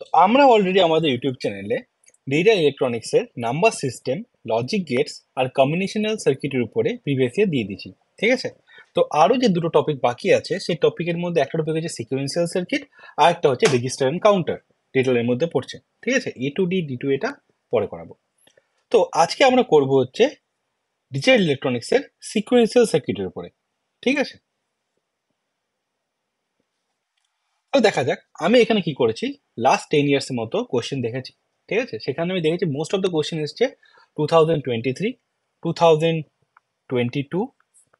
তো আমরা অলরেডি আমাদের ইউটিউব চ্যানেলে ডিজিটাল ইলেকট্রনিক্সের নাম্বার সিস্টেম লজিক গেটস আর কম্বিনেশনাল সার্কিটের উপরে প্রিভিয়াস দিয়ে দিচ্ছি ঠিক আছে তো আরও যে দুটো টপিক বাকি আছে সেই টপিকের মধ্যে একটা টপিক হচ্ছে সিকুয়েন্সিয়াল সার্কিট আর একটা হচ্ছে রেজিস্টার অ্যান্ড কাউন্টার ডিটেলের মধ্যে পড়ছে ঠিক আছে A to D D to এটা পরে করাবো তো আজকে আমরা করব হচ্ছে ডিজিটাল ইলেকট্রনিক্সের সিকুয়েন্সিয়াল সার্কিটের উপরে ঠিক আছে তো দেখা যাক আমি এখানে কি করেছি লাস্ট টেন ইয়ার্সের মতো কোয়েশ্চেন দেখেছি ঠিক আছে সেখানে আমি দেখেছি মোস্ট অফ দ্য কোয়েশ্চেন এসছে two thousand twenty three two thousand twenty two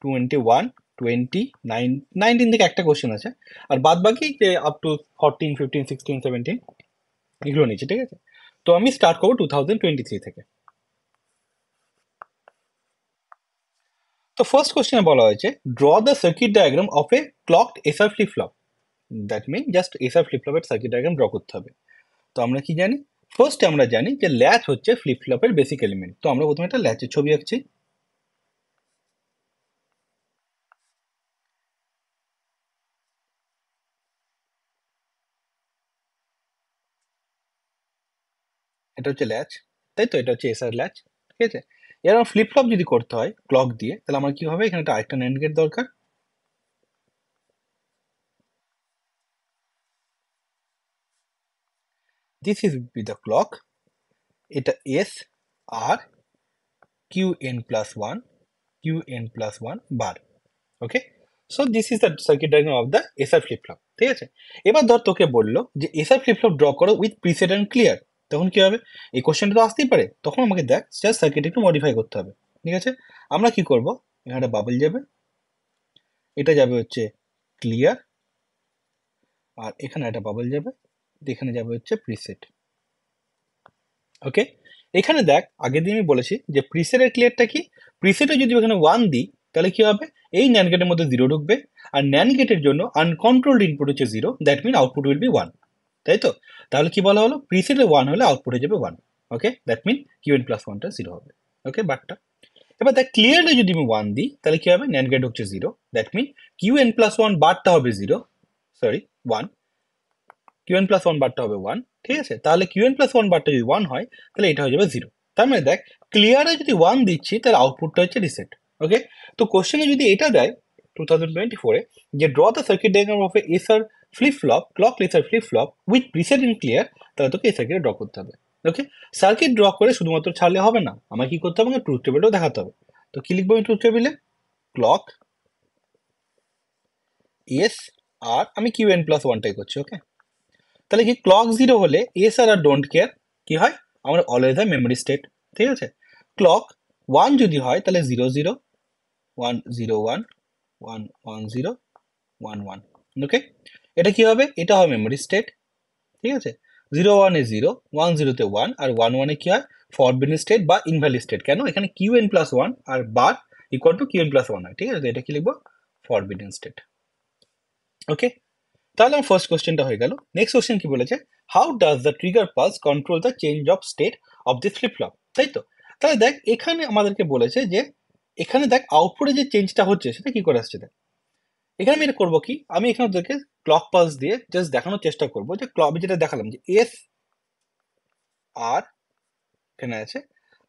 twenty one twenty nine nineteen থেকে একটা কোয়েশ্চেন আছে আর বাদ বাকি যে up to fourteen fifteen sixteen seventeen এগুলো নিয়েছি ঠিক আছে তো আমি স্টার্ট করবো টু থাউজেন্ড টোয়েন্টি থ্রি থেকে তো ফার্স্ট কোয়েশ্চেনে বলা হয়েছে draw the circuit diagram of a clocked flip flop that mean just এসব ফ্লিপফ্লপের সার্কিট ডায়াগ্রাম ড্র করতে হবে তো আমরা কি জানি ফার্স্টে আমরা জানি যে ল্যাচ হচ্ছে ফ্লিপ ফ্লপের বেসিক এলিমেন্ট তো আমরা প্রথমে একটা ল্যাচের ছবি আঁকছি এটা হচ্ছে ল্যাচ তাই তো এটা হচ্ছে এসআর ল্যাচ ঠিক আছে এরকম ফ্লিপফ্লপ যদি করতে হয় ক্লক দিয়ে তাহলে আমার কি হবে এখানে একটা আরেকটা নেন্ড গেট দরকার This is be the clock এটা S R Q N plus one Q N plus one bar okay so this is the circuit diagram of the sr flip flop ঠিক আছে এবার ধর তোকে বললো যে sr ফ্লিপ ফ্লপ ড্র করো with preset and clear তখন কী হবে এই কোশ্চেনটা তো আসতেই পারে তখন আমাকে দেখ জাস্ট সার্কিট একটু মডিফাই করতে হবে ঠিক আছে আমরা কি করব এখানে বাবল যাবে এটা যাবে হচ্ছে ক্লিয়ার আর এখানে একটা বাবল যাবে এখানে যাবে হচ্ছে প্রিসেট ওকে এখানে দেখ আগের দিন আমি বলেছি যে প্রিসেটের ক্লিয়ারটা কি প্রিসেটে যদি এখানে ওয়ান দিই তাহলে কি হবে এই ন্যান গেটের মধ্যে জিরো ঢুকবে আর ন্যান গেটের জন্য আনকন্ট্রোলড ইনপুট হচ্ছে zero that mean output will be one তাই তো তাহলে কি বলা হলো প্রিসেটে ওয়ান হলে আউটপুট হয়ে যাবে one okay that mean QN plus ওয়ানটা জিরো হবে ওকে বাটটা এবার দেখ ক্লিয়ারলি যদি আমি ওয়ান দিই তাহলে কি হবে ন্যান গেট হচ্ছে zero that mean QN plus one বারটা হবে zero sorry one QN plus one বারটা হবে ওয়ান ঠিক আছে তাহলে কিউএন প্লাস ওয়ান বারটা যদি ওয়ান হয় তাহলে এটা হয়ে যাবে জিরো তার মানে দেখ ক্লিয়ারে যদি ওয়ান দিচ্ছি তাহলে আউটপুটটা হচ্ছে রিসেট ওকে তো কোশ্চেনে যদি এটা দেয় টু থাউজেন্ড টোয়েন্টি ফোরে যে draw the circuit diagram of a flip flop clock lesser flip flop with reset in clear তাহলে তোকে এই সার্কিটে ড্র করতে হবে ওকে সার্কিট ড্র করে শুধুমাত্র ছাড়লে হবে না আমাকে কি করতে হবে আমাকে ট্রুথ টেবিলটাও দেখাতে হবে তো কি লিখবো আমি ট্রুথ টেবিলে ক্লক এস আর আমি কিউ এন প্লাস ওয়ানটাই করছি ওকে তাহলে কি ক্লক জিরো হলে S R R don't care কি হয় আমার অলওয়েজ হয় মেমোরি স্টেট ঠিক আছে ক্লক ওয়ান যদি হয় তাহলে zero zero one zero one one one zero one one okay এটা কি হবে এটা হয় মেমোরি স্টেট ঠিক আছে জিরো ওয়ানে জিরো ওয়ান জিরোতে ওয়ান আর ওয়ান ওয়ানে কী হয় ফরবিন স্টেট বা ইনভ্যালি স্টেট কেন এখানে কিউ এন প্লাস ওয়ান আর bar equal to Q N plus one হয় ঠিক আছে এটা কি লিখবো ফরবিডেন স্টেট ওকে তাহলে আমার ফার্স্ট কোয়েশ্চেনটা হয়ে গেল নেক্সট কোয়েশ্চেন কি বলেছে how does the trigger pulse control the change of state of the flip flop তাই তো তাহলে দেখ এখানে আমাদেরকে বলেছে যে এখানে দেখ আউটপুটে যে চেঞ্জটা হচ্ছে সেটা কি করে আসছে দেখ এখানে আমি এটা করবো কি আমি এখানে ওদেরকে ক্লক পালস দিয়ে জাস্ট দেখানোর চেষ্টা করবো যে ক্লক যেটা দেখালাম যে এস আর এখানে আছে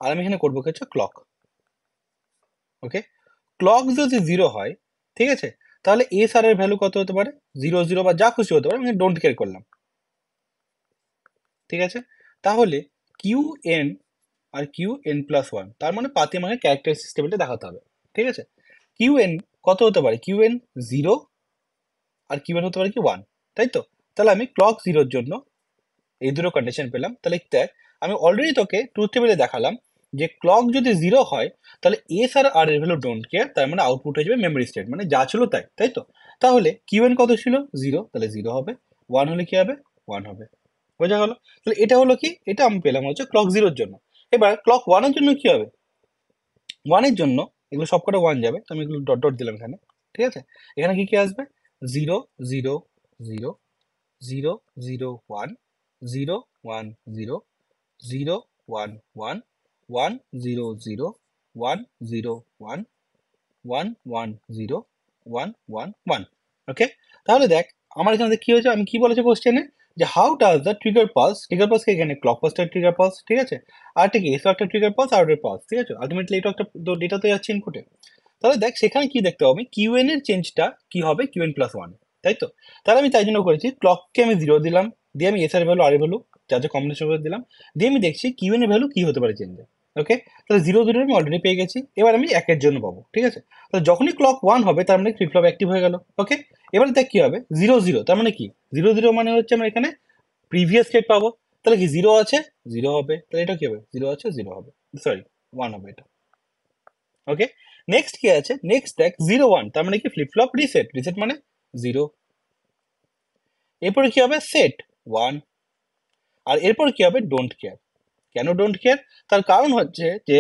আর আমি এখানে করবো কি হচ্ছে ক্লক ওকে ক্লক যদি জিরো হয় ঠিক আছে তাহলে এস আর এর ভ্যালু কত হতে পারে জিরো জিরো বা যা খুশি হতে পারে আমি ডোন্ট কেয়ার করলাম ঠিক আছে তাহলে কিউ এন আর কিউ এন প্লাস ওয়ান তার মানে পাতি আমাকে ক্যারেক্টার সিস্টেমটা দেখাতে হবে ঠিক আছে কিউ এন কত হতে পারে কিউ এন জিরো আর কিউ এন হতে পারে কি ওয়ান তাই তো তাহলে আমি ক্লক জিরোর জন্য এই দুটো কন্ডিশন পেলাম তাহলে দেখ আমি অলরেডি তোকে ট্রুথ টেবিলে দেখালাম যে ক্লক যদি জিরো হয় তাহলে এস আর আর এর ভ্যালু ডোন্ট কেয়ার তার মানে আউটপুট হয়ে যাবে মেমরি স্টেট মানে যা ছিল তাই তাই তো তাহলে কিউ এন কত ছিল জিরো তাহলে জিরো হবে ওয়ান হলে কি হবে ওয়ান হবে বোঝা গেল তাহলে এটা হলো কি এটা আমি পেলাম হচ্ছে ক্লক জিরোর জন্য এবার ক্লক ওয়ানের জন্য কি হবে ওয়ানের জন্য এগুলো সবকটা ওয়ান যাবে তো আমি এগুলো ডট ডট দিলাম এখানে ঠিক আছে এখানে কি কি আসবে zero zero zero zero zero one zero one zero zero one one one zero zero one zero one one one zero one one one okay তাহলে দেখ আমার এখানে কী হয়েছে আমি কি বলেছি কোশ্চেনে যে how does the trigger pulse trigger pulse এখানে ক্লক পালসটা ট্রিগার পালস ঠিক আছে আর ঠিক এসও একটা ট্রিগার পালস আর পাস ঠিক আছে আলটিমেটলি এটা একটা ডেটা তো যাচ্ছে ইনপুটে তাহলে দেখ সেখানে কি দেখতে হবে কিউএন এর চেঞ্জটা কি হবে কিউএন প্লাস ওয়ান তাই তো তাহলে আমি তাই জন্য করেছি ক্লককে আমি জিরো দিলাম দিয়ে আমি এস আর ভ্যালু আর ভ্যালু যা যা কম্বিনেশন করে দিলাম দিয়ে আমি দেখছি কিউএন এর ভ্যালু কি হতে পারে চেঞ্জে ওকে তাহলে জিরো জিরো আমি অলরেডি পেয়ে গেছি এবার আমি একের জন্য পাবো ঠিক আছে তাহলে যখনই ক্লক ওয়ান হবে তার মানে ফ্লিপফ্লপ অ্যাক্টিভ হয়ে গেল ওকে এবার দেখ কী হবে জিরো জিরো তার মানে কি জিরো জিরো মানে হচ্ছে আমরা এখানে প্রিভিয়াস স্টেট পাবো তাহলে কি জিরো আছে জিরো হবে তাহলে এটা কী হবে জিরো আছে জিরো হবে সরি ওয়ান হবে এটা ওকে নেক্সট কি আছে নেক্সট দেখ জিরো ওয়ান তার মানে কি ফ্লিপফ্লপ রিসেট রিসেট মানে জিরো এরপরে কি হবে সেট ওয়ান আর এরপর কি হবে ডোন্ট কেয়ার কেন ডোন্ট কেয়ার তার কারণ হচ্ছে যে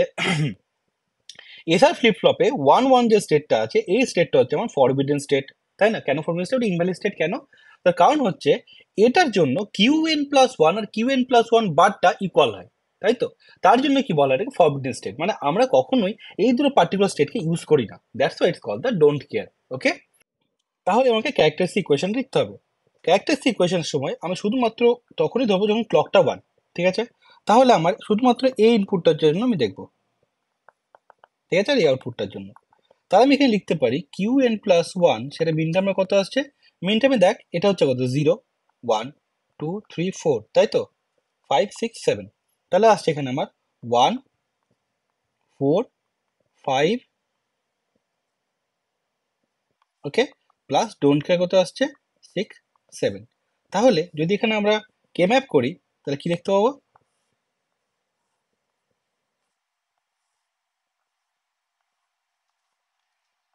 এসআর ফ্লিপফ্লপে ওয়ান ওয়ান যে স্টেটটা আছে এই স্টেটটা হচ্ছে আমার ফরবিডেন স্টেট তাই না কেন ফরবিডেন স্টেট ইনভ্যালিড স্টেট কেন তার কারণ হচ্ছে এটার জন্য কিউ এন প্লাস ওয়ান আর কিউ এন প্লাস ওয়ান বারটা ইকুয়াল হয় তাই তো তার জন্য কি বলা এটাকে ফরবিডেন স্টেট মানে আমরা কখনোই এই দুটো পার্টিকুলার স্টেটকে ইউজ করি না that's why it's call the don't care okay তাহলে আমাকে ক্যারেক্টারিস্টিক ইকুয়েশন লিখতে হবে ক্যারেক্টারিস্টিক ইকুয়েশনের সময় আমি শুধুমাত্র তখনই ধরবো যখন ক্লকটা ওয়ান ঠিক আছে তাহলে আমার শুধুমাত্র এই ইনপুটটার জন্য আমি দেখব ঠিক আছে এই আউটপুটটার জন্য তাহলে আমি এখানে লিখতে পারি কিউ এন প্লাস ওয়ান সেটা মিন টার্মে কত আসছে মিন টার্মে দেখ এটা হচ্ছে কত zero one two three four তাই তো ফাইভ সিক্স সেভেন তাহলে আসছে এখানে আমার one four five okay plus don't care কত আসছে সিক্স সেভেন তাহলে যদি এখানে আমরা কে ম্যাপ করি তাহলে কি দেখতে পাবো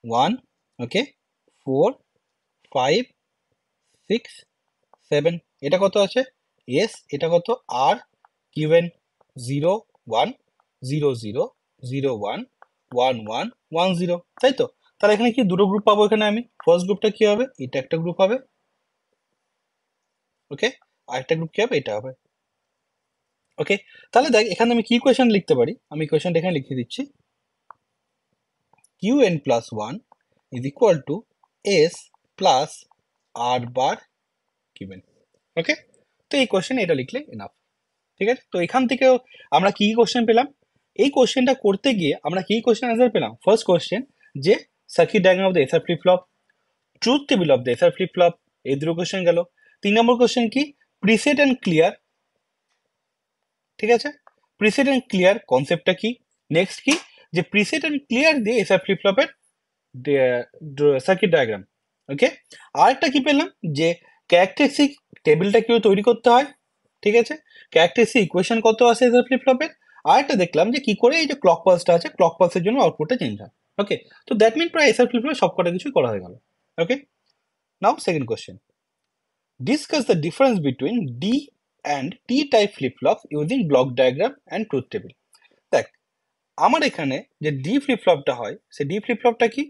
1 ওকে 4 5 6 7 এটা কত আছে এস এটা কত আর কিউএন 0 1 0 0 0 1 1 1 1 0 তাই তো তাহলে এখানে কি দুটো গ্রুপ পাবো এখানে আমি ফার্স্ট গ্রুপটা কি হবে এটা একটা গ্রুপ হবে ওকে আরেকটা গ্রুপ কি হবে এটা হবে ওকে তাহলে দেখ এখানে আমি কি কোয়েশন লিখতে পারি আমি কোয়েশনটা এখানে লিখে দিচ্ছি qn plus 1 is equal to s plus r bar given ওকে তো এই কোশ্চেন এটা লিখলে এনাফ ঠিক আছে তো এখান থেকেও আমরা কি কি কোশ্চেন পেলাম এই কোশ্চেনটা করতে গিয়ে আমরা কী কোশ্চেন অ্যান্সার পেলাম ফার্স্ট কোশ্চেন যে circuit diagram of the SR flip flop truth table of the SR flip flop এই দুটো কোশ্চেন গেল তিন নম্বর কোশ্চেন কি প্রিসেট অ্যান্ড ক্লিয়ার ঠিক আছে প্রিসেট অ্যান্ড ক্লিয়ার কনসেপ্টটা কি নেক্সট কি যে প্রিসেট অ্যান্ড ক্লিয়ার দিয়ে এসআর ফ্লিপ ফ্লপের সার্কিট ডায়াগ্রাম ওকে আরেকটা কি পেলাম যে ক্যারেক্টারিস্টিক টেবিলটা কেউ তৈরি করতে হয় ঠিক আছে ক্যারেক্টারিস্টিক ইকুয়েশন কত আছে এসআর ফ্লিপ ফ্লপের আরেকটা দেখলাম যে কি করে এই যে ক্লক পালসটা আছে ক্লক পালসের জন্য আউটপুটটা চেঞ্জ হয় ওকে তো দ্যাট মিন প্রায় এসআর ফ্লিপ ফ্লপে সবকটা কিছুই করা হয়ে গেল okay now second question discuss the difference between D and T type flip flop using block diagram and truth table আমার এখানে যে ডি ফ্লিপ হয় সে ডি ফ্লিপ কি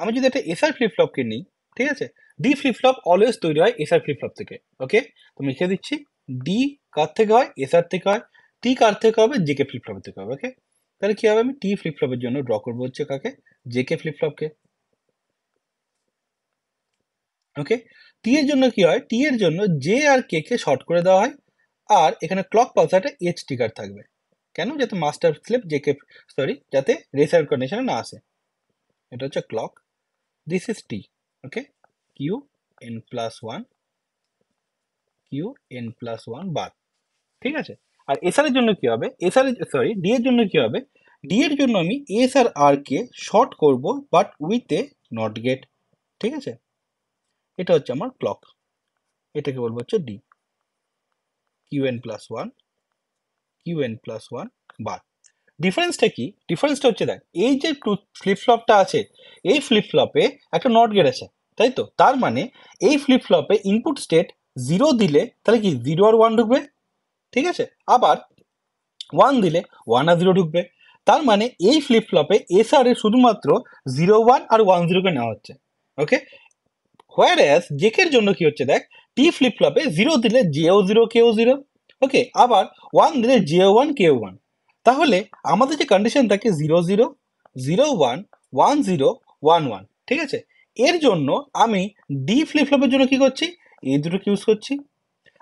আমি যদি একটা এসআর ফ্লিপ নিই ঠিক আছে ডি ফ্লিপ অলওয়েজ তৈরি হয় এসআর ফ্লিপ থেকে ওকে তুমি লিখে দিচ্ছি ডি কার থেকে হয় এসআর থেকে হয় টি কার থেকে হবে জেকে ফ্লিপ থেকে হবে ওকে তাহলে কী হবে আমি টি ফ্লিপ জন্য ড্র করবো হচ্ছে কাকে জেকে ফ্লিপ ওকে টি এর জন্য কি হয় টি এর জন্য জে আর কে কে শর্ট করে দেওয়া হয় আর এখানে ক্লক পালসারটা এইচ টিকার থাকবে কেন যাতে মাস্টার স্লেভ জেকে সরি যাতে রেসার কন্ডিশনে না আসে এটা হচ্ছে clock this is T okay Q N plus one Q N plus one bar ঠিক আছে আর এসআর এর জন্য কি হবে এসআর সরি ডি এর জন্য কি হবে ডি এর জন্য আমি এস আর আর কে শর্ট করব but with a not gate ঠিক আছে এটা হচ্ছে আমার ক্লক এটাকে বলবো হচ্ছে D Q N plus one UN plus one bar ডিফারেন্সটা কি ডিফারেন্সটা হচ্ছে দেখ এই যে ফ্লিপ ফ্লপটা আছে এই ফ্লিপ ফ্লপে একটা নট গেট আছে তাই তো তার মানে এই ফ্লিপ ফ্লপে ইনপুট স্টেট জিরো দিলে তাহলে কি জিরো আর ওয়ান ঢুকবে ঠিক আছে আবার ওয়ান দিলে ওয়ান আর জিরো ঢুকবে তার মানে এই ফ্লিপ ফ্লপে আর এ শুধুমাত্র জিরো ওয়ান আর ওয়ান জিরোকে নেওয়া হচ্ছে ওকে হোয়ার অ্যাস জেকের জন্য কি হচ্ছে দেখ টি ফ্লিপ ফ্লপে জিরো দিলে জেও জিরো কেও জিরো ওকে আবার ওয়ান দিলে জিও ওয়ান কে ওয়ান তাহলে আমাদের যে কন্ডিশন থাকে zero zero zero one one zero one one ঠিক আছে এর জন্য আমি ডি ফ্লিপফ্লপের জন্য কি করছি এই দুটোকে ইউজ করছি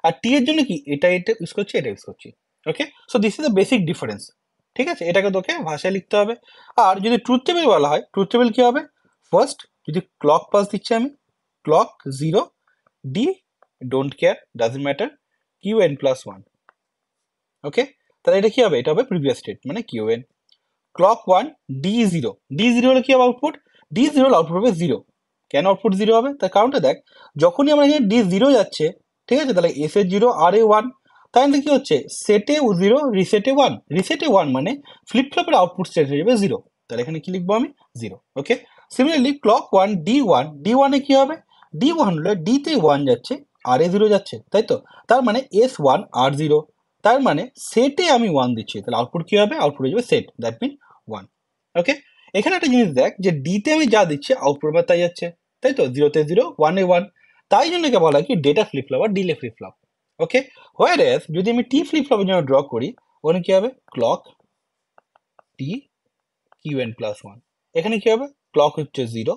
আর টি এর জন্য কি এটা এটা ইউজ করছি এটা ইউজ করছি okay so this is the basic difference ঠিক আছে এটাকে তোকে ভাষায় লিখতে হবে আর যদি ট্রুথ টেবিল বলা হয় ট্রুথ টেবিল কী হবে ফার্স্ট যদি ক্লক পাস দিচ্ছি আমি clock zero D don't care doesn't matter Q N plus one okay তাহলে এটা কি হবে এটা হবে প্রিভিয়াস স্টেট মানে Q N clock one D zero D zero হলে কি হবে আউটপুট ডি জিরো হলে আউটপুট হবে জিরো কেন আউটপুট জিরো হবে তার কারণটা দেখ যখনই আমরা এখানে ডি জিরো যাচ্ছে ঠিক আছে তাহলে এস এ জিরো আর এ ওয়ান তাহলে কি হচ্ছে সেটে জিরো রিসেটে ওয়ান রিসেটে ওয়ান মানে ফ্লিপ ফ্লপের আউটপুট সেট হয়ে যাবে জিরো তাহলে এখানে কি লিখবো আমি zero okay similarly clock one D one D ওয়ানে কী হবে ডি ওয়ান হলে ডিতে ওয়ান যাচ্ছে আর এ জিরো যাচ্ছে তাই তো তার মানে এস ওয়ান আর জিরো তার মানে সেটে আমি ওয়ান দিচ্ছি তাহলে আউটপুট কী হবে আউটপুট হয়ে যাবে set that mean one okay এখানে একটা জিনিস দেখ যে ডিতে আমি যা দিচ্ছি আউটপুট তাই যাচ্ছে তাই তো জিরোতে জিরো ওয়ানে ওয়ান তাই জন্য কে বলা কি ডেটা ফ্লিপ ফ্লপ আর delay flip flop okay whereas যদি আমি টি ফ্লিপ ফ্লপের জন্য ড্র করি ওখানে কী হবে clock T Q N plus one এখানে কী হবে ক্লক হচ্ছে জিরো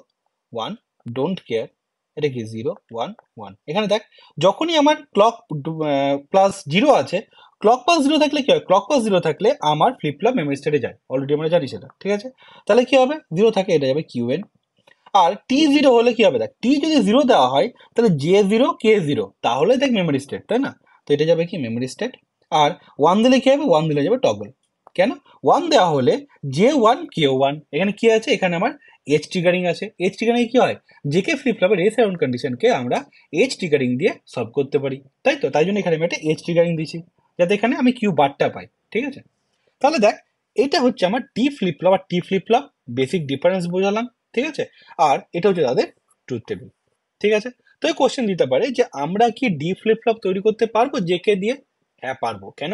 ওয়ান ডোন্ট কেয়ার এটা কি জিরো ওয়ান ওয়ান এখানে দেখ যখনই আমার ক্লক প্লাস জিরো আছে ক্লক পাস জিরো থাকলে কি হয় ক্লক পাস জিরো থাকলে আমার ফ্লিপফ্লপ মেমোরি স্টেটে যায় অলরেডি আমরা জানি সেটা ঠিক আছে তাহলে কি হবে জিরো থাকে এটা যাবে কিউ এন আর টি জিরো হলে কি হবে দেখ টি যদি জিরো দেওয়া হয় তাহলে জে জিরো কে জিরো তাহলে দেখ মেমোরি স্টেট তাই না তো এটা যাবে কি মেমোরি স্টেট আর ওয়ান দিলে কি হবে ওয়ান দিলে যাবে টগল কেন ওয়ান দেওয়া হলে জে ওয়ান কে ওয়ান এখানে কি আছে এখানে আমার এজ ট্রিগারিং আছে এজ ট্রিগারিং কি হয় জেকে ফ্লিপ ফ্লপের রেস অ্যারাউন্ড কন্ডিশনকে আমরা এজ ট্রিগারিং দিয়ে সলভ করতে পারি তাই তো তাই জন্য এখানে আমি একটা এজ ট্রিগারিং দিয়েছি যাতে এখানে আমি কিউ বারটা পাই ঠিক আছে তাহলে দেখ এটা হচ্ছে আমার টি ফ্লিপ ফ্লপ আর T flip flop basic difference বোঝালাম ঠিক আছে আর এটা হচ্ছে তাদের ট্রুথ টেবিল ঠিক আছে তো কোশ্চেন দিতে পারে যে আমরা কি ডি ফ্লিপ ফ্লপ তৈরি করতে পারবো কে দিয়ে হ্যাঁ পারবো কেন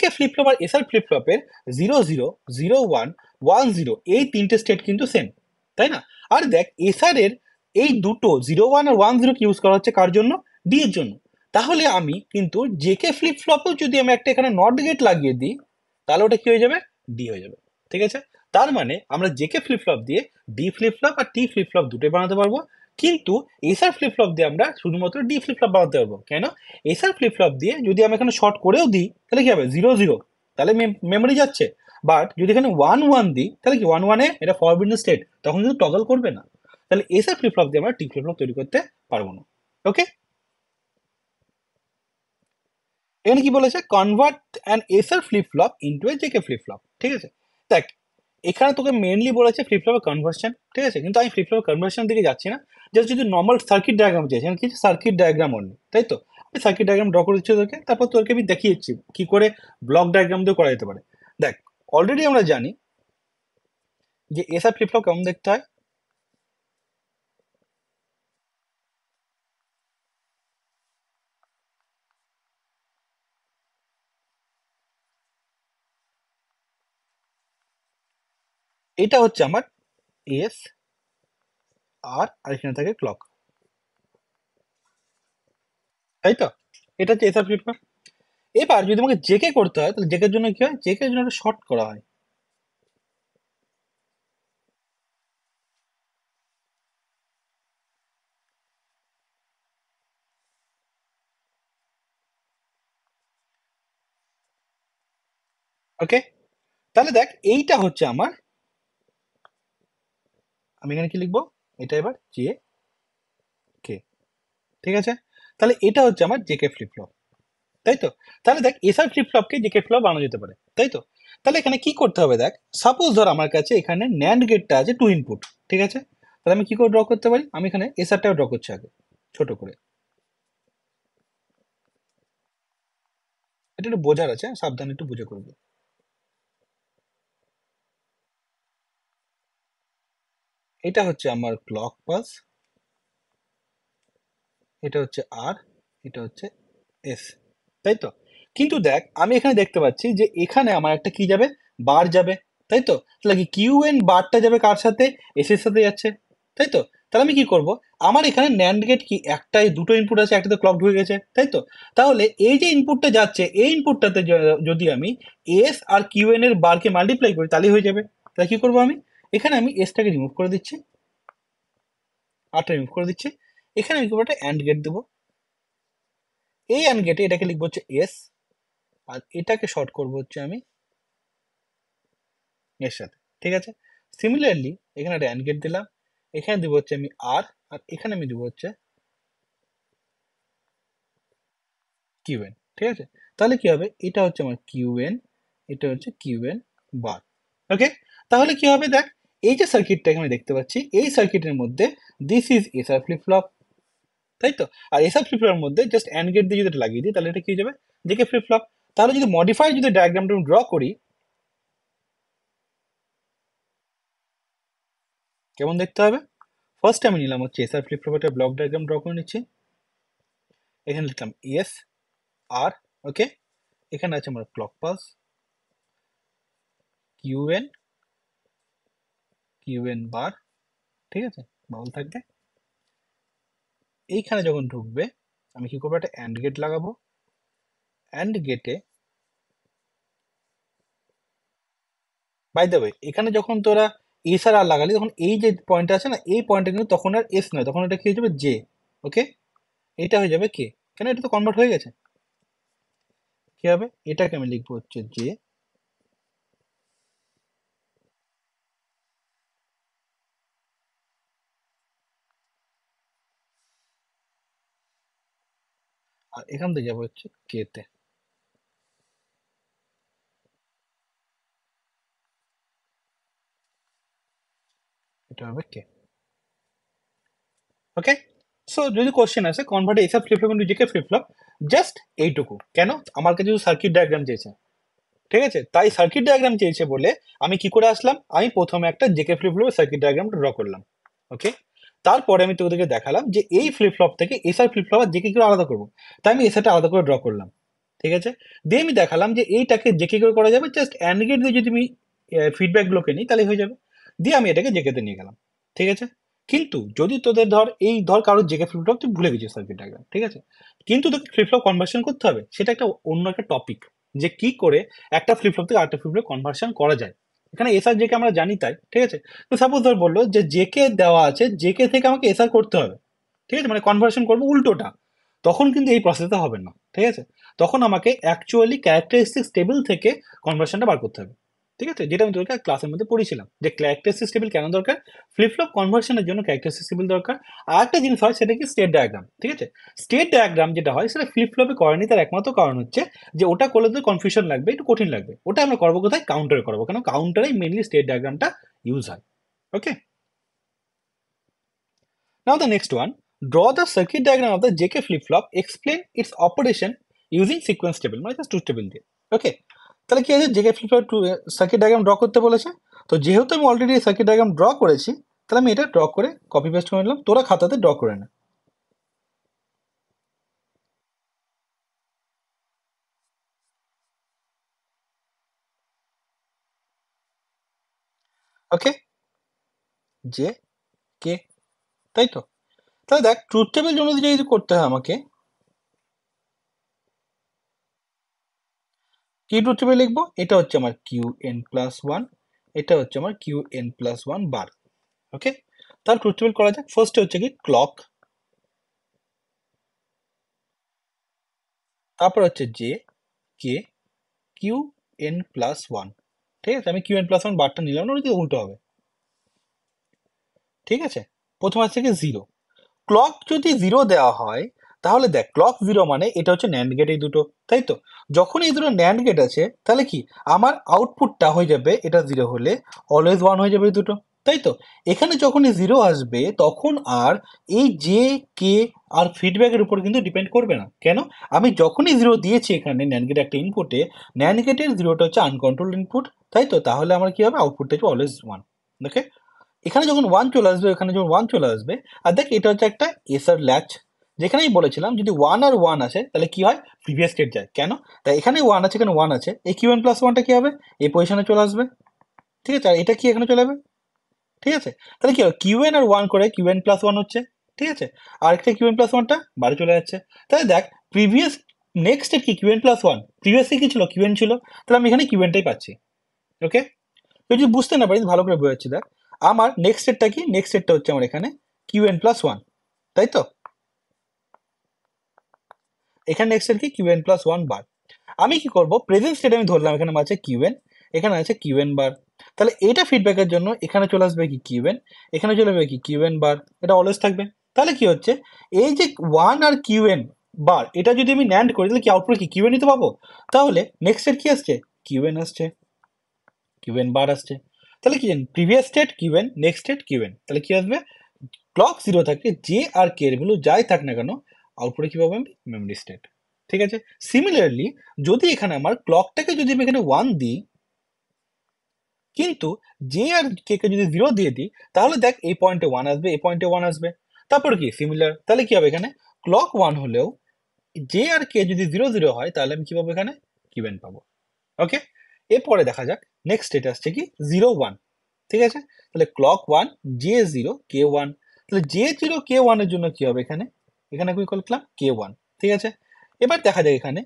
কে ফ্লিপ ফ্লপ আর এসআর ফ্লিপ ফ্লপের zero zero zero one one zero এই তিনটে স্টেট কিন্তু সেম তাই না আর দেখ এসআর এর এই দুটো জিরো ওয়ান আর ওয়ান জিরোকে ইউজ করা হচ্ছে কার জন্য ডি এর জন্য তাহলে আমি কিন্তু জেকে ফ্লিপ ফ্লপেও যদি আমি একটা এখানে নট গেট লাগিয়ে দিই তাহলে ওটা কি হয়ে যাবে ডি হয়ে যাবে ঠিক আছে তার মানে আমরা জেকে ফ্লিপ ফ্লপ দিয়ে ডি ফ্লিপ ফ্লপ আর টি ফ্লিপ ফ্লপ দুটোই বানাতে পারবো কিন্তু এসআর ফ্লিপ ফ্লপ দিয়ে আমরা শুধুমাত্র ডি ফ্লিপ ফ্লপ বানাতে পারবো কেন এসআর ফ্লিপ ফ্লপ দিয়ে যদি আমি এখানে শর্ট করেও দিই তাহলে কি হবে জিরো জিরো তাহলে মেমোরি যাচ্ছে বাট যদি এখানে ওয়ান ওয়ান দিই তাহলে কি ওয়ান ওয়ানে এটা ফরবিডেন স্টেট তখন কিন্তু টগল করবে না তাহলে এসে ফ্লিপ ফ্লপ দিয়ে আমরা টি ফ্লিপ তৈরি করতে পারবো না ওকে এখানে কি বলেছে convert and SR flip flop into a JK flip flop ঠিক আছে দেখ এখানে তোকে মেনলি বলেছে ফ্লিপ ফ্লপের কনভার্সন ঠিক আছে কিন্তু আমি ফ্লিপ ফ্লপের কনভার্সনের দিকে যাচ্ছি না জাস্ট যদি নর্মাল সার্কিট ডায়াগ্রাম চাইছি এখানে কিছু সার্কিট ডায়াগ্রাম অন্য তাই তো আমি সার্কিট ডায়াগ্রাম ড্র করে দিচ্ছি তোকে তারপর তোকে আমি দেখিয়েছি কী করে ব্লক ডায়াগ্রাম দিয়ে করা যেতে পারে দেখ অলরেডি আমরা জানি যে এসআর ফ্লিপ কেমন দেখতে হয় এটা হচ্ছে আমার এস আর আর এখানে থাকে ক্লক তাই তো এটা হচ্ছে এসআর ফ্লিপফ্লপ এবার যদি আমাকে জেকে করতে হয় তাহলে জেকের জন্য কি হয় জেকের জন্য একটা শর্ট করা হয় ওকে তাহলে দেখ এইটা হচ্ছে আমার আমি এখানে কি লিখবো এটা এবার জে কে ঠিক আছে তাহলে এটা হচ্ছে আমার জেকে ফ্লিপ ফ্লপ তাই তো তাহলে দেখ এসআর ফ্লিপ ফ্লপকে জেকে ফ্লপ বানানো যেতে পারে তাই তো তাহলে এখানে কি করতে হবে দেখ সাপোজ ধর আমার কাছে এখানে ন্যান্ড গেটটা আছে টু ইনপুট ঠিক আছে তাহলে আমি কি করে ড্র করতে পারি আমি এখানে এসআরটাও ড্র করছি আগে ছোট করে এটা একটু বোঝার আছে হ্যাঁ, সাবধানে একটু বুঝে করবে এটা হচ্ছে আমার ক্লক পাস এটা হচ্ছে আর এটা হচ্ছে এস তাই তো কিন্তু দেখ আমি এখানে দেখতে পাচ্ছি যে এখানে আমার একটা কি যাবে বার যাবে তাই তো তাহলে কি কিউ এন বারটা যাবে কার সাথে এস এর সাথে যাচ্ছে তাই তো তাহলে আমি কি করব আমার এখানে ন্যান্ড গেট কি একটাই দুটো ইনপুট আছে একটাতে ক্লক ঢুকে গেছে তাই তো তাহলে এই যে ইনপুটটা যাচ্ছে এই ইনপুটটাতে যদি আমি এস আর কিউ এন এর বারকে মাল্টিপ্লাই করি তাহলে হয়ে যাবে তাহলে কি করব আমি এখানে আমি এসটাকে রিমুভ করে দিচ্ছি আটটা রিমুভ করে দিচ্ছি এখানে আমি একটা অ্যান্ড গেট দেবো এই অ্যান্ড গেটে এটাকে লিখবো হচ্ছে এস আর এটাকে শর্ট করবো হচ্ছে আমি এর সাথে ঠিক আছে সিমিলারলি এখানে একটা অ্যান্ড গেট দিলাম এখানে দিব হচ্ছে আমি আর আর এখানে আমি দিব হচ্ছে কিউএন ঠিক আছে তাহলে কি হবে এটা হচ্ছে আমার কিউএন এটা হচ্ছে কিউএন বার ওকে তাহলে কি হবে দেখ এই যে সার্কিটটা এখানে দেখতে পাচ্ছি এই সার্কিটের মধ্যে this is SR flip flop তাই তো আর এসব ফ্লিপফ্লপের মধ্যে জাস্ট অ্যান্ড গেট দিয়ে যদি এটা লাগিয়ে দিই তাহলে এটা কি হয়ে যাবে জেকে ফ্লিপফ্লপ তাহলে যদি মডিফাই যদি ডায়াগ্রামটা আমি ড্র করি কেমন দেখতে হবে ফার্স্ট আমি নিলাম হচ্ছে এসআর ফ্লিপফ্লপ একটা ব্লক ডায়াগ্রাম ড্র করে নিচ্ছি এখানে লিখলাম এস আর ওকে এখানে আছে আমার clock pulse QN QN bar ঠিক আছে ভালো থাকবে এইখানে যখন ঢুকবে আমি কি করবো একটা অ্যান্ড গেট লাগাবো অ্যান্ড গেটে বাই দ্য এখানে যখন তোরা এস আর আর লাগালি তখন এই যে পয়েন্টটা আছে না এই পয়েন্টটা কিন্তু তখন আর এস নয় তখন এটা কি হয়ে যাবে জে ওকে এটা হয়ে যাবে কে কেন এটা তো কনভার্ট হয়ে গেছে কী হবে এটাকে আমি লিখবো হচ্ছে জে আর এখান থেকে যাবো হচ্ছে কে তে এটা হবে কে ওকে সো যদি কোশ্চেন আসে convert SF flip flop into JK flip flop just এইটুকু কেন আমার কাছে সার্কিট ডায়াগ্রাম চেয়েছে ঠিক আছে তাই সার্কিট ডায়াগ্রাম চেয়েছে বলে আমি কি করে আসলাম আমি প্রথমে একটা জেকে ফ্লিপ ফ্লপের সার্কিট ডায়াগ্রামটা ড্র করলাম ওকে তারপরে আমি তোদেরকে দেখালাম যে এই ফ্লিপফ্লপ থেকে এসআর ফ্লিপফ্লপ আর জেকে কিউ আলাদা করবো তাই আমি এসআরটা আলাদা করে ড্র করলাম ঠিক আছে দিয়ে আমি দেখালাম যে এইটাকে জেকে করে করা যাবে জাস্ট অ্যান্ড গেট দিয়ে যদি আমি ফিডব্যাকগুলোকে নিই তাহলে হয়ে যাবে দিয়ে আমি এটাকে জেকেতে নিয়ে গেলাম ঠিক আছে কিন্তু যদি তোদের ধর এই ধর কারোর জেকে ফ্লিপফ্লপ তুই ভুলে গেছিস সার্কিট ডায়াগ্রাম ঠিক আছে কিন্তু তোকে ফ্লিপফ্লপ কনভার্সন করতে হবে সেটা একটা অন্য একটা টপিক যে কি করে একটা ফ্লিপফ্লপ থেকে আরেকটা ফ্লিপফ্লপ কনভার্সন করা যায় এখানে এসআর জেকে আমরা জানি তাই ঠিক আছে তো সাপোজ ধর বললো যে জেকে দেওয়া আছে জেকে থেকে আমাকে এসআর করতে হবে ঠিক আছে মানে কনভার্সন করবো উল্টোটা তখন কিন্তু এই প্রসেসটা হবে না ঠিক আছে তখন আমাকে অ্যাকচুয়ালি ক্যারেক্টারিস্টিক টেবিল থেকে কনভার্সনটা বার করতে হবে ঠিক আছে যেটা আমি তোমাকে ক্লাসের মধ্যে পড়েছিলাম যে ক্যারেক্টার টেবিল কেন দরকার ফ্লিপফ্লপ কনভার্সনের জন্য ক্যারেক্টার টেবিল দরকার আর একটা জিনিস হয় সেটা কি স্টেট ডায়াগ্রাম ঠিক আছে স্টেট ডায়াগ্রাম যেটা হয় সেটা ফ্লিপফ্লপে করেনি তার একমাত্র কারণ হচ্ছে যে ওটা করলে তো কনফিউশন লাগবে একটু কঠিন লাগবে ওটা আমরা করবো কোথায় কাউন্টারে করবো কেন কাউন্টারেই মেনলি স্টেট ডায়াগ্রামটা ইউজ হয় okay now the next one draw the circuit diagram of the JK flip flop explain its operation using sequence table মানে জাস্ট টু টেবিল দিয়ে ওকে তাহলে কি আছে JK flip to circuit diagram draw করতে বলেছে তো যেহেতু আমি অলরেডি সার্কিট ডায়াগ্রাম ড্র করেছি তাহলে আমি এটা ড্র করে কপি পেস্ট করে নিলাম তোরা খাতাতে ড্র করে না ওকে যে কে তাই তো তাহলে দেখ ট্রুথ টেবিল জন্য যদি করতে হয় আমাকে কিউ টু ট্রিপে লিখবো এটা হচ্ছে আমার কিউ এন প্লাস ওয়ান এটা হচ্ছে আমার Q N plus one bar okay তার ট্রুথ টেবিল করা যাক ফার্স্টে হচ্ছে কি ক্লক তারপর হচ্ছে J K Q N plus one ঠিক আছে আমি কিউ এন প্লাস ওয়ান বারটা নিলাম না ওটা উল্টো হবে ঠিক আছে প্রথম আছে কি জিরো ক্লক যদি জিরো দেওয়া হয় তাহলে দেখ ক্লক জিরো মানে এটা হচ্ছে ন্যান্ড গেট এই দুটো তাই তো যখন এই দুটো ন্যান্ড গেট আছে তাহলে কি আমার আউটপুটটা হয়ে যাবে এটা জিরো হলে অলওয়েজ ওয়ান হয়ে যাবে এই দুটো তাই তো এখানে যখন জিরো আসবে তখন আর এই যে কে আর ফিডব্যাকের উপর কিন্তু ডিপেন্ড করবে না কেন আমি যখনই জিরো দিয়েছি এখানে ন্যানগেট একটা ইনপুটে ন্যানগেটের জিরোটা হচ্ছে আনকন্ট্রোল ইনপুট তাই তো তাহলে আমার কী হবে আউটপুটটা হচ্ছে অলওয়েজ ওয়ান ওকে এখানে যখন ওয়ান চলে আসবে এখানে যখন ওয়ান চলে আসবে আর দেখ এটা হচ্ছে একটা এসআর ল্যাচ যেখানেই বলেছিলাম যদি ওয়ান আর ওয়ান আছে তাহলে কি হয় প্রিভিয়াস স্টেট যায় কেন তাই এখানে ওয়ান আছে এখানে ওয়ান আছে এই কিউ প্লাস ওয়ানটা কী হবে এই পজিশনে চলে আসবে ঠিক আছে আর এটা কি এখানে চলে যাবে ঠিক আছে তাহলে কি হবে কিউ আর ওয়ান করে কিউ এন প্লাস ওয়ান হচ্ছে ঠিক আছে আর একটা কিউ প্লাস ওয়ানটা বাড়ি চলে যাচ্ছে তাহলে দেখ প্রিভিয়াস নেক্সট কি কিউ এন প্লাস ওয়ান প্রিভিয়াসে কি ছিল কিউ ছিল তাহলে আমি এখানে কিউ পাচ্ছি ওকে তুই যদি বুঝতে না পারিস ভালো করে বোঝাচ্ছি দেখ আমার নেক্সট স্টেটটা কি নেক্সট স্টেটটা হচ্ছে আমার এখানে কিউ এন প্লাস ওয়ান তাই তো এখানে নেক্সট এর কি কিউএন প্লাস ওয়ান বার আমি কি করব প্রেজেন্ট স্টেট আমি ধরলাম এখানে আছে এন এখানে আছে কিউএন বার তাহলে এটা ফিডব্যাকের জন্য এখানে চলে আসবে কি এন এখানে চলে আসবে কি কিউএন বার এটা অলওয়েজ থাকবে তাহলে কি হচ্ছে এই যে ওয়ান আর কিউএন বার এটা যদি আমি ন্যান্ড করি তাহলে কি আউটপুট কি এন তো পাবো তাহলে নেক্সটের কি আসছে এন আসছে কিউ এন বার আসছে তাহলে কি previous state n next state n তাহলে কি আসবে ক্লক জিরো থাকে যে আর কে এর ভ্যালু যাই থাক না কেন আউটপুটে কি পাবো আমি মেমরি স্টেট ঠিক আছে সিমিলারলি যদি এখানে আমার ক্লকটাকে যদি আমি এখানে ওয়ান দিই কিন্তু যে আর কে কে যদি জিরো দিয়ে দিই তাহলে দেখ এই পয়েন্টে ওয়ান আসবে এই পয়েন্টে ওয়ান আসবে তারপর কি সিমিলার তাহলে কি হবে এখানে ক্লক ওয়ান হলেও যে আর কে যদি জিরো জিরো হয় তাহলে আমি কি পাবো এখানে কিভেন পাবো ওকে এরপরে দেখা যাক নেক্সট স্টেট আসছে কি জিরো ওয়ান ঠিক আছে তাহলে clock one J zero K one তাহলে জে জিরো কে ওয়ানের জন্য কি হবে এখানে এখানে আমি কল করলাম কে ওয়ান ঠিক আছে এবার দেখা যায় এখানে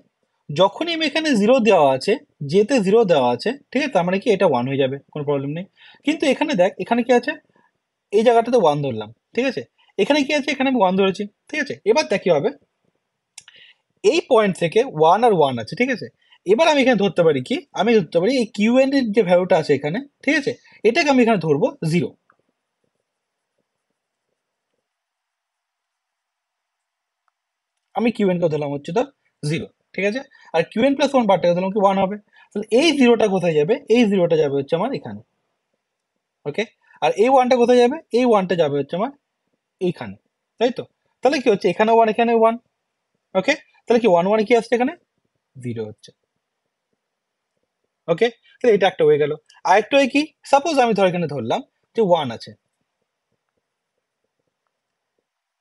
যখনই আমি এখানে জিরো দেওয়া আছে যেতে জিরো দেওয়া আছে ঠিক আছে তার মানে কি এটা ওয়ান হয়ে যাবে কোনো প্রবলেম নেই কিন্তু এখানে দেখ এখানে কি আছে এই জায়গাটাতে ওয়ান ধরলাম ঠিক আছে এখানে কি আছে এখানে আমি ওয়ান ধরেছি ঠিক আছে এবার দেখ কী হবে এই পয়েন্ট থেকে ওয়ান আর ওয়ান আছে ঠিক আছে এবার আমি এখানে ধরতে পারি কি আমি ধরতে পারি এই কিউ এর যে ভ্যালুটা আছে এখানে ঠিক আছে এটাকে আমি এখানে ধরবো জিরো আমি এনকে দিলাম হচ্ছে তো জিরো ঠিক আছে আর কিউএন প্লাস ওয়ান বারটাকে দিলাম কি ওয়ান হবে তাহলে এই জিরোটা কোথায় যাবে এই জিরোটা যাবে হচ্ছে আমার এখানে ওকে আর এই ওয়ানটা কোথায় যাবে এই ওয়ানটা যাবে হচ্ছে আমার এইখানে তাই তো তাহলে কি হচ্ছে এখানে ওয়ান এখানে ওয়ান ওকে তাহলে কি ওয়ান ওয়ান কি আসছে এখানে জিরো হচ্ছে ওকে তাহলে এটা একটা হয়ে গেল একটা হয় কি সাপোজ আমি ধর এখানে ধরলাম যে ওয়ান আছে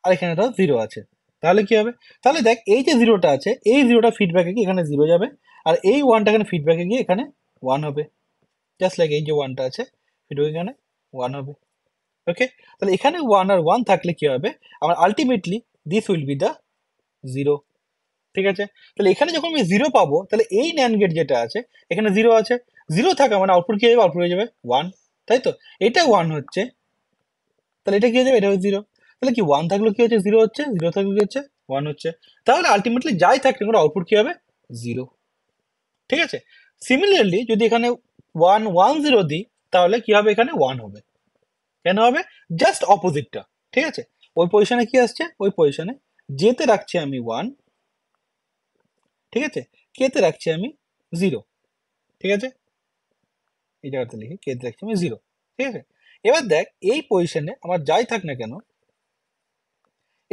আর এখানে ধর জিরো আছে তাহলে কি হবে তাহলে দেখ এই যে জিরোটা আছে এই জিরোটা ফিডব্যাকে গিয়ে এখানে জিরো যাবে আর এই ওয়ানটা এখানে ফিডব্যাকে গিয়ে এখানে ওয়ান হবে জাস্ট লাইক এই যে ওয়ানটা আছে ফিডব্যাক এখানে ওয়ান হবে ওকে তাহলে এখানে ওয়ান আর ওয়ান থাকলে কি হবে আমার ultimately this will be the zero ঠিক আছে তাহলে এখানে যখন আমি জিরো পাবো তাহলে এই ন্যান গেট যেটা আছে এখানে জিরো আছে জিরো থাকা মানে আউটপুট কি হয়ে যাবে আউটপুট হয়ে যাবে ওয়ান তাই তো এটা ওয়ান হচ্ছে তাহলে এটা কি হয়ে যাবে এটা জিরো তাহলে কি ওয়ান থাকলে কি হচ্ছে জিরো হচ্ছে জিরো থাকলে কি হচ্ছে ওয়ান হচ্ছে তাহলে আলটিমেটলি যাই থাকলে কোনো আউটপুট কী হবে জিরো ঠিক আছে সিমিলারলি যদি এখানে ওয়ান ওয়ান জিরো দিই তাহলে কি হবে এখানে ওয়ান হবে কেন হবে জাস্ট অপোজিটটা ঠিক আছে ওই পজিশনে কি আসছে ওই পজিশনে যেতে রাখছি আমি ওয়ান ঠিক আছে কেতে রাখছি আমি জিরো ঠিক আছে এই জায়গাতে লিখে কেতে রাখছি আমি জিরো ঠিক আছে এবার দেখ এই পজিশনে আমার যাই থাক না কেন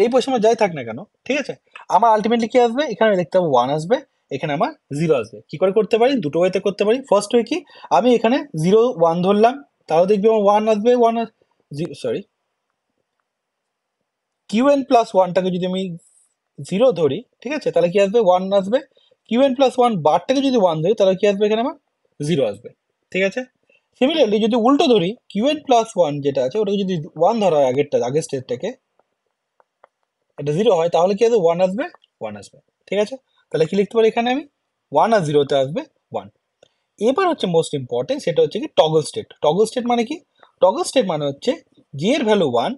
এই বৈষম্য যাই থাক না কেন ঠিক আছে আমার আলটিমেটলি কি আসবে এখানে দেখতে হবে ওয়ান আসবে এখানে আমার জিরো আসবে কী করে করতে পারি দুটো ওয়েতে করতে পারি ফার্স্ট ওয়ে কি আমি এখানে জিরো ওয়ান ধরলাম তাও দেখবি আমার ওয়ান আসবে one sorry Q N plus ওয়ানটাকে যদি আমি জিরো ধরি ঠিক আছে তাহলে কি আসবে ওয়ান আসবে কিউ এন প্লাস ওয়ান বারটাকে যদি ওয়ান ধরি তাহলে কি আসবে এখানে আমার জিরো আসবে ঠিক আছে সিমিলারলি যদি উল্টো ধরি কিউ এন প্লাস ওয়ান যেটা আছে ওটাকে যদি ওয়ান ধরা হয় আগেরটা আগের স্টেজটাকে এটা জিরো হয় তাহলে কি আছে ওয়ান আসবে ওয়ান আসবে ঠিক আছে তাহলে কি লিখতে পারি এখানে আমি ওয়ান আর জিরোতে আসবে ওয়ান এবার হচ্ছে মোস্ট ইম্পর্টেন্ট সেটা হচ্ছে কি টগল স্টেট টগল স্টেট মানে কি টগল স্টেট মানে হচ্ছে জি এর ভ্যালু ওয়ান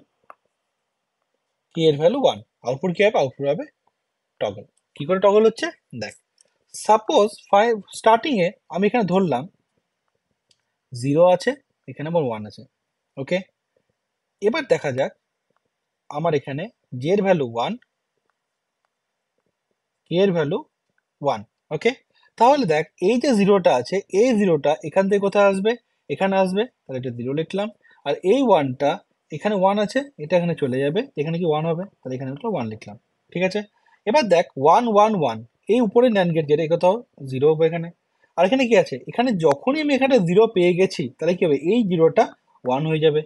কি এর ভ্যালু ওয়ান আউটপুট কি হবে আউটপুট হবে টগল কি করে টগল হচ্ছে দেখ সাপোজ ফাইভ স্টার্টিংয়ে আমি এখানে ধরলাম জিরো আছে এখানে আমার ওয়ান আছে ওকে এবার দেখা যাক আমার এখানে জের value one K value one okay তাহলে দেখ এই যে জিরোটা আছে এই জিরোটা এখান থেকে কোথায় আসবে এখানে আসবে তাহলে এটা জিরো লিখলাম আর এই ওয়ানটা এখানে ওয়ান আছে এটা এখানে চলে যাবে এখানে কি ওয়ান হবে তাহলে এখানে একটা ওয়ান লিখলাম ঠিক আছে এবার দেখ ওয়ান ওয়ান ওয়ান এই উপরে ন্যান গেট যেটা কোথাও জিরো হবে এখানে আর এখানে কি আছে এখানে যখনই আমি এখানে জিরো পেয়ে গেছি তাহলে কি হবে এই জিরোটা ওয়ান হয়ে যাবে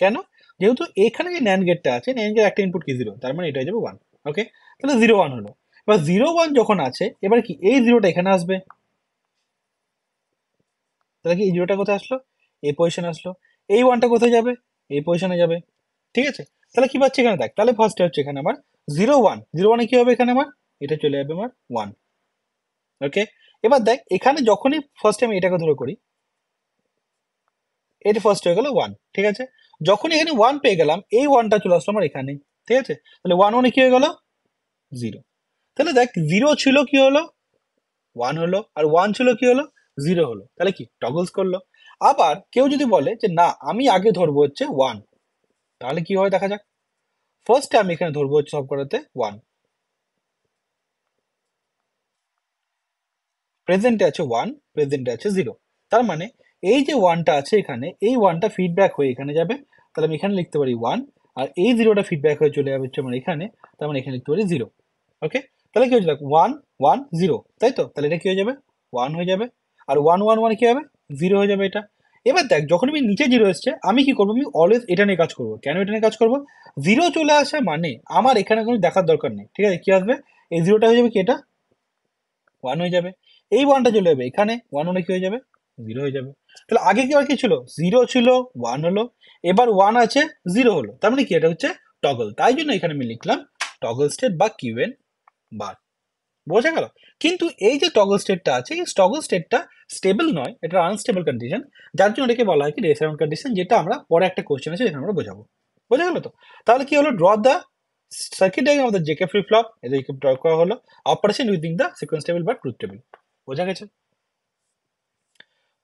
কেন যেহেতু এখানে যে ন্যান গেটটা আছে ন্যান গেট একটা ইনপুট কি জিরো তার মানে এটা যাবে ওয়ান ওকে তাহলে জিরো ওয়ান হলো এবার জিরো ওয়ান যখন আছে এবার কি এই জিরোটা এখানে আসবে তাহলে কি এই জিরোটা কোথায় আসলো এই পজিশন আসলো এই ওয়ানটা কোথায় যাবে এই পজিশনে যাবে ঠিক আছে তাহলে কি পাচ্ছে এখানে দেখ তাহলে ফার্স্টে হচ্ছে এখানে আমার জিরো ওয়ান জিরো ওয়ানে কি হবে এখানে আমার এটা চলে যাবে আমার ওয়ান ওকে এবার দেখ এখানে যখনই ফার্স্ট আমি এটাকে ধরে করি এটা ফার্স্ট হয়ে গেল ওয়ান ঠিক আছে যখন এখানে ওয়ান পেয়ে গেলাম এই ওয়ানটা চলে আসলো আমার এখানে ঠিক আছে তাহলে ওয়ান ওয়ানে কি হয়ে গেল জিরো তাহলে দেখ জিরো ছিল কি হলো ওয়ান হলো আর ওয়ান ছিল কি হলো জিরো হলো তাহলে কি টগলস করলো আবার কেউ যদি বলে যে না আমি আগে ধরবো হচ্ছে ওয়ান তাহলে কি হয় দেখা যাক ফার্স্টে আমি এখানে ধরবো হচ্ছে সব করাতে ওয়ান প্রেজেন্টে আছে ওয়ান প্রেজেন্টে আছে জিরো তার মানে এই যে ওয়ানটা আছে এখানে এই ওয়ানটা ফিডব্যাক হয়ে এখানে যাবে তাহলে আমি এখানে লিখতে পারি ওয়ান আর এই জিরোটা ফিডব্যাক হয়ে চলে যাবে হচ্ছে আমার এখানে তার মানে এখানে লিখতে পারি জিরো ওকে তাহলে কী হয়েছে দেখ ওয়ান ওয়ান জিরো তাই তো তাহলে এটা কী হয়ে যাবে ওয়ান হয়ে যাবে আর ওয়ান ওয়ান ওয়ান কী হবে জিরো হয়ে যাবে এটা এবার দেখ যখন আমি নিচে জিরো এসছে আমি কি করবো আমি অলওয়েজ এটা নিয়ে কাজ করবো কেন এটা নিয়ে কাজ করবো জিরো চলে আসা মানে আমার এখানে কোনো দেখার দরকার নেই ঠিক আছে কী আসবে এই জিরোটা হয়ে যাবে কি এটা ওয়ান হয়ে যাবে এই ওয়ানটা চলে যাবে এখানে ওয়ান ওয়ানে কী হয়ে যাবে জিরো হয়ে যাবে তাহলে আগে কি আর কি ছিল জিরো ছিল ওয়ান হলো এবার ওয়ান আছে জিরো হলো তার মানে কি এটা হচ্ছে টগল তাই জন্য এখানে আমি লিখলাম টগল স্টেট বা কিউএন বার বোঝা গেল কিন্তু এই যে টগল স্টেটটা আছে এই টগল স্টেটটা স্টেবল নয় এটা আনস্টেবল কন্ডিশন যার জন্য এটাকে বলা হয় কি রেসারাউন্ড কন্ডিশন যেটা আমরা পরে একটা কোয়েশ্চেন আছে যেটা আমরা বোঝাবো বোঝা গেল তো তাহলে কি হলো ড্র দ্য সার্কিট অফ আমাদের জেকে ফ্লিপ ফ্লপ এটা ড্র করা হলো operation within the sequence table বা ট্রুথ টেবিল বোঝা গেছে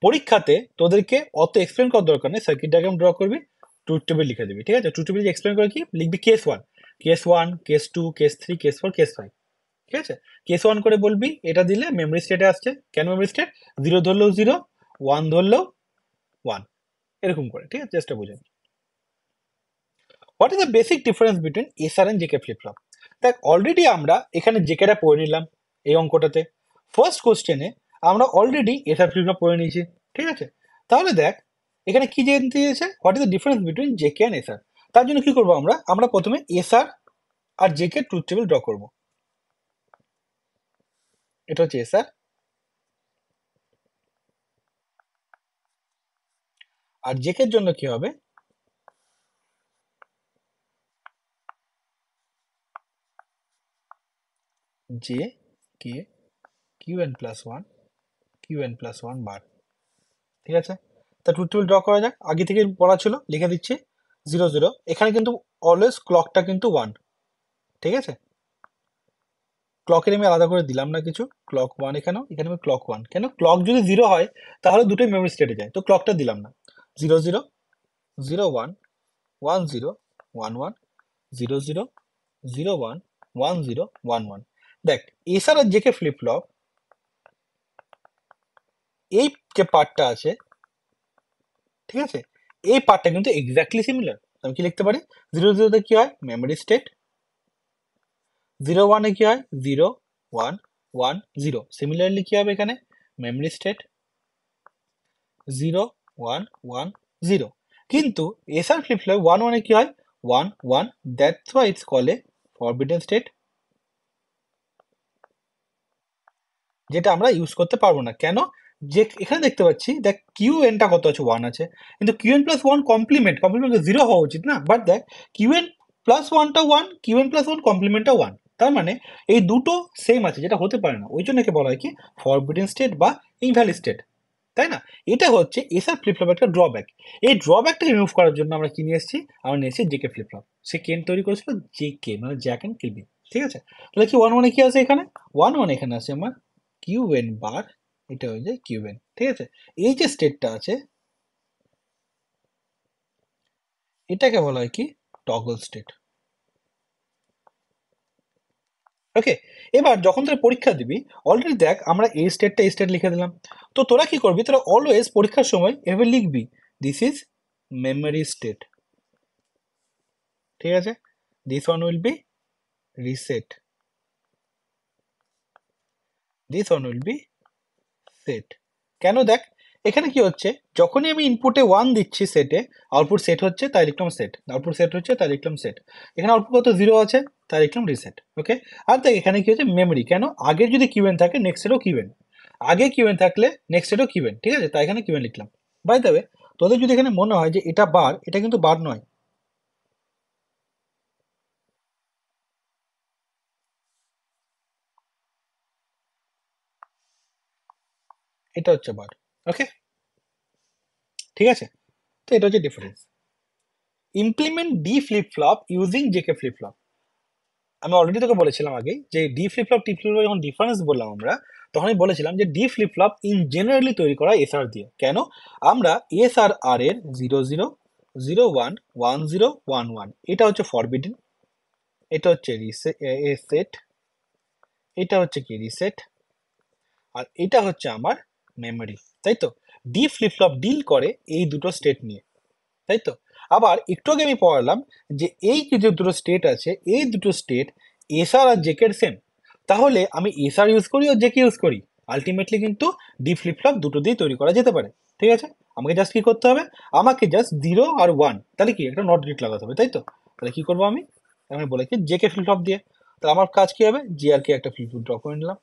পরীক্ষাতে তোদেরকে অত এক্সপ্লেন করার দরকার নেই সার্কিট ডায়াগ্রাম ড্র করবি ট্রুথ টেবিল লিখে দিবি ঠিক আছে ট্রুথ টেবিল এক্সপ্লেন করে কি লিখবি case one case one case two case three case four case five ঠিক আছে কেস ওয়ান করে বলবি এটা দিলে মেমরি স্টেটে আসছে কেন মেমরি স্টেট জিরো ধরলেও জিরো ওয়ান ধরলেও ওয়ান এরকম করে ঠিক আছে চেষ্টা বুঝে what is the basic difference between SR and JK flip flop দেখ অলরেডি আমরা এখানে জেকেটা পড়ে নিলাম এই অঙ্কটাতে ফার্স্ট কোশ্চেনে আমরা অলরেডি ফিল্ড পড়ে নিয়েছি ঠিক আছে তাহলে দেখ এখানে কি জানতে চেয়েছে what is the difference between J K and SR তার জন্য কি করবো আমরা আমরা প্রথমে এসআর আর J K truth table draw করবো এটা হচ্ছে এসআর আর জেকের জন্য কি হবে J K Q N plus one UN plus one bar ঠিক আছে তা টু টুল ড্র করা যাক আগে থেকে পড়া ছিল লিখে দিচ্ছি জিরো জিরো এখানে কিন্তু অলওয়েজ ক্লকটা কিন্তু ওয়ান ঠিক আছে ক্লকের আমি আলাদা করে দিলাম না কিছু ক্লক ওয়ান এখানেও এখানে আমি ক্লক ওয়ান কেন ক্লক যদি জিরো হয় তাহলে দুটোই মেমোরি স্টেটে যায় তো ক্লকটা দিলাম না zero zero zero one one zero one one zero zero zero one one zero one one দেখ এছাড়া জেকে ফ্লিপ ফ্লপ এই যে পার্টটা আছে ঠিক আছে এই পার্টটা কিন্তু এক্স্যাক্টলি সিমিলার আমি কি লিখতে পারি জিরো জিরোতে কি হয় মেমোরি স্টেট জিরো ওয়ানে কি হয় zero one one zero similarly কি হবে এখানে memory state zero one one zero কিন্তু এসআর ফ্লিপ ফ্লপ ওয়ান ওয়ানে কি হয় one one that's why it's called forbidden state যেটা আমরা ইউজ করতে পারবো না কেন যে এখানে দেখতে পাচ্ছি দেখ কিউ এনটা কত আছে ওয়ান আছে কিন্তু Q N plus one complement complement zero হওয়া উচিত না বাট দেখ কিউ এন প্লাস ওয়ানটা one Q N plus one কমপ্লিমেন্টটা ওয়ান তার মানে এই দুটো সেম আছে যেটা হতে পারে না ওই জন্য একে বলা হয় কি ফরবিডেন স্টেট বা ইনভ্যালিড স্টেট তাই না এটা হচ্ছে এসআর ফ্লিপফ্লপের একটা ড্রব্যাক এই ড্রব্যাকটাকে রিমুভ করার জন্য আমরা কিনে এসেছি আমরা নিয়েছি জেকে ফ্লিপফ্লপ সে কেন তৈরি করেছিল জে কে মানে জ্যাক অ্যান্ড কিলবি ঠিক আছে তাহলে কি ওয়ান ওয়ানে কি আছে এখানে ওয়ান ওয়ান এখানে আছে আমার কিউ এন বার এটা হয়ে যায় কিউবেন ঠিক আছে এই যে স্টেটটা আছে এটাকে বলা হয় কি টগল স্টেট ওকে এবার যখন তোরা পরীক্ষা দিবি অলরেডি দেখ আমরা এই স্টেটটা এই স্টেট লিখে দিলাম তো তোরা কি করবি তোরা অলওয়েজ পরীক্ষার সময় এভাবে লিখবি দিস ইজ মেমোরি স্টেট ঠিক আছে this one will be reset this one will be set কেন দেখ এখানে কি হচ্ছে যখনই আমি ইনপুটে ওয়ান দিচ্ছি সেটে আউটপুট সেট হচ্ছে তাই লিখলাম সেট আউটপুট সেট হচ্ছে তাই লিখলাম সেট এখানে আউটপুট কত জিরো আছে তাই লিখলাম রিসেট ওকে আর দেখ এখানে কি হচ্ছে মেমরি কেন আগে যদি কিউএন থাকে নেক্সট সেটও কিউএন আগে কিউএন থাকলে নেক্সট সেটও কিউএন ঠিক আছে তাই এখানে কিউএন লিখলাম বাই দেবে তোদের যদি এখানে মনে হয় যে এটা বার এটা কিন্তু বার নয় এটা হচ্ছে বার ওকে ঠিক আছে তো এটা হচ্ছে difference implement D flip flop using K flip flop আমি অলরেডি তোকে বলেছিলাম আগে যে D flip flop T flip flop যখন ডিফারেন্স বললাম আমরা তখনই বলেছিলাম যে D flip flop in generally তৈরি করা এসআর দিয়ে কেন আমরা এস আর আর এর zero zero zero one one zero one one এটা হচ্ছে ফরবিডেন এটা হচ্ছে রিসেট এটা হচ্ছে কি রিসেট আর এটা হচ্ছে আমার মেমরি তাই তো ডি ফ্লিপফ্লপ ডিল করে এই দুটো স্টেট নিয়ে তাই তো আবার একটু আগে আমি পড়ালাম যে এই যে দুটো স্টেট আছে এই দুটো স্টেট এসআর আর জেকের সেম তাহলে আমি এসআর ইউজ করি আর জেকে ইউজ করি আলটিমেটলি কিন্তু ডি ফ্লিপফ্লপ দুটো দিয়ে তৈরি করা যেতে পারে ঠিক আছে আমাকে জাস্ট কী করতে হবে আমাকে জাস্ট জিরো আর ওয়ান তাহলে কি একটা নট গেট লাগাতে হবে তাই তো তাহলে কী করবো আমি আমি বলেছি জেকে ফ্লিপফ্লপ দিয়ে তাহলে আমার কাজ কী হবে জি আর কে একটা ফ্লিপফ্লপ ড্র করে নিলাম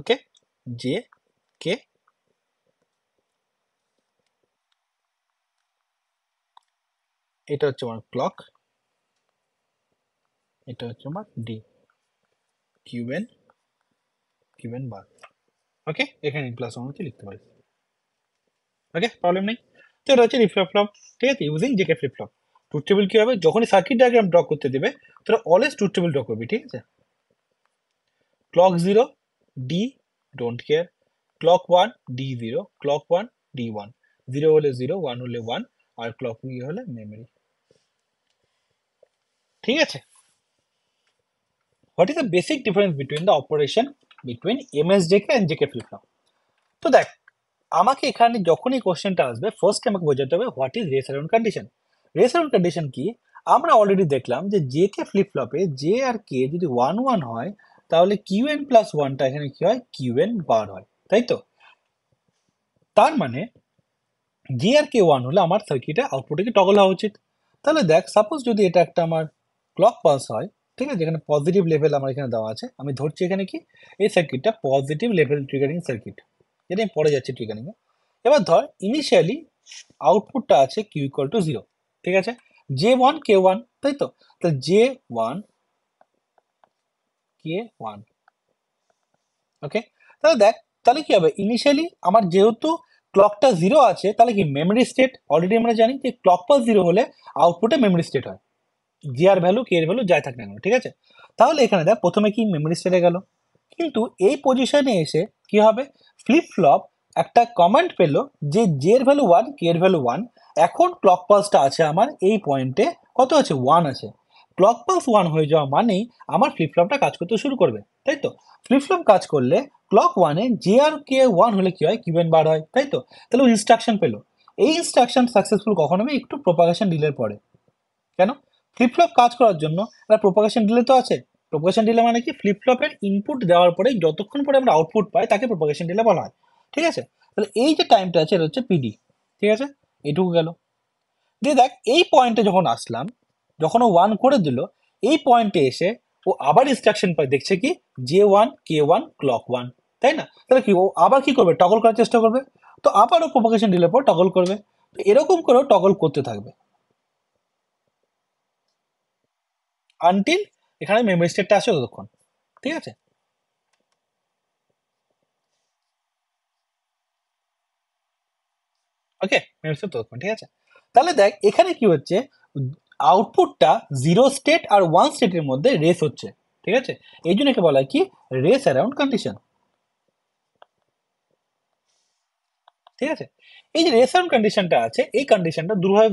ওকে জে কে এটা হচ্ছে আমার ক্লক এটা হচ্ছে আমার ডি কিউবেন কিউবেন বার ওকে এখানে প্লাস ওয়ান হচ্ছে লিখতে পারি ওকে প্রবলেম নেই তো এটা হচ্ছে রিফ্লপ ফ্লপ ঠিক আছে using JK flip flop truth table কী হবে যখনই সার্কিট ডায়াগ্রাম ড্র করতে দেবে তোরা অলওয়েজ ট্রুথ টেবিল ড্র করবি ঠিক আছে clock zero D don't care clock 1 d0 clock 1 d1 0 হলে 0 1 হলে 1 আর ক্লক ইয়ে হলে মেমোরি ঠিক আছে what is the basic difference between the operation between MSJK and JK flip now তো দেখ আমাকে এখানে যখনই কোশ্চেনটা আসবে ফার্স্ট আমাকে বোঝাতে হবে what is race around condition race around condition কি আমরা অলরেডি দেখলাম যে জে কে ফ্লিপ ফ্লপে জে আর কে যদি ওয়ান ওয়ান হয় তাহলে কিউ এন প্লাস ওয়ানটা এখানে কি হয় কিউ এন বার হয় তাই তো তার মানে জে আর কে ওয়ান হলে আমার সার্কিটে আউটপুটে টগল হওয়া উচিত তাহলে দেখ সাপোজ যদি এটা একটা আমার ক্লক পাস হয় ঠিক আছে এখানে পজিটিভ লেভেল আমার এখানে দেওয়া আছে আমি ধরছি এখানে কি এই সার্কিটটা পজিটিভ লেভেল ট্রিগারিং সার্কিট এটা আমি পড়ে যাচ্ছি ট্রিগারিংয়ে এবার ধর ইনিশিয়ালি আউটপুটটা আছে কিউ ইকুয়াল টু জিরো ঠিক আছে জে ওয়ান কে ওয়ান তাই তো তাহলে J one K one okay তাহলে দেখ তাহলে কি হবে ইনিশিয়ালি আমার যেহেতু ক্লকটা জিরো আছে তাহলে কি মেমরি স্টেট অলরেডি আমরা জানি যে ক্লক পাস জিরো হলে আউটপুটে মেমরি স্টেট হয় জি আর ভ্যালু কে এর ভ্যালু যাই থাক না কেন ঠিক আছে তাহলে এখানে দেখ প্রথমে কি মেমরি স্টেটে গেল কিন্তু এই পজিশনে এসে কি হবে ফ্লিপ ফ্লপ একটা কমান্ড পেল যে জে এর ভ্যালু ওয়ান কে এর ভ্যালু ওয়ান এখন ক্লক পাসটা আছে আমার এই পয়েন্টে কত আছে ওয়ান আছে ক্লক পালস ওয়ান হয়ে যাওয়া মানেই আমার ফ্লিপফ্লপটা কাজ করতে শুরু করবে তাই তো ফ্লিপফ্লপ কাজ করলে ক্লক ওয়ানে জে আর কে ওয়ান হলে কী হয় কিভেন বার হয় তাই তো তাহলে ও ইনস্ট্রাকশন পেলো এই ইনস্ট্রাকশন সাকসেসফুল কখন হবে একটু প্রোপাগেশন ডিলের পরে কেন ফ্লিপফ্লপ কাজ করার জন্য একটা প্রোপাগেশন ডিলে তো আছে প্রোপাগেশন ডিলে মানে কি ফ্লিপফ্লপের ইনপুট দেওয়ার পরে যতক্ষণ পরে আমরা আউটপুট পাই তাকে প্রোপাগেশন ডিলে বলা হয় ঠিক আছে তাহলে এই যে টাইমটা আছে এটা হচ্ছে পিডি ঠিক আছে এটুকু গেল দিয়ে দেখ এই পয়েন্টে যখন আসলাম যখন ও ওয়ান করে দিল এই পয়েন্টে এসে ও আবার ইনস্ট্রাকশন পায় দেখছে কি J one K one clock one তাই না তাহলে কি ও আবার কি করবে টগল করার চেষ্টা করবে তো আবারও প্রোভোকেশন দিলে পর টগল করবে এরকম করেও টগল করতে থাকবে আনটিল এখানে মেমোরি স্টেটটা আসে ততক্ষণ ঠিক আছে ওকে মেমরি স্টেট ততক্ষণ ঠিক আছে তাহলে দেখ এখানে কি হচ্ছে আউটপুটটা জিরো স্টেট আর ওয়ান স্টেটের মধ্যে রেস হচ্ছে ঠিক আছে এই জন্য একে বলা হয় কি রেস অ্যারাউন্ড কন্ডিশন ঠিক আছে এই যে রেস অ্যারাউন্ড কন্ডিশনটা আছে এই কন্ডিশনটা দুভাবে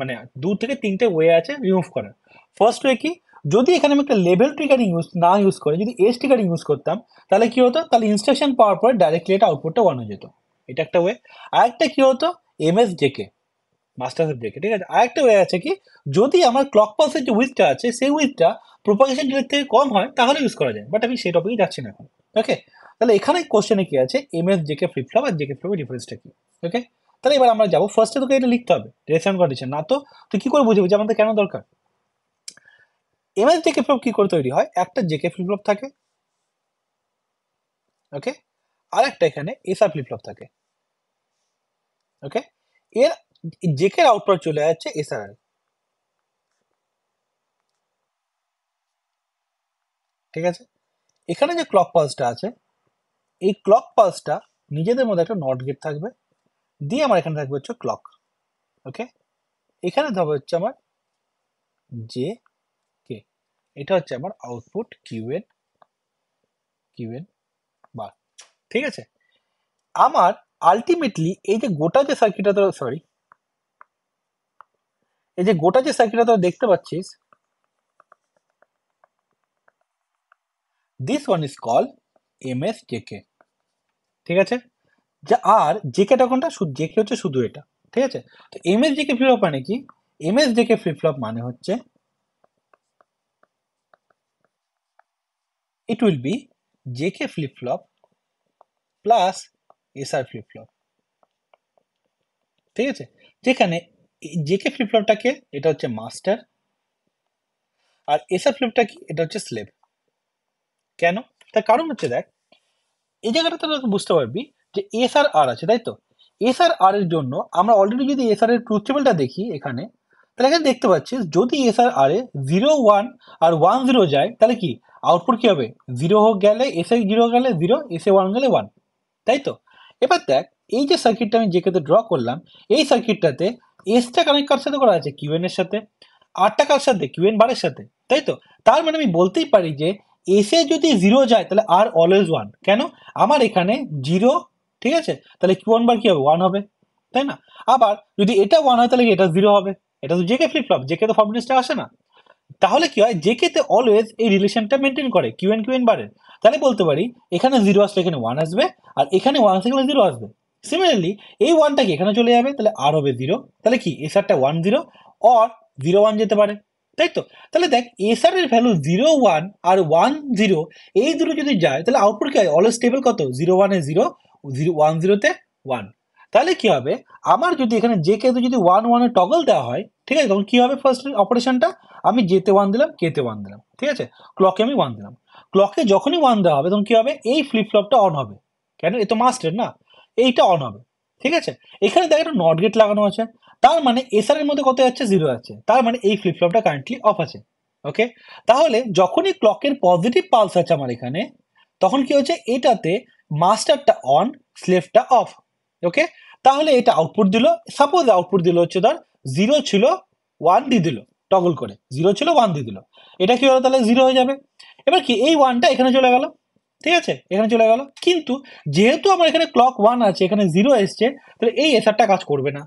মানে দু থেকে তিনটে ওয়ে আছে রিমুভ করার ফার্স্ট ওয়ে কি যদি এখানে আমি একটা লেভেল ট্রিগার ইউজ না ইউজ করে যদি এস ট্রিগার ইউজ করতাম তাহলে কি হতো তাহলে ইনস্ট্রাকশন পাওয়ার পরে ডাইরেক্টলি এটা আউটপুটটা ওয়ান হয়ে যেত এটা একটা ওয়ে আর একটা কী হতো এম এস জেকে মাস্টার্সের দিকে ঠিক আছে আরেকটা হয়ে আছে কি যদি আমার ক্লক পালসের যে উইথটা আছে সেই উইথটা প্রোপাগেশন ডিলের থেকে কম হয় তাহলে ইউজ করা যায় বাট আমি সেই টপিকে যাচ্ছি না এখন ওকে তাহলে এখানে কোশ্চেনে কি আছে এম এস জেকে ফ্লিপফ্লপ আর জেকে ফ্লিপের ডিফারেন্সটা কি ওকে তাহলে এবার আমরা যাবো ফার্স্টে তোকে এটা লিখতে হবে ডিরেকশন কন্ডিশন না তো তুই কী করে বুঝে যে আমাদের কেন দরকার এম এস জেকে ফ্লিপ কী করে তৈরি হয় একটা জেকে ফ্লিপফ্লপ থাকে ওকে আর একটা এখানে এসআর ফ্লিপফ্লপ থাকে ওকে এর জেকের আউট পর চলে যাচ্ছে এসআরএল ঠিক আছে এখানে যে ক্লক পালসটা আছে এই ক্লক পালসটা নিজেদের মধ্যে একটা নট গেট থাকবে দিয়ে আমার এখানে থাকবে হচ্ছে ক্লক ওকে এখানে থাকবে হচ্ছে আমার জে কে এটা হচ্ছে আমার আউটপুট কিউএন কিউএন বার ঠিক আছে আমার আলটিমেটলি এই যে গোটা যে সার্কিটটা তো সরি এই যে গোটা যে সার্কিটটা তোরা দেখতে পাচ্ছিস this one is call M S JK ঠিক আছে যা আর জেকেটা কোনটা জেকে হচ্ছে শুধু এটা ঠিক আছে তো এম এস জেকে ফ্লিপফ্লপ মানে কি এম এস জেকে ফ্লিপফ্লপ মানে হচ্ছে it will be JK flip plus S R flip-flop ঠিক আছে যেখানে জেকে ফ্লিপ ফ্লপটাকে এটা হচ্ছে মাস্টার আর এসা ফ্লিপটা কি এটা হচ্ছে স্লেভ কেন তার কারণ হচ্ছে দেখ এই জায়গাটা তো বুঝতে পারবি যে এস আর আর আছে তাই তো এস আর আর এর জন্য আমরা অলরেডি যদি এস আর এর ট্রুথ টেবিলটা দেখি এখানে তাহলে এখানে দেখতে পাচ্ছি যদি এস আর আর এ জিরো ওয়ান আর ওয়ান জিরো যায় তাহলে কি আউটপুট কি হবে জিরো হোক গেলে এস জিরো গেলে জিরো এস এ ওয়ান গেলে ওয়ান তাই তো এবার দেখ এই যে সার্কিটটা আমি যেকে ড্র করলাম এই সার্কিটটাতে এসটা কানেক্ট কার সাথে করা আছে কিউএন এর সাথে আটটা কার সাথে কিউএন বারের সাথে তাই তো তার মানে আমি বলতেই পারি যে এসে যদি জিরো যায় তাহলে আর অলওয়েজ ওয়ান কেন আমার এখানে জিরো ঠিক আছে তাহলে কিউএন বার কি হবে ওয়ান হবে তাই না আবার যদি এটা ওয়ান হয় তাহলে এটা জিরো হবে এটা তো জেকে ফ্লিপ ফ্লপ জেকে তো ফর্মুলেসটা আসে না তাহলে কি হয় জেকে তে অলওয়েজ এই রিলেশনটা মেনটেন করে কিউএন কিউএন বারের তাহলে বলতে পারি এখানে জিরো আসলে এখানে ওয়ান আসবে আর এখানে ওয়ান আসলে জিরো আসবে সিমিলারলি এই ওয়ানটা কি এখানে চলে যাবে তাহলে আর হবে জিরো তাহলে কি সারটা one zero or zero one যেতে পারে তাই তো তাহলে দেখ এসআর এর ভ্যালু জিরো ওয়ান আর ওয়ান জিরো এই দুটো যদি যায় তাহলে আউটপুট কি হয় অলওয়েজ স্টেবল কত জিরো ওয়ানে জিরো জিরো ওয়ান জিরোতে ওয়ান তাহলে কি হবে আমার যদি এখানে যে কেতে যদি ওয়ান ওয়ানে টগল দেওয়া হয় ঠিক আছে তখন কী হবে ফার্স্ট অপারেশনটা আমি যেতে ওয়ান দিলাম কেতে ওয়ান দিলাম ঠিক আছে ক্লকে আমি ওয়ান দিলাম ক্লকে যখনই ওয়ান দেওয়া হবে তখন কী হবে এই ফ্লিপ ফ্লপটা অন হবে কেন এ তো মাস্টার না এইটা অন হবে ঠিক আছে এখানে দেখো একটা নট গেট লাগানো আছে তার মানে এসআর এর মধ্যে কত যাচ্ছে জিরো আছে তার মানে এই ফ্লিপ ফ্লপটা কারেন্টলি অফ আছে ওকে তাহলে যখনই ক্লকের পজিটিভ পালস আছে আমার এখানে তখন কি হচ্ছে এটাতে মাস্টারটা অন স্লেভটা অফ ওকে তাহলে এটা আউটপুট দিল সাপোজ আউটপুট দিল হচ্ছে ধর জিরো ছিল ওয়ান দিয়ে দিল টগল করে জিরো ছিল ওয়ান দিয়ে দিল এটা কি হলো তাহলে জিরো হয়ে যাবে এবার কি এই ওয়ানটা এখানে চলে গেল ঠিক আছে এখানে চলে গেল কিন্তু যেহেতু আমার এখানে ক্লক ওয়ান আছে এখানে জিরো এসছে তাহলে এই এসারটা কাজ করবে না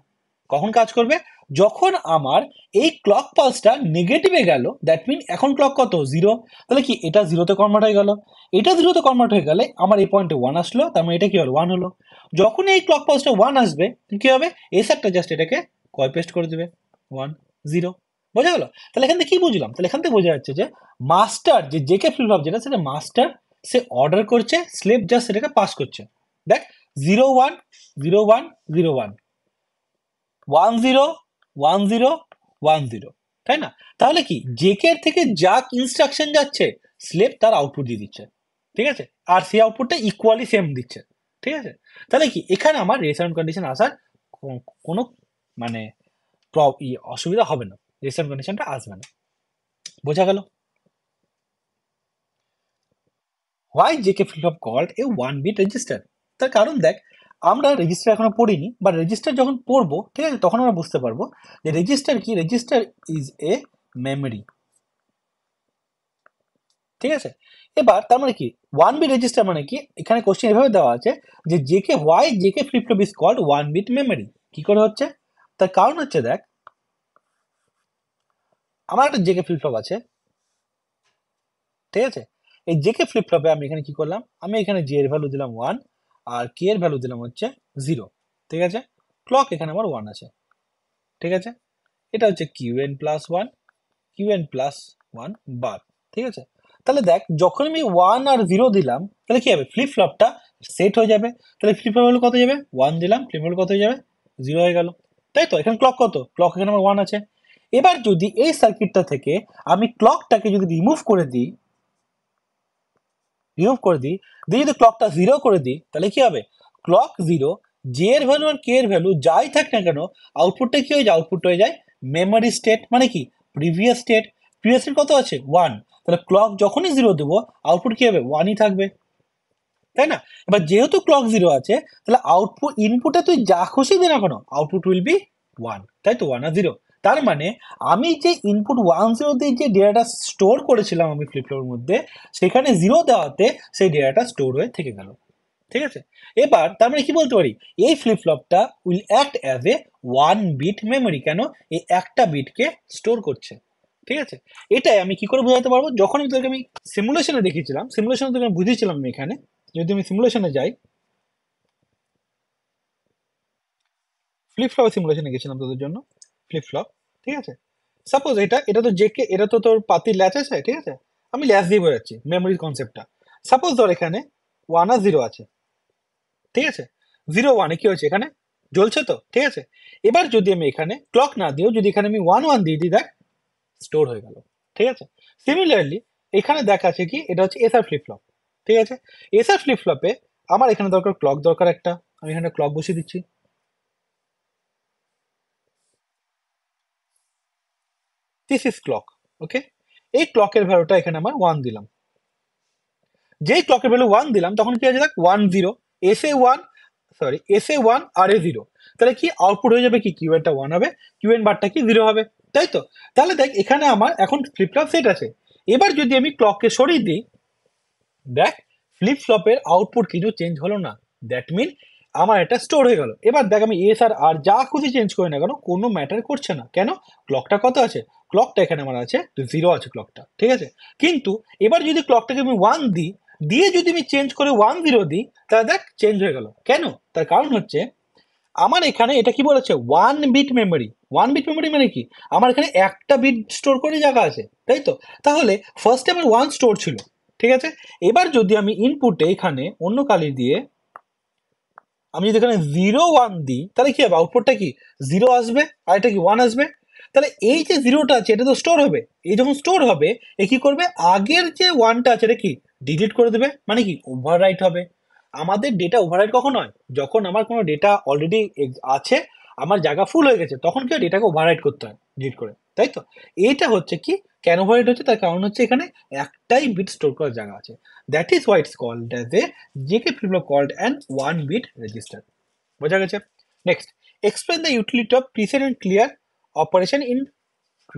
কখন কাজ করবে যখন আমার এই ক্লক পালসটা নেগেটিভে গেল দ্যাট মিন এখন ক্লক কত জিরো তাহলে কি এটা জিরোতে কনভার্ট হয়ে গেল এটা জিরোতে কনভার্ট হয়ে গেলে আমার এই পয়েন্টে ওয়ান আসলো তার মানে এটা কি হলো ওয়ান হলো যখন এই ক্লক পালসটা ওয়ান আসবে কি হবে এসআরটা জাস্ট এটাকে কয় পেস্ট করে দেবে ওয়ান জিরো বোঝা গেল তাহলে এখান থেকে কি বুঝলাম তাহলে এখান থেকে বোঝা যাচ্ছে যে মাস্টার যে জেকে ফ্লিপ যেটা সেটা মাস্টার সে অর্ডার করছে স্লেপ জাস্ট সেটাকে পাস করছে দেখ zero one zero one zero one one zero one zero one zero তাই না তাহলে কি কে থেকে যা ইনস্ট্রাকশন যাচ্ছে স্লেপ তার আউটপুট দিয়ে দিচ্ছে ঠিক আছে আর সেই আউটপুটটা ইকুয়ালি সেম দিচ্ছে ঠিক আছে তাহলে কি এখানে আমার রেসাউন্ড কন্ডিশন আসার কোনো মানে অসুবিধা হবে না রেসাউন্ড কন্ডিশনটা আসবে না বোঝা গেল why JK flip flop called a one bit register তার কারণ দেখ আমরা রেজিস্টার এখনো পড়িনি বা রেজিস্টার যখন পড়বো ঠিক আছে তখন আমরা বুঝতে পারবো যে রেজিস্টার কি রেজিস্টার ইজ এ মেমরি ঠিক আছে এবার তার মানে কি ওয়ান বিট রেজিস্টার মানে কি এখানে কোশ্চেন এভাবে দেওয়া আছে যে JK why JK flip flop is called one bit memory কি করে হচ্ছে তার কারণ হচ্ছে দেখ আমার একটা জেকে ফ্লিপ ফ্লপ আছে ঠিক আছে এই জেকে ফ্লিপ ফ্লপে আমি এখানে কি করলাম আমি এখানে জি এর ভ্যালু দিলাম ওয়ান আর কে এর ভ্যালু দিলাম হচ্ছে জিরো ঠিক আছে ক্লক এখানে আমার ওয়ান আছে ঠিক আছে এটা হচ্ছে Q N plus one Q N plus one bar ঠিক আছে তাহলে দেখ যখন আমি ওয়ান আর জিরো দিলাম তাহলে কি হবে ফ্লিপ ফ্লপটা সেট হয়ে যাবে তাহলে ফ্লিপ ফ্লপ কত যাবে ওয়ান দিলাম ফ্লিপ ফ্লপ কত হয়ে যাবে জিরো হয়ে গেল তাই তো এখানে ক্লক কত ক্লক এখানে আমার ওয়ান আছে এবার যদি এই সার্কিটটা থেকে আমি ক্লকটাকে যদি রিমুভ করে দিই রিমুভ করে দিই দিয়ে যদি ক্লকটা জিরো করে দিই তাহলে কী হবে ক্লক জিরো জে এর ভ্যালু আর কে এর ভ্যালু যাই থাক না কেন আউটপুটটা কী হয়ে যায় আউটপুট হয়ে যায় মেমোরি স্টেট মানে কি প্রিভিয়াস স্টেট প্রিভিয়াস স্টেট কত আছে ওয়ান তাহলে ক্লক যখনই জিরো দেবো আউটপুট কী হবে ওয়ানই থাকবে তাই না এবার যেহেতু ক্লক জিরো আছে তাহলে আউটপুট ইনপুটে তুই যা খুশি দে না কেন আউটপুট উইল বি ওয়ান তাই তো ওয়ান আর জিরো তার মানে আমি যে ইনপুট ওয়ান জিরোতে যে ডেটাটা স্টোর করেছিলাম আমি ফ্লিপফ্লপের মধ্যে সেখানে জিরো দেওয়াতে সেই ডেটাটা স্টোর হয়ে থেকে গেল ঠিক আছে এবার তার মানে কি বলতে পারি এই ফ্লিপফ্লপটা will act as a one bit memory কেন এই একটা বিটকে স্টোর করছে ঠিক আছে এটাই আমি কি করে বোঝাতে পারবো যখন আমি তোকে আমি সিমুলেশনে দেখেছিলাম সিমুলেশনে তোকে আমি বুঝেছিলাম আমি এখানে যদি আমি সিমুলেশনে যাই ফ্লিপফ্লপ সিমুলেশনে গেছিলাম তোদের জন্য ফ্লিপ ফ্লপ ঠিক আছে সাপোজ এটা এটা তো জেকে এটা তো তোর পাতির ল্যাচ আছে ঠিক আছে আমি ল্যাচ দিয়ে বোঝাচ্ছি মেমোরির কনসেপ্টটা সাপোজ ধর এখানে ওয়ান আর জিরো আছে ঠিক আছে জিরো ওয়ানে কী হয়েছে এখানে জ্বলছে তো ঠিক আছে এবার যদি আমি এখানে ক্লক না দিও যদি এখানে আমি ওয়ান ওয়ান দিয়ে দিই দেখ স্টোর হয়ে গেল ঠিক আছে সিমিলারলি এখানে দেখাচ্ছে কি এটা হচ্ছে এসআর ফ্লিপ ফ্লপ ঠিক আছে এসআর ফ্লিপ ফ্লপে আমার এখানে দরকার ক্লক দরকার একটা আমি এখানে ক্লক বসিয়ে দিচ্ছি দিস ইজ ক্লক ওকে এই ক্লকের ভ্যালুটা এখানে আমার ওয়ান দিলাম যেই ক্লকের ভ্যালু ওয়ান দিলাম তখন কি হয়ে যাবে ওয়ান জিরো এস এ ওয়ান সরি এস এ ওয়ান আর এ জিরো তাহলে কি আউটপুট হয়ে যাবে কি কিউ এনটা ওয়ান হবে কিউ এন বারটা কি জিরো হবে তাই তো তাহলে দেখ এখানে আমার এখন ফ্লিপফ্লপ সেট আছে এবার যদি আমি ক্লককে সরিয়ে দিই দেখ ফ্লিপ ফ্লপের আউটপুট কিছু চেঞ্জ হলো না দ্যাট মিন আমার এটা স্টোর হয়ে গেল এবার দেখ আমি এস আর আর যা খুশি চেঞ্জ করি না কেন কোনো ম্যাটার করছে না কেন ক্লকটা কত আছে ক্লকটা এখানে আমার আছে জিরো আছে ক্লকটা ঠিক আছে কিন্তু এবার যদি ক্লকটাকে আমি ওয়ান দিই দিয়ে যদি আমি চেঞ্জ করে ওয়ান জিরো দিই তাহলে দেখ চেঞ্জ হয়ে গেল কেন তার কারণ হচ্ছে আমার এখানে এটা কি বলেছে one bit memory one bit memory মানে কি আমার এখানে একটা বিট স্টোর করে জায়গা আছে তাই তো তাহলে ফার্স্টে আমার ওয়ান স্টোর ছিল ঠিক আছে এবার যদি আমি ইনপুটে এখানে অন্য কালি দিয়ে আমি যদি এখানে জিরো ওয়ান দিই তাহলে কি হবে আউটপুটটা কি জিরো আসবে আর এটা কি ওয়ান আসবে তাহলে এই যে জিরোটা আছে এটা তো স্টোর হবে এই যখন স্টোর হবে এ কী করবে আগের যে ওয়ানটা আছে এটা কি ডিলিট করে দেবে মানে কি ওভার হবে আমাদের ডেটা ওভার রাইট কখন হয় যখন আমার কোনো ডেটা অলরেডি আছে আমার জায়গা ফুল হয়ে গেছে তখন কি ডেটাকে ওভার রাইট করতে হয় ডিলিট করে তাই তো এটা হচ্ছে কি কেন ওভার রাইট হচ্ছে তার কারণ হচ্ছে এখানে একটাই বিট স্টোর করার জায়গা আছে that is white called as a JK K flip called and one bit register বোঝা গেছে next explain the utility of present and clear operation in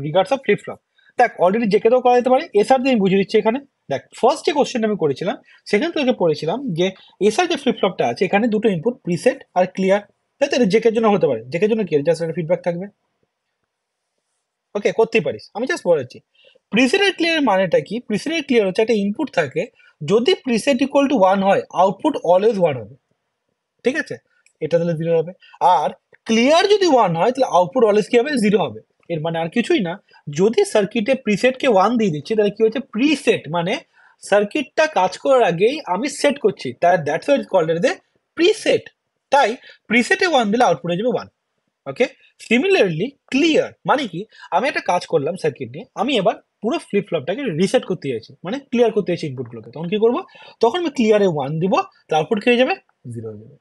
regards of flip flop দেখ অলরেডি যে কেউ করা যেতে পারে এসআর দিয়ে বুঝে দিচ্ছি এখানে দেখ ফার্স্ট যে কোশ্চেনটা আমি করেছিলাম সেখান থেকে পড়েছিলাম যে এসআর যে ফ্লিপ ফ্লপটা আছে এখানে দুটো ইনপুট প্রিসেট আর ক্লিয়ার তাই তো জেকের জন্য হতে পারে জেকের জন্য কি জাস্ট একটা ফিডব্যাক থাকবে ওকে করতেই পারিস আমি জাস্ট বলেছি প্রিসেটের ক্লিয়ার মানেটা কি প্রিসেটের ক্লিয়ার হচ্ছে একটা ইনপুট থাকে যদি প্রিসেট ইকুয়াল টু ওয়ান হয় আউটপুট অলওয়েজ ওয়ান হবে ঠিক আছে এটা তাহলে জিরো হবে আর ক্লিয়ার যদি ওয়ান হয় তাহলে আউটপুট অলওয়েজ কী হবে জিরো হবে এর মানে আর কিছুই না যদি সার্কিটে প্রিসেটকে ওয়ান দিয়ে দিচ্ছি তাহলে কী হচ্ছে প্রিসেট মানে সার্কিটটা কাজ করার আগেই আমি সেট করছি তার that's why call they preset তাই প্রিসেটে ওয়ান দিলে হয়ে যাবে ওয়ান ওকে সিমিলারলি ক্লিয়ার মানে কি আমি একটা কাজ করলাম সার্কিট নিয়ে আমি এবার পুরো ফ্লিপফ্লপটাকে রিসেট করতে চাইছি মানে ক্লিয়ার করতে চাইছি ইনপুটগুলোকে তখন কী করবো তখন আমি ক্লিয়ারে ওয়ান দিব তারপর কি হয়ে যাবে জিরো হয়ে যাবে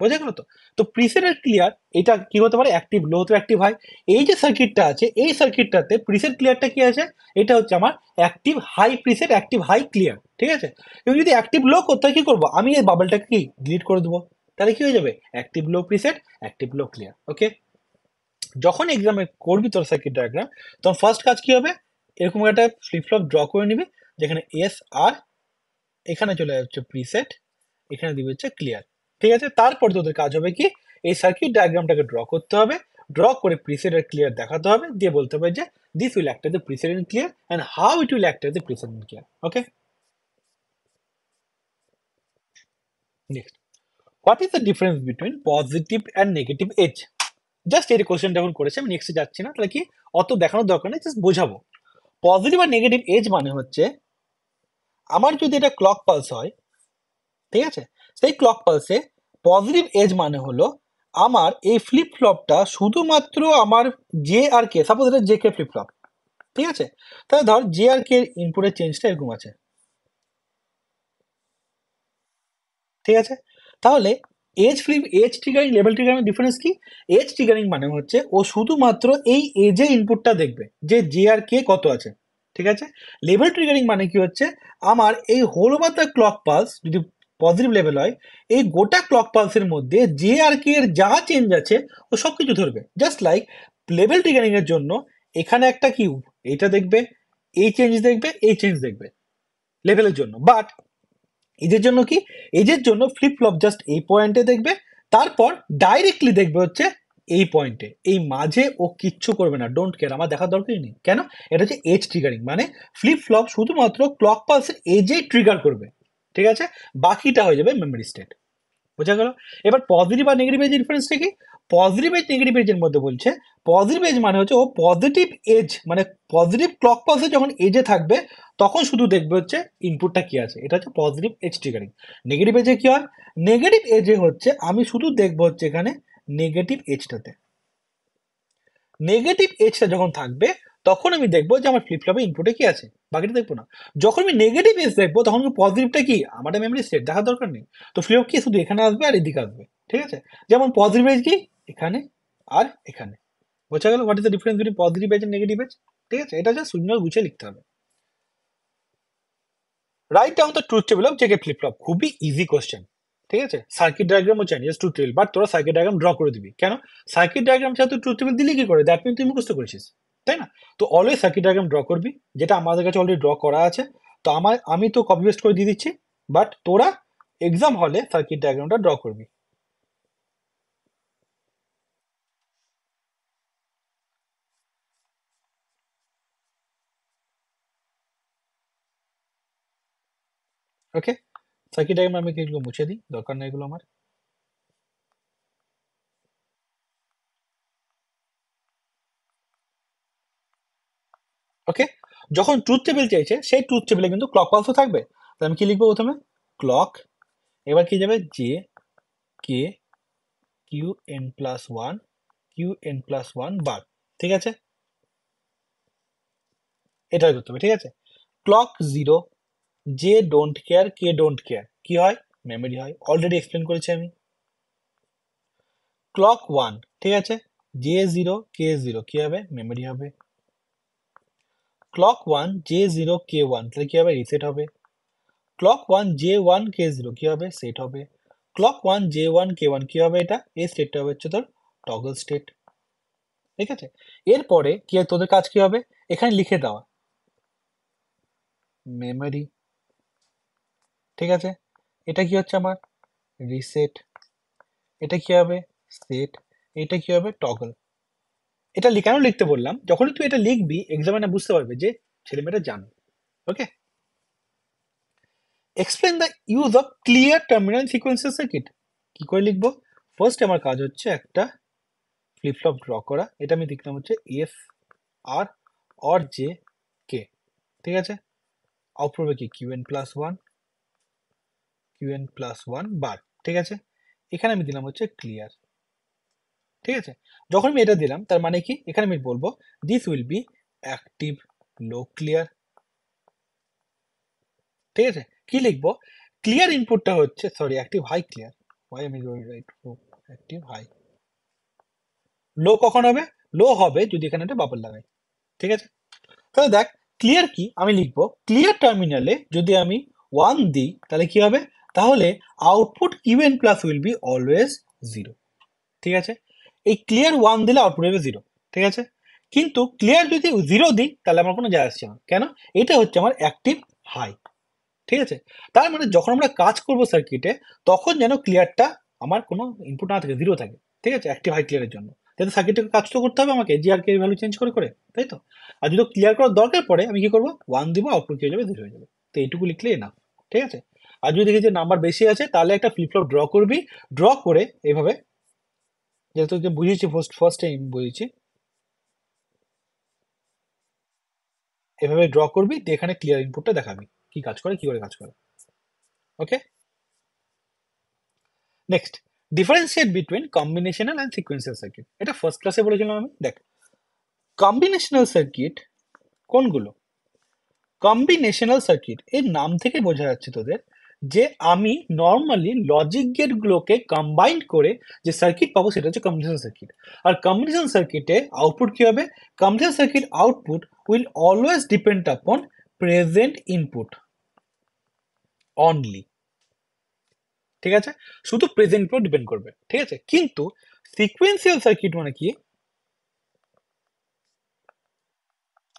বোঝা গেল তো তো প্রিসেটের ক্লিয়ার এটা কি হতে পারে অ্যাক্টিভ লো তো অ্যাক্টিভ হাই এই যে সার্কিটটা আছে এই সার্কিটটাতে প্রিসেট ক্লিয়ারটা কি আছে এটা হচ্ছে আমার active high preset active high clear ঠিক আছে এবং যদি অ্যাক্টিভ লো করতে কি করবো আমি এই বাবলটাকে কি ডিলিট করে দেবো তাহলে কি হয়ে যাবে active low preset active low clear okay যখন এক্সামে করবি তোর সার্কিট ডায়াগ্রাম তখন ফার্স্ট কাজ কি হবে এরকম একটা ফ্লিপ ফ্লপ ড্র করে নিবি যেখানে এস আর এখানে চলে যাচ্ছে প্রিসেট এখানে দিবে হচ্ছে ক্লিয়ার ঠিক আছে তারপর তোদের কাজ হবে কি এই সার্কিট ডায়াগ্রামটাকে ড্র করতে হবে ড্র করে প্রিসেট আর ক্লিয়ার দেখাতে হবে দিয়ে বলতে হবে যে this will act as a clear and how it will act as a precedent clear okay next what is the difference between positive and negative edge just এই কোয়েশ্চেনটা এখন করেছে আমি নেক্সটে যাচ্ছি না তাহলে কি অত দেখানোর দরকার নেই জাস্ট বোঝাবো পজিটিভ আর নেগেটিভ এজ মানে হচ্ছে আমার যদি এটা ক্লক পালস হয় ঠিক আছে সেই ক্লক পালসে পজিটিভ এজ মানে হলো আমার এই ফ্লিপ ফ্লপটা শুধুমাত্র আমার জে আর কে সাপোজ এটা জে কে ফ্লিপ ফ্লপ ঠিক আছে তাহলে ধর জে আর কে ইনপুটের চেঞ্জটা এরকম আছে ঠিক আছে তাহলে edge flip edge triggering level triggering difference কি এজ ট্রিগারিং মানে হচ্ছে ও শুধুমাত্র এই এজে ইনপুটটা দেখবে যে জে আর কে কত আছে ঠিক আছে লেভেল ট্রিগারিং মানে কি হচ্ছে আমার এই whole over the clock pulse যদি পজিটিভ লেভেল হয় এই গোটা ক্লক পালসের মধ্যে যে আর কে এর যা চেঞ্জ আছে ও সব কিছু ধরবে জাস্ট লাইক লেভেল টিকেনিংয়ের জন্য এখানে একটা কিউ এটা দেখবে এই চেঞ্জ দেখবে এই চেঞ্জ দেখবে লেভেলের জন্য বাট এদের জন্য কি এদের জন্য ফ্লিপ ফ্লপ জাস্ট এই পয়েন্টে দেখবে তারপর ডাইরেক্টলি দেখবে হচ্ছে এই পয়েন্টে এই মাঝে ও কিচ্ছু করবে না ডোন্ট কেয়ার আমার দেখার দরকারই নেই কেন এটা হচ্ছে এজ ট্রিগারিং মানে ফ্লিপ ফ্লপ শুধুমাত্র ক্লক পালসের এজে ট্রিগার করবে ঠিক আছে বাকিটা হয়ে যাবে মেমোরি স্টেট বোঝা গেল এবার পজিটিভ আর নেগেটিভ এজ ইনফারেন্সটা কি পজিটিভ এজ নেগেটিভ এজের মধ্যে বলছে পজিটিভ এজ মানে হচ্ছে ও পজিটিভ এজ মানে পজিটিভ ক্লক পালসে যখন এজে থাকবে তখন শুধু দেখবে হচ্ছে ইনপুটটা কী আছে এটা হচ্ছে পজিটিভ এজ ট্রিগারিং নেগেটিভ এজে কী হয় নেগেটিভ এজে হচ্ছে আমি শুধু দেখবো হচ্ছে এখানে নেগেটিভ এজটাতে নেগেটিভ এজটা যখন থাকবে তখন আমি দেখবো যে আমার ফ্লিপফ্লপে ইনপুটে কি আছে বাকিটা দেখবো না যখন আমি নেগেটিভ এস দেখবো তখন পজিটিভটা কি আমার মেমরি সেট দেখার দরকার নেই তো ফ্লিপ কি শুধু এখানে আসবে আর এদিকে আসবে ঠিক আছে যেমন পজিটিভ এজ কি এখানে আর এখানে বোঝা গেল what is the difference between positive edge and negative edge ঠিক আছে এটা যা সুন্দর গুছিয়ে লিখতে হবে write down the truth table of JK flip flop খুবই ইজি কোশ্চেন ঠিক আছে সার্কিট ডায়াগ্রামও চাই জাস্ট ট্রুথ টেবিল বাট তোরা সার্কিট ডায়াগ্রাম ড্র করে দিবি কেন সার্কিট ডায়াগ্রাম ছাড়া তুই ট্রুথ টেবিল দিলি কি করে দ্যাট মিন তুই মুখস্থ করেছিস তাই না তো অলওয়েজ সার্কিট ডায়াগ্রাম ড্র করবি যেটা আমাদের কাছে অলরেডি ড্র করা আছে তো আমার আমি তো কপি পেস্ট করে দিয়ে দিচ্ছি বাট তোরা এক্সাম হলে সার্কিট ডায়াগ্রামটা ড্র করবি ওকে সার্কিট ডায়াগ্রাম আমি এগুলো মুছে দিই দরকার নেই এগুলো আমার ওকে যখন ট্রুথ টেবিল চাইছে সেই ট্রুথ টেবিলে কিন্তু ক্লক পালসও থাকবে তাহলে আমি কি লিখবো প্রথমে ক্লক এবার কি যাবে J K Q N plus one Q N plus one bar ঠিক আছে এটাই করতে হবে ঠিক আছে clock zero J don't care K don't care কি হয় মেমোরি হয় অলরেডি এক্সপ্লেন করেছি আমি ক্লক ওয়ান ঠিক আছে জে জিরো কে জিরো কী হবে মেমোরি হবে clock 1 j0 k1 কি হবে রিসেট হবে clock 1 j1 k0 কি হবে সেট হবে clock 1 j1 k1 কি হবে এটা এ সেটটা হবে চত টগল স্টেট ঠিক আছে এরপরে kia তোদের কাজ কি হবে এখানে লিখে দাও মেমরি ঠিক আছে এটা কি হচ্ছে আমার রিসেট এটা কি হবে সেট এটা কি হবে টগল এটা কেন লিখতে বললাম যখনই তুই এটা লিখবি এক্সামিনার বুঝতে পারবে যে ছেলেমেয়েটা জানো okay explain the use of clear terminal সিকোয়েন্সের সার্কিট কি করে লিখবো ফার্স্ট আমার কাজ হচ্ছে একটা ফ্লিপফ্লপ ড্র করা এটা আমি লিখলাম হচ্ছে F R or J K ঠিক আছে আউটপুট কি Q N plus one Q N plus one bar ঠিক আছে এখানে আমি দিলাম হচ্ছে ক্লিয়ার ঠিক আছে যখন আমি এটা দিলাম তার মানে কি এখানে আমি বলবো this will be active low clear ঠিক আছে কি লিখবো ক্লিয়ার ইনপুটটা হচ্ছে sorry active high clear why আমি রাইট অ্যাক্টিভ হাই লো কখন হবে লো হবে যদি এখানে একটা বাবল লাগাই ঠিক আছে তাহলে দেখ ক্লিয়ার কি আমি লিখবো ক্লিয়ার টার্মিনালে যদি আমি ওয়ান দিই তাহলে কি হবে তাহলে output even plus will be always zero ঠিক আছে এই ক্লিয়ার ওয়ান দিলে আউটপুট হবে জিরো ঠিক আছে কিন্তু ক্লিয়ার যদি জিরো দিই তাহলে আমার কোনো যায় আসছে না কেন এটা হচ্ছে আমার অ্যাক্টিভ হাই ঠিক আছে তার মানে যখন আমরা কাজ করব সার্কিটে তখন যেন ক্লিয়ারটা আমার কোনো ইনপুট না থাকে জিরো থাকে ঠিক আছে অ্যাক্টিভ হাই ক্লিয়ারের জন্য যাতে সার্কিটটাকে কাজ তো করতে হবে আমাকে জি আর কে ভ্যালু চেঞ্জ করে করে তাই তো আর যদি ক্লিয়ার করার দরকার পড়ে আমি কী করবো ওয়ান দিব আউটপুট হয়ে যাবে জিরো হয়ে যাবে তো এইটুকু লিখলে না ঠিক আছে আর যদি দেখি যে নাম্বার বেশি আছে তাহলে একটা ফ্লিপ ড্র করবি ড্র করে এইভাবে যেহেতু বুঝেছি বুঝিয়েছি ফার্স্ট ফার্স্ট টাইম বুঝিয়েছি এভাবে ড্র করবি তো এখানে ক্লিয়ার ইনপুটটা দেখাবি কি কাজ করে কি করে কাজ করে okay next differentiate between combinational and sequential circuit এটা ফার্স্ট ক্লাসে বলেছিলাম আমি দেখ কম্বিনেশনাল সার্কিট কোনগুলো কম্বিনেশনাল সার্কিট এর নাম থেকে বোঝা যাচ্ছে তোদের যে আমি নর্মালি লজিক গেটগুলোকে কম্বাইন করে যে সার্কিট পাবো সেটা হচ্ছে কম্বিনেশন সার্কিট আর কম্বিনেশন সার্কিটে আউটপুট কী হবে combination circuit output will always depend upon present input only ঠিক আছে শুধু প্রেজেন্ট ইনপুট ডিপেন্ড করবে ঠিক আছে কিন্তু সিকুয়েন্সিয়াল সার্কিট মানে কি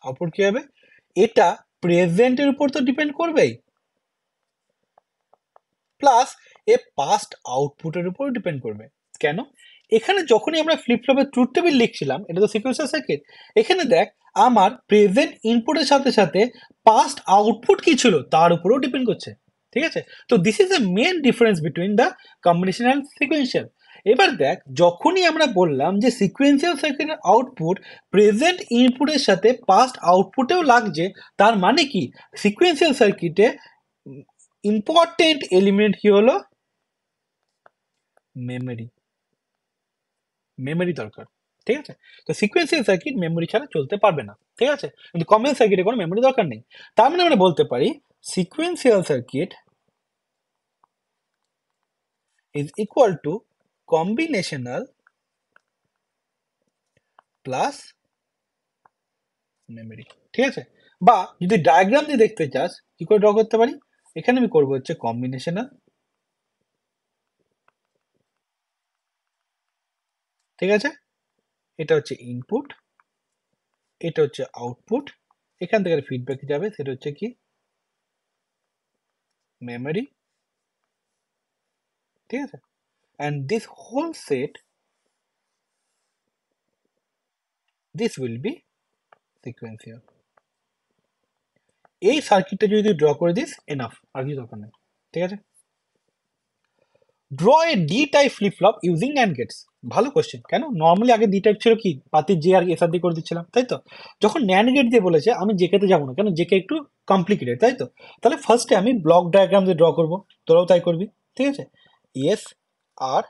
আউটপুট কী হবে এটা প্রেজেন্টের উপর তো ডিপেন্ড করবেই প্লাস এ পাস্ট আউটপুটের উপর ডিপেন্ড করবে কেন এখানে যখনই আমরা ফ্লিপফ্লপের ট্রুথ টেবিল লিখছিলাম এটা তো সিকুয়েন্সার সার্কিট এখানে দেখ আমার প্রেজেন্ট ইনপুটের সাথে সাথে পাস্ট আউটপুট কি ছিল তার উপরেও ডিপেন্ড করছে ঠিক আছে তো this is the main difference between the combination and sequential এবার দেখ যখনই আমরা বললাম যে সিকুয়েন্সিয়াল সার্কিটের আউটপুট প্রেজেন্ট ইনপুটের সাথে পাস্ট আউটপুটেও লাগছে তার মানে কি সিকুয়েন্সিয়াল সার্কিটে ইম্পর্টেন্ট এলিমেন্ট কি হলো মেমোরি মেমোরি দরকার ঠিক আছে তো সিকোয়েন্সিয়াল সার্কিট মেমোরি ছাড়া চলতে পারবে না ঠিক আছে কিন্তু কমন সার্কিটে কোনো মেমোরি দরকার নেই তার মানে আমরা বলতে পারি sequential circuit is equal to combinational plus memory ঠিক আছে বা যদি ডায়াগ্রাম দিয়ে দেখতে চাস কি করে ড্র করতে পারি এখানে আমি করবো হচ্ছে কম্বিনেশনাল ঠিক আছে এটা হচ্ছে ইনপুট এটা হচ্ছে আউটপুট এখান থেকে ফিডব্যাক যাবে সেটা হচ্ছে কি মেমরি ঠিক আছে and this whole set this will be sequence এই সার্কিটটা যদি তুই ড্র করে দিস এনাফ আর কিছু দরকার নেই ঠিক আছে draw a D type flip flop using and gates ভালো কোয়েশ্চেন কেন নর্মালি আগে ডি টাইপ ছিল কি পাতি জে আর আর ডি করে দিচ্ছিলাম তাই তো যখন ন্যান্ড গেট দিয়ে বলেছে আমি জেকেতে যাবো না কেন জেকে একটু কমপ্লিকেটেড তাই তো তাহলে ফার্স্টে আমি ব্লক ডায়াগ্রাম দিয়ে ড্র করবো তোরাও তাই করবি ঠিক আছে ইয়েস আর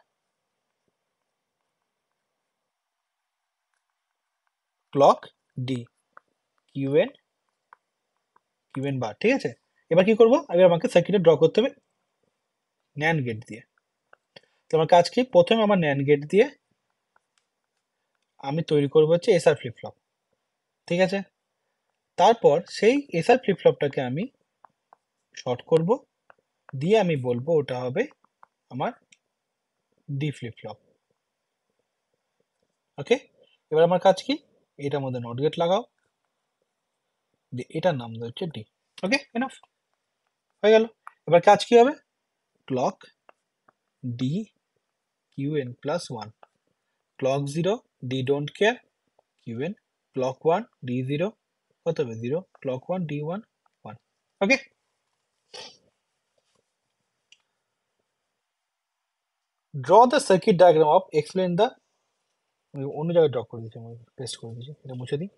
clock D N event bar ঠিক আছে এবার কি করবো আগে আমাকে সার্কিটে ড্র করতে হবে ন্যান গেট দিয়ে তো আমার কাজ কি প্রথমে আমার ন্যান গেট দিয়ে আমি তৈরি করবো হচ্ছে এসআর ফ্লিপফ্লপ ঠিক আছে তারপর সেই এসআর ফ্লিপফ্লপটাকে আমি শর্ট করব দিয়ে আমি বলবো ওটা হবে আমার ডি ফ্লিপফ্লপ ওকে এবার আমার কাজ কি এটার মধ্যে নট গেট লাগাও যে এটার নাম হচ্ছে ডি ওকে এনাফ হয়ে গেল এবার কাজ কি হবে clock D Q N plus one clock zero D don't care Q N clock one D zero কত হবে zero clock one D one one okay draw the circuit diagram of explain the অন্য জায়গায় draw করে দিচ্ছি আমি paste করে দিচ্ছি এটা মুছে দিই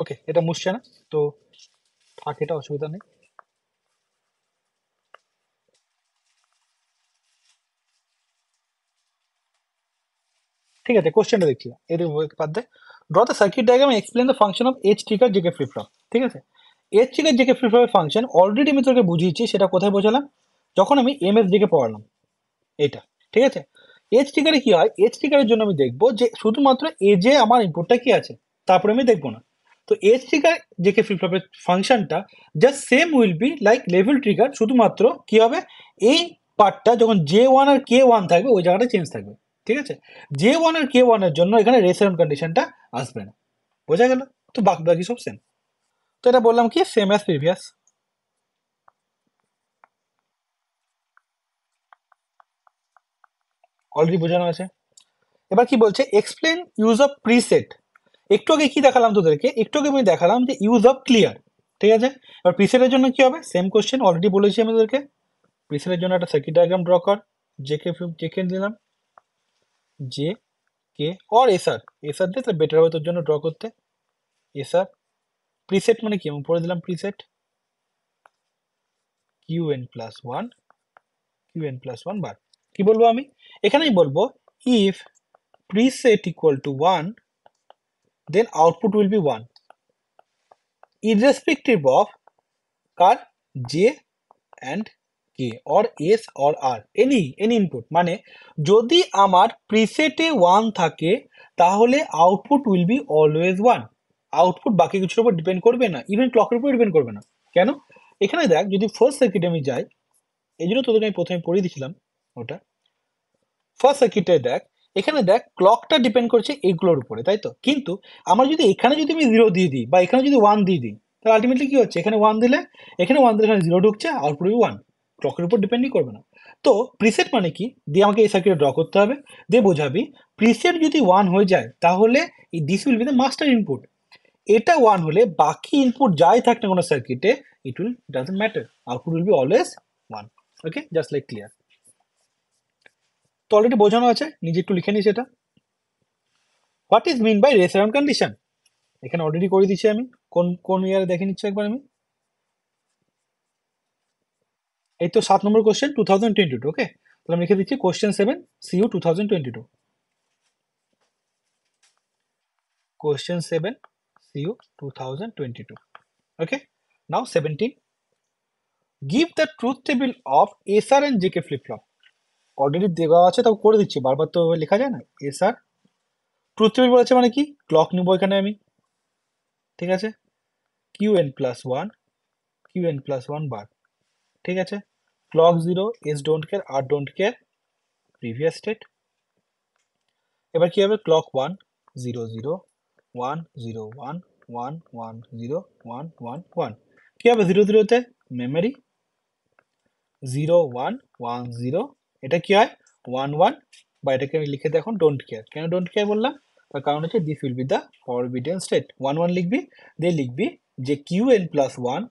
ওকে এটা মুছছে না তো থাক এটা অসুবিধা নেই ঠিক আছে কোশ্চেনটা দেখছি এর বাদ দে draw the circuit diagram explain the function of edge trigger JK flip flop ঠিক আছে এইচ টিকার জেকে ফ্লিপ ফ্লপের ফাংশন অলরেডি আমি তোকে বুঝিয়েছি সেটা কোথায় বোঝালাম যখন আমি এম এস জেকে পড়ালাম এটা ঠিক আছে এইচ টিকারে কি হয় এইচ টিকারের জন্য আমি দেখবো যে শুধুমাত্র এজে আমার ইনপুটটা কি আছে তারপরে আমি দেখবো না তো এজ ট্রিগার যে কে ফ্লিপফ্লপের ফাংশনটা just same will be like level trigger শুধুমাত্র কি হবে এই পার্টটা যখন জে ওয়ান আর কে ওয়ান থাকবে ওই জায়গাটা চেঞ্জ থাকবে ঠিক আছে জে ওয়ান আর কে ওয়ানের জন্য এখানে রেসারন কন্ডিশনটা আসবে না বোঝা গেল তো বাকি বাকি সব সেম তো এটা বললাম কি সেম অ্যাজ প্রিভিয়াস অলরেডি বোঝানো আছে এবার কি বলছে এক্সপ্লেন ইউজ অফ প্রিসেট একটু আগে কি দেখালাম তোদেরকে একটু আগে আমি দেখালাম যে ইউজ অফ ক্লিয়ার ঠিক আছে এবার প্রিসেটের জন্য কী হবে সেম কোয়েশ্চেন অলরেডি বলেছি আমি তোদেরকে প্রিসেটের জন্য একটা সার্কিট ডায়াগ্রাম ড্র কর জেকে জেকে দিলাম J K or SR SR দিয়ে তাহলে বেটার হবে তোর জন্য ড্র করতে এসআর প্রিসেট মানে কি আমি পড়ে দিলাম preset Q N plus one Q N plus one bar কি বলবো আমি এখানেই বলবো if preset equal to one then output will be 1 irrespective of কার J and K or S or R any any input মানে যদি আমার প্রিসেটে ওয়ান থাকে তাহলে output will be always one output বাকি কিছুর উপর ডিপেন্ড করবে না ইভেন ক্লকের উপর ডিপেন্ড করবে না কেন এখানে দেখ যদি ফার্স্ট সার্কিটে আমি যাই এই জন্য তোদেরকে আমি প্রথমে পড়িয়ে দিয়েছিলাম ওটা ফার্স্ট সার্কিটে দেখ এখানে দেখ ক্লকটা ডিপেন্ড করছে এইগুলোর উপরে তাই তো কিন্তু আমার যদি এখানে যদি আমি জিরো দিয়ে দিই বা এখানে যদি ওয়ান দিয়ে দিই তাহলে আলটিমেটলি কী হচ্ছে এখানে ওয়ান দিলে এখানে ওয়ান দিলে এখানে জিরো ঢুকছে আউটপুটে ওয়ান ক্লকের উপর ডিপেন্ডই করবে না তো প্রিসেট মানে কি দিয়ে আমাকে এই সার্কিটে ড্র করতে হবে দিয়ে বোঝাবি প্রিসেট যদি ওয়ান হয়ে যায় তাহলে এই this will be the master input এটা ওয়ান হলে বাকি ইনপুট যাই থাকে না কোনো সার্কিটে it will doesn't matter output will be always one okay just like clear তো অলরেডি বোঝানো আছে নিজে একটু লিখে নিই সেটা what is mean by race around condition এখানে অলরেডি করে দিচ্ছি আমি কোন কোন ইয়ারে দেখে নিচ্ছি একবার আমি এই তো সাত নম্বর question two thousand twenty two okay তাহলে আমি লিখে দিচ্ছি question seven C U two thousand twenty two question seven C U two thousand twenty two okay now seventeen give the truth table of SR and JK flip flop already দেওয়া আছে তাও করে দিচ্ছি বারবার তো লেখা যায় না এস আর ট্রুথ টেবিল বলেছে মানে কি ক্লক নিব এখানে আমি ঠিক আছে Q N plus one Q N plus one bar ঠিক আছে clock zero S don't care R don't care previous state এবার কী হবে clock one zero zero one zero one one one zero one one one কী হবে zero জিরোতে memory zero one one zero এটা কি হয় ওয়ান ওয়ান বা এটাকে আমি লিখে দেখুন ডোন্ট কেয়ার কেন ডোন্ট কেয়ার বললাম তার কারণ হচ্ছে this will be the forbidden state one one লিখবি দিয়ে লিখবি যে Q N plus one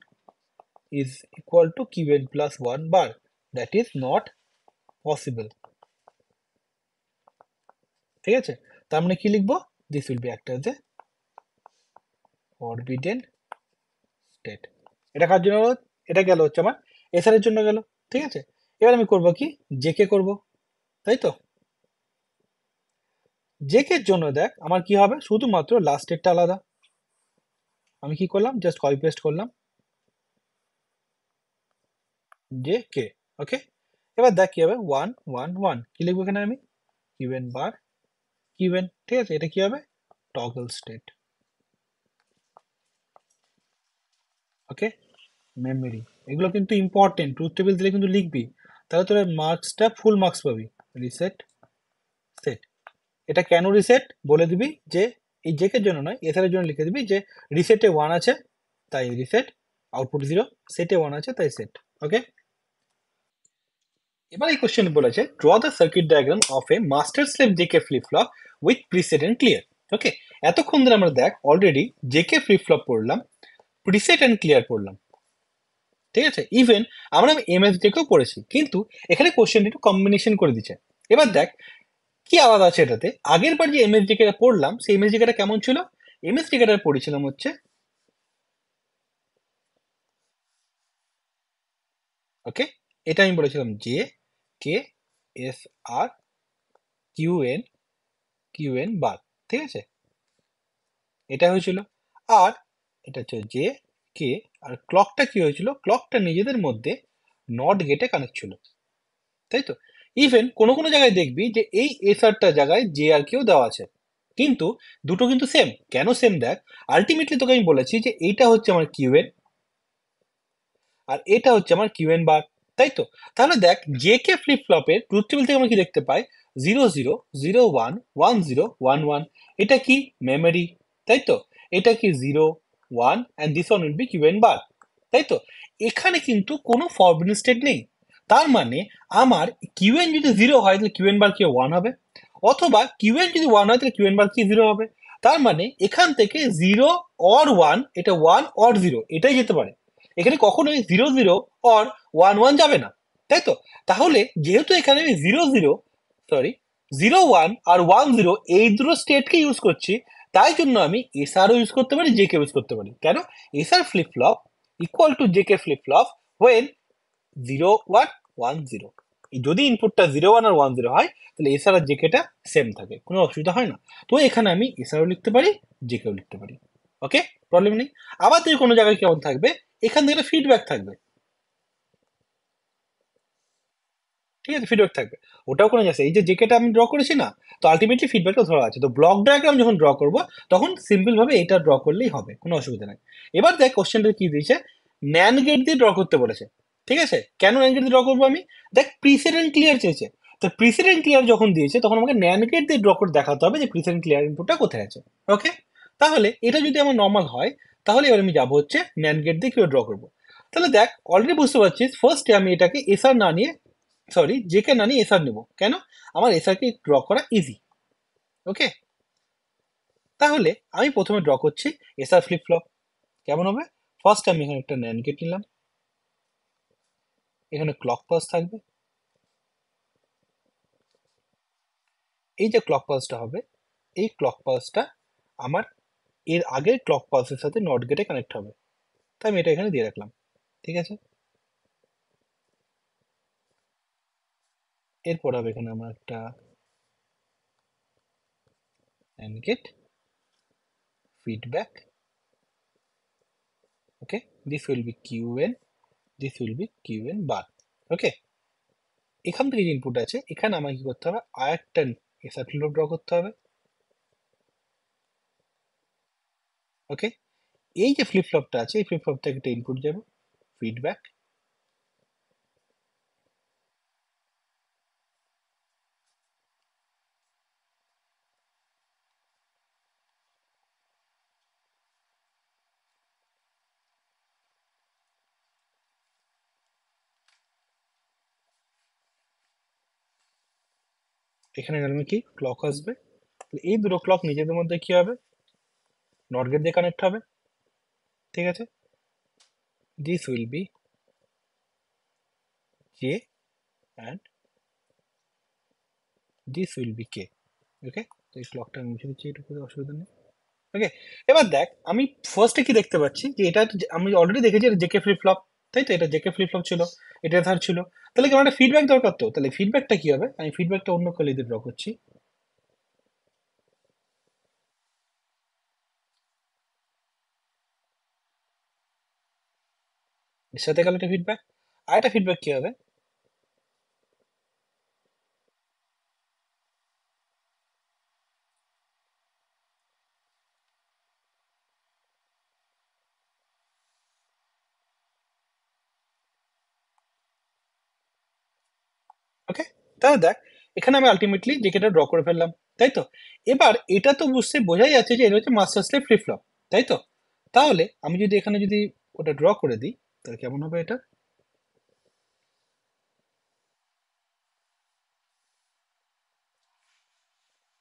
is equal to Q N plus one bar that is not possible ঠিক আছে তার মানে কি লিখবো দিস উইল বি একটা যে ফরবিডেন স্টেট এটা কার জন্য এটা গেল হচ্ছে আমার এসআর এর জন্য গেল ঠিক আছে এবার আমি করব কি জেকে করব তাই তো জেকের জন্য দেখ আমার কি হবে শুধুমাত্র লাস্ট ডেটটা আলাদা আমি কি করলাম জাস্ট কপি পেস্ট করলাম জে কে ওকে এবার দেখ কি হবে ওয়ান ওয়ান ওয়ান কি লিখবো এখানে আমি কিভেন বার কিভেন ঠিক আছে এটা কি হবে টগল স্টেট ওকে মেমরি এগুলো কিন্তু ইম্পর্টেন্ট ট্রুথ টেবিল দিলে কিন্তু লিখবি তাহলে তোর মার্কসটা ফুল মার্কস পাবি রিসেট সেট এটা কেন রিসেট বলে দিবি যে এই জেকের জন্য নয় এসআরের জন্য লিখে দিবি যে রিসেটে ওয়ান আছে তাই রিসেট আউটপুট জিরো সেটে ওয়ান আছে তাই সেট ওকে এবার এই কোশ্চেন বলেছে draw the circuit diagram of a master slave JK flip flop with preset clear okay এতক্ষণ ধরে আমরা দেখ অলরেডি জেকে ফ্লিপ ফ্লপ পড়লাম প্রিসেট অ্যান্ড ক্লিয়ার পড়লাম ঠিক আছে ইভেন আমরা এমএস ডেকেও পড়েছি কিন্তু এখানে কোশ্চেনটা একটু কম্বিনেশন করে দিচ্ছে এবার দেখ কি আলাদা আছে এটাতে আগের বার যে এমএস ডিকেটা পড়লাম সেই এমএস ডিকেটা কেমন ছিল এমএস ডিকেটা পড়েছিলাম হচ্ছে ওকে এটা আমি বলেছিলাম J K S R Q N Q N bar ঠিক আছে এটা হয়েছিল আর এটা হচ্ছে জে কে আর ক্লকটা কি হয়েছিল ক্লকটা নিজেদের মধ্যে নট গেটে কানেক্ট ছিল তাই তো ইভেন কোনো কোনো জায়গায় দেখবি যে এই এসআরটা জায়গায় জে আর কেউ দেওয়া আছে কিন্তু দুটো কিন্তু সেম কেন সেম দেখ আলটিমেটলি তোকে আমি বলেছি যে এইটা হচ্ছে আমার কিউএন আর এটা হচ্ছে আমার কিউএন বার তাই তো তাহলে দেখ জে কে ফ্লিপ ফ্লপের ট্রুথ টেবিল থেকে আমরা কি দেখতে পাই zero zero zero one one zero one one এটা কি মেমোরি তাই তো এটা কি zero one and this one will be Q N bar তাই তো এখানে কিন্তু কোনো ফরবিডেন স্টেট নেই তার মানে আমার কিউ এন যদি জিরো হয় তাহলে কিউ এন বার কি ওয়ান হবে অথবা কিউ এন যদি ওয়ান হয় তাহলে কিউ এন বার কি জিরো হবে তার মানে এখান থেকে জিরো অর ওয়ান এটা ওয়ান অর জিরো এটাই যেতে পারে এখানে কখনোই zero zero or one one যাবে না তাই তো তাহলে যেহেতু এখানে আমি zero zero sorry zero one আর ওয়ান জিরো এই দুটো স্টেটকে ইউজ করছি তাই জন্য আমি এসআরও ইউজ করতে পারি জে কে ইউজ করতে পারি কেন SR flip flop equal to J K flip flop when zero one one zero যদি ইনপুটটা জিরো ওয়ান আর ওয়ান জিরো হয় তাহলে এসআর আর জেকেটা সেম থাকে কোনো অসুবিধা হয় না তো এখানে আমি এসআরও লিখতে পারি জেকেও লিখতে পারি ওকে প্রবলেম নেই আবার তুই কোনো জায়গায় কেমন থাকবে এখান থেকে ফিডব্যাক থাকবে ঠিক আছে ফিডব্যাক থাকবে ওটাও কোনো যাচ্ছে এই যে জেকেটা আমি ড্র করেছি না তো আলটিমেটলি ফিডব্যাকটা ধরা আছে তো ব্লক ডায়াগ্রাম যখন ড্র করব তখন সিম্পলভাবে এটা ড্র করলেই হবে কোনো অসুবিধা নেই এবার দেখ কোশ্চেনটা কী দিয়েছে ন্যান গেট দিয়ে ড্র করতে বলেছে ঠিক আছে কেন ন্যান গেট দিয়ে ড্র করবো আমি দেখ প্রিসিডেন্ট ক্লিয়ার চেয়েছে তো প্রিসিডেন্ট ক্লিয়ার যখন দিয়েছে তখন আমাকে ন্যান গেট দিয়ে ড্র করে দেখাতে হবে যে প্রিসিডেন্ট ক্লিয়ার ইনপুটটা কোথায় আছে ওকে তাহলে এটা যদি আমার নর্মাল হয় তাহলে এবার আমি যাবো হচ্ছে ন্যান গেট দিয়ে কীভাবে ড্র করবো তাহলে দেখ অলরেডি বুঝতে পারছিস ফার্স্টে আমি এটাকে এসআর না নিয়ে সরি যে কে না নিয়ে এসআর নেব কেন আমার এসআরকে ড্র করা ইজি ওকে তাহলে আমি প্রথমে ড্র করছি এসআর ফ্লিপ ফ্লপ কেমন হবে ফার্স্ট আমি এখানে একটা ন্যান গেট নিলাম এখানে ক্লক পাস থাকবে এই যে ক্লক পাসটা হবে এই ক্লক পাসটা আমার এর আগের ক্লক পালসের সাথে নট গেটে কানেক্ট হবে তাই আমি এটা এখানে দিয়ে রাখলাম ঠিক আছে এরপর হবে এখানে আমরা একটা and gate this will be Q N this will be Q N bar okay এখান থেকে যে ইনপুট আছে এখানে আমাকে কি করতে হবে আরেকটা এসারটিলো ড্র করতে হবে ওকে এই যে ফ্লিপফ্লপটা আছে এই ফ্লিপফ্লপ থেকে একটা ইনপুট যাবে ফিডব্যাক এখানে নামে কি ক্লক আসবে এই দুটো ক্লক নিজেদের মধ্যে কি হবে নটগেট দিয়ে কানেক্ট হবে ঠিক আছে this will be K and this will be K okay তো এই ক্লকটা আমি মুছে দিচ্ছি এটুকু অসুবিধা নেই ওকে এবার দেখ আমি ফার্স্টে কি দেখতে পাচ্ছি যে এটা আমি অলরেডি দেখেছি এটা জেকে ফ্লিপ ফ্লপ তাই তো এটা জেকে ফ্লিপ ফ্লপ ছিল এটা ধার ছিল তাহলে কি আমার একটা ফিডব্যাক দরকার তো তাহলে ফিডব্যাকটা কি হবে আমি ফিডব্যাকটা অন্য দিয়ে ড্র করছি এর সাথে গেল একটা ফিডব্যাক আর একটা ফিডব্যাক কি হবে তাহলে দেখ এখানে আমি আলটিমেটলি জেকেটা ড্র করে ফেললাম তাই তো এবার এটা তো বুঝতে বোঝাই যাচ্ছে যে এটা হচ্ছে মাস্টার স্লেভ ফ্লিপ ফ্লপ তাই তো তাহলে আমি যদি এখানে যদি ওটা ড্র করে দিই তাহলে কেমন হবে এটা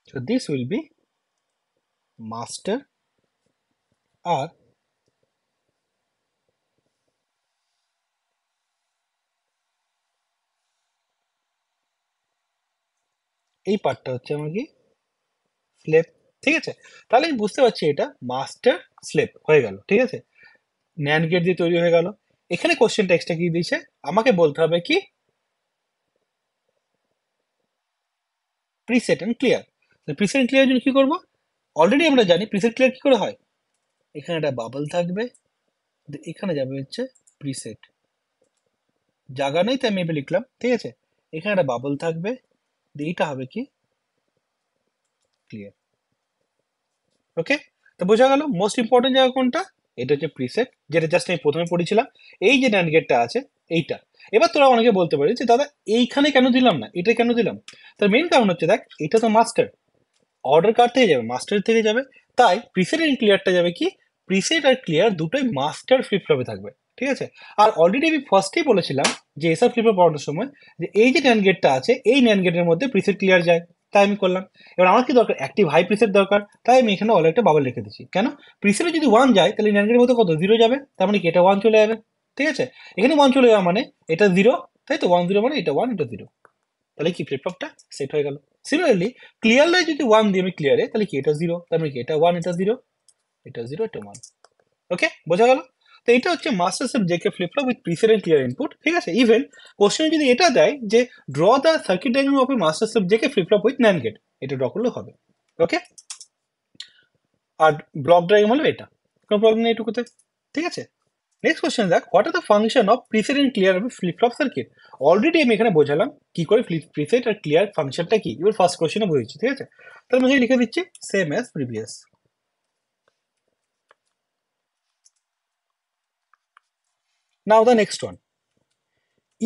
so this বি মাস্টার আর এই পার্টটা হচ্ছে আমার কি স্লেপ ঠিক আছে তাহলে আমি বুঝতে পারছি এটা মাস্টার স্লেপ হয়ে গেল ঠিক আছে ন্যান গেট দিয়ে তৈরি হয়ে গেল এখানে কোশ্চেন টেক্সটটা কি দিয়েছে আমাকে বলতে হবে কি preset and clear preset clear জন্য কি করব অলরেডি আমরা জানি প্রিসেট ক্লিয়ার কি করে হয় এখানে একটা বাবল থাকবে এখানে যাবে হচ্ছে প্রিসেট জায়গা নেই তাই আমি লিখলাম ঠিক আছে এখানে একটা বাবল থাকবে এইটা হবে কি ক্লিয়ার ওকে তো বোঝা গেল মোস্ট ইম্পর্টেন্ট জায়গা কোনটা এটা হচ্ছে প্রিসেট যেটা জাস্ট আমি প্রথমে পড়েছিলাম এই যে ন্যান্ড গেটটা আছে এইটা এবার তোরা অনেকে বলতে পারি যে দাদা এইখানে কেন দিলাম না এটা কেন দিলাম তার মেন কারণ হচ্ছে দেখ এটা তো মাস্টার অর্ডার কার থেকে যাবে মাস্টার থেকে যাবে তাই প্রিসেট এন্ড ক্লিয়ারটা যাবে কি প্রিসেট আর ক্লিয়ার দুটোই মাস্টার ফ্লপে থাকবে ঠিক আছে আর অলরেডি আমি ফার্স্টেই বলেছিলাম যে এসআর ফ্লিপে পড়ানোর সময় যে এই যে ন্যান গেটটা আছে এই ন্যান গেটের মধ্যে প্রিসেট ক্লিয়ার যায় তাই আমি করলাম এবার আমার কি দরকার অ্যাক্টিভ হাই প্রিসেট দরকার তাই আমি এখানে অলরেডি একটা বাবল রেখে দিচ্ছি কেন প্রিসেটে যদি ওয়ান যায় তাহলে ন্যান গেটের মধ্যে কত জিরো যাবে তার মানে কি এটা ওয়ান চলে যাবে ঠিক আছে এখানে ওয়ান চলে যাওয়া মানে এটা জিরো তাই তো ওয়ান জিরো মানে এটা ওয়ান এটা জিরো তাহলে কি ফ্লিপটপটা সেট হয়ে গেল সিমিলারলি লাই যদি ওয়ান দিই আমি ক্লিয়ারে তাহলে কি এটা জিরো তার মানে কি এটা ওয়ান এটা জিরো এটা জিরো এটা ওয়ান ওকে বোঝা গেল তো এটা হচ্ছে master slave JK flop with precedent year input ঠিক আছে ইভেন কোশ্চেন যদি এটা দেয় যে draw the circuit diagram of a master slave JK flop with NAND gate এটা ড্র করলেও হবে ওকে আর ব্লক ড্রাইভ হলো এটা কোনো প্রবলেম নেই এটুকুতে ঠিক আছে নেক্সট কোয়েশ্চেন দেখ what are the function of precedent clear of flip flop circuit already আমি এখানে বোঝালাম কি করে ফ্লিপ প্রিসেট আর ক্লিয়ার ফাংশনটা কি এবার ফার্স্ট কোশ্চেনে বুঝেছি ঠিক আছে তাহলে আমি লিখে দিচ্ছি same as previous Now the next one.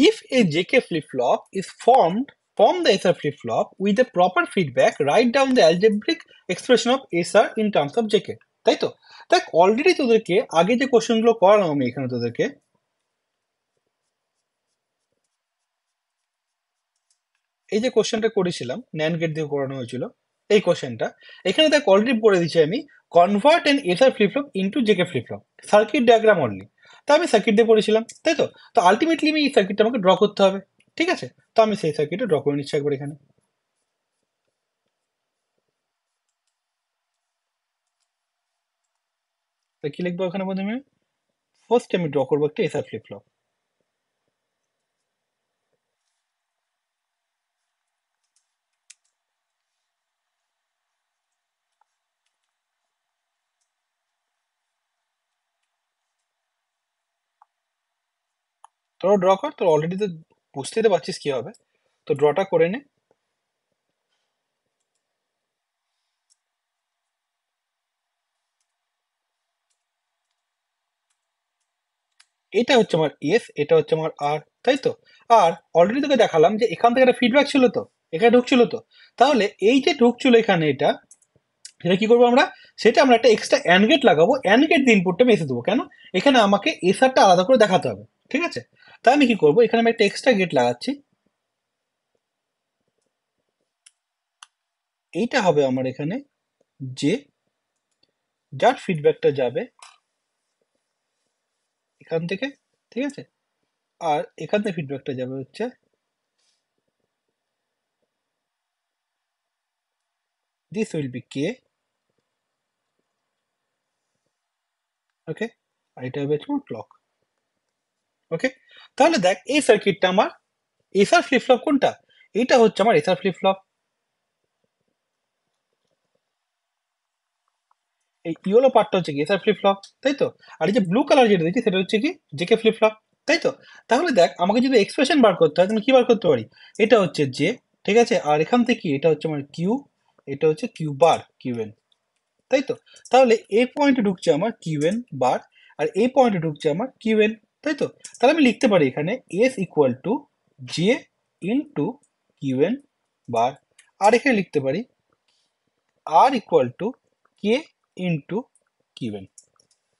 If a JK flip-flop is formed from the SR flip-flop with a proper feedback, write down the algebraic expression of SR in terms of JK. তাই তো দেখ already তোদেরকে আগে যে কোশ্চেনগুলো করালাম আমি এখানে তোদেরকে এই যে কোশ্চেনটা করেছিলাম ন্যান গেট দিয়ে করানো হয়েছিল এই কোশ্চেনটা এখানে দেখ অলরেডি পড়ে দিচ্ছি আমি convert an SR flop into JK flop circuit diagram only তা আমি সার্কিট দিয়ে পড়েছিলাম তাই তো তো আলটিমেটলি আমি এই সার্কিটটা আমাকে ড্র করতে হবে ঠিক আছে তো আমি সেই সার্কিটটা ড্র করে নিচ্ছি একবার এখানে কি লিখবো এখানে প্রথমে ফার্স্ট আমি ড্র করবো একটা এসআর ফ্লিপ ফ্লপ তোরা ড্র কর তোর অলরেডি তো বুঝতেই তো পারছিস কী হবে তো ড্রটা করে নে এটা হচ্ছে আমার এস এটা হচ্ছে আমার আর তাই তো আর অলরেডি তোকে দেখালাম যে এখান থেকে একটা ফিডব্যাক ছিল তো এখানে ঢুকছিল তো তাহলে এই যে ঢুকছিল এখানে এটা সেটা কি করবো আমরা সেটা আমরা একটা এক্সট্রা অ্যান্ড গেট লাগাবো অ্যান্ড গেট দিয়ে ইনপুটটা মেসে দেবো কেন এখানে আমাকে এসআরটা আলাদা করে দেখাতে হবে ঠিক আছে তা আমি কি করবো এখানে আমি একটা এক্সট্রা গেট লাগাচ্ছি এইটা হবে আমার এখানে যে যার ফিডব্যাকটা যাবে এখান থেকে ঠিক আছে আর এখান থেকে ফিডব্যাকটা যাবে হচ্ছে this will be K okay আর এটা হবে ক্লক ওকে তাহলে দেখ এই সার্কিটটা আমার এসআর ফ্লিপ ফ্লপ কোনটা এটা হচ্ছে আমার এসআর ফ্লিপ ফ্লপ এই ইয়েলো পার্টটা হচ্ছে কি এসআর ফ্লিপ ফ্লপ তাই তো আর এই যে ব্লু কালার যেটা দিচ্ছি সেটা হচ্ছে কি জেকে ফ্লিপ ফ্লপ তাই তো তাহলে দেখ আমাকে যদি এক্সপ্রেশন বার করতে হয় তাহলে কি বার করতে পারি এটা হচ্ছে জে ঠিক আছে আর এখান থেকে কি এটা হচ্ছে আমার কিউ এটা হচ্ছে কিউ বার কিউএন তাই তো তাহলে এই পয়েন্টে ঢুকছে আমার কিউএন বার আর এই পয়েন্টে ঢুকছে আমার কিউএন তাই তো তাহলে আমি লিখতে পারি এখানে S equal to J into QN bar আর এখানে লিখতে পারি R equal to K into QN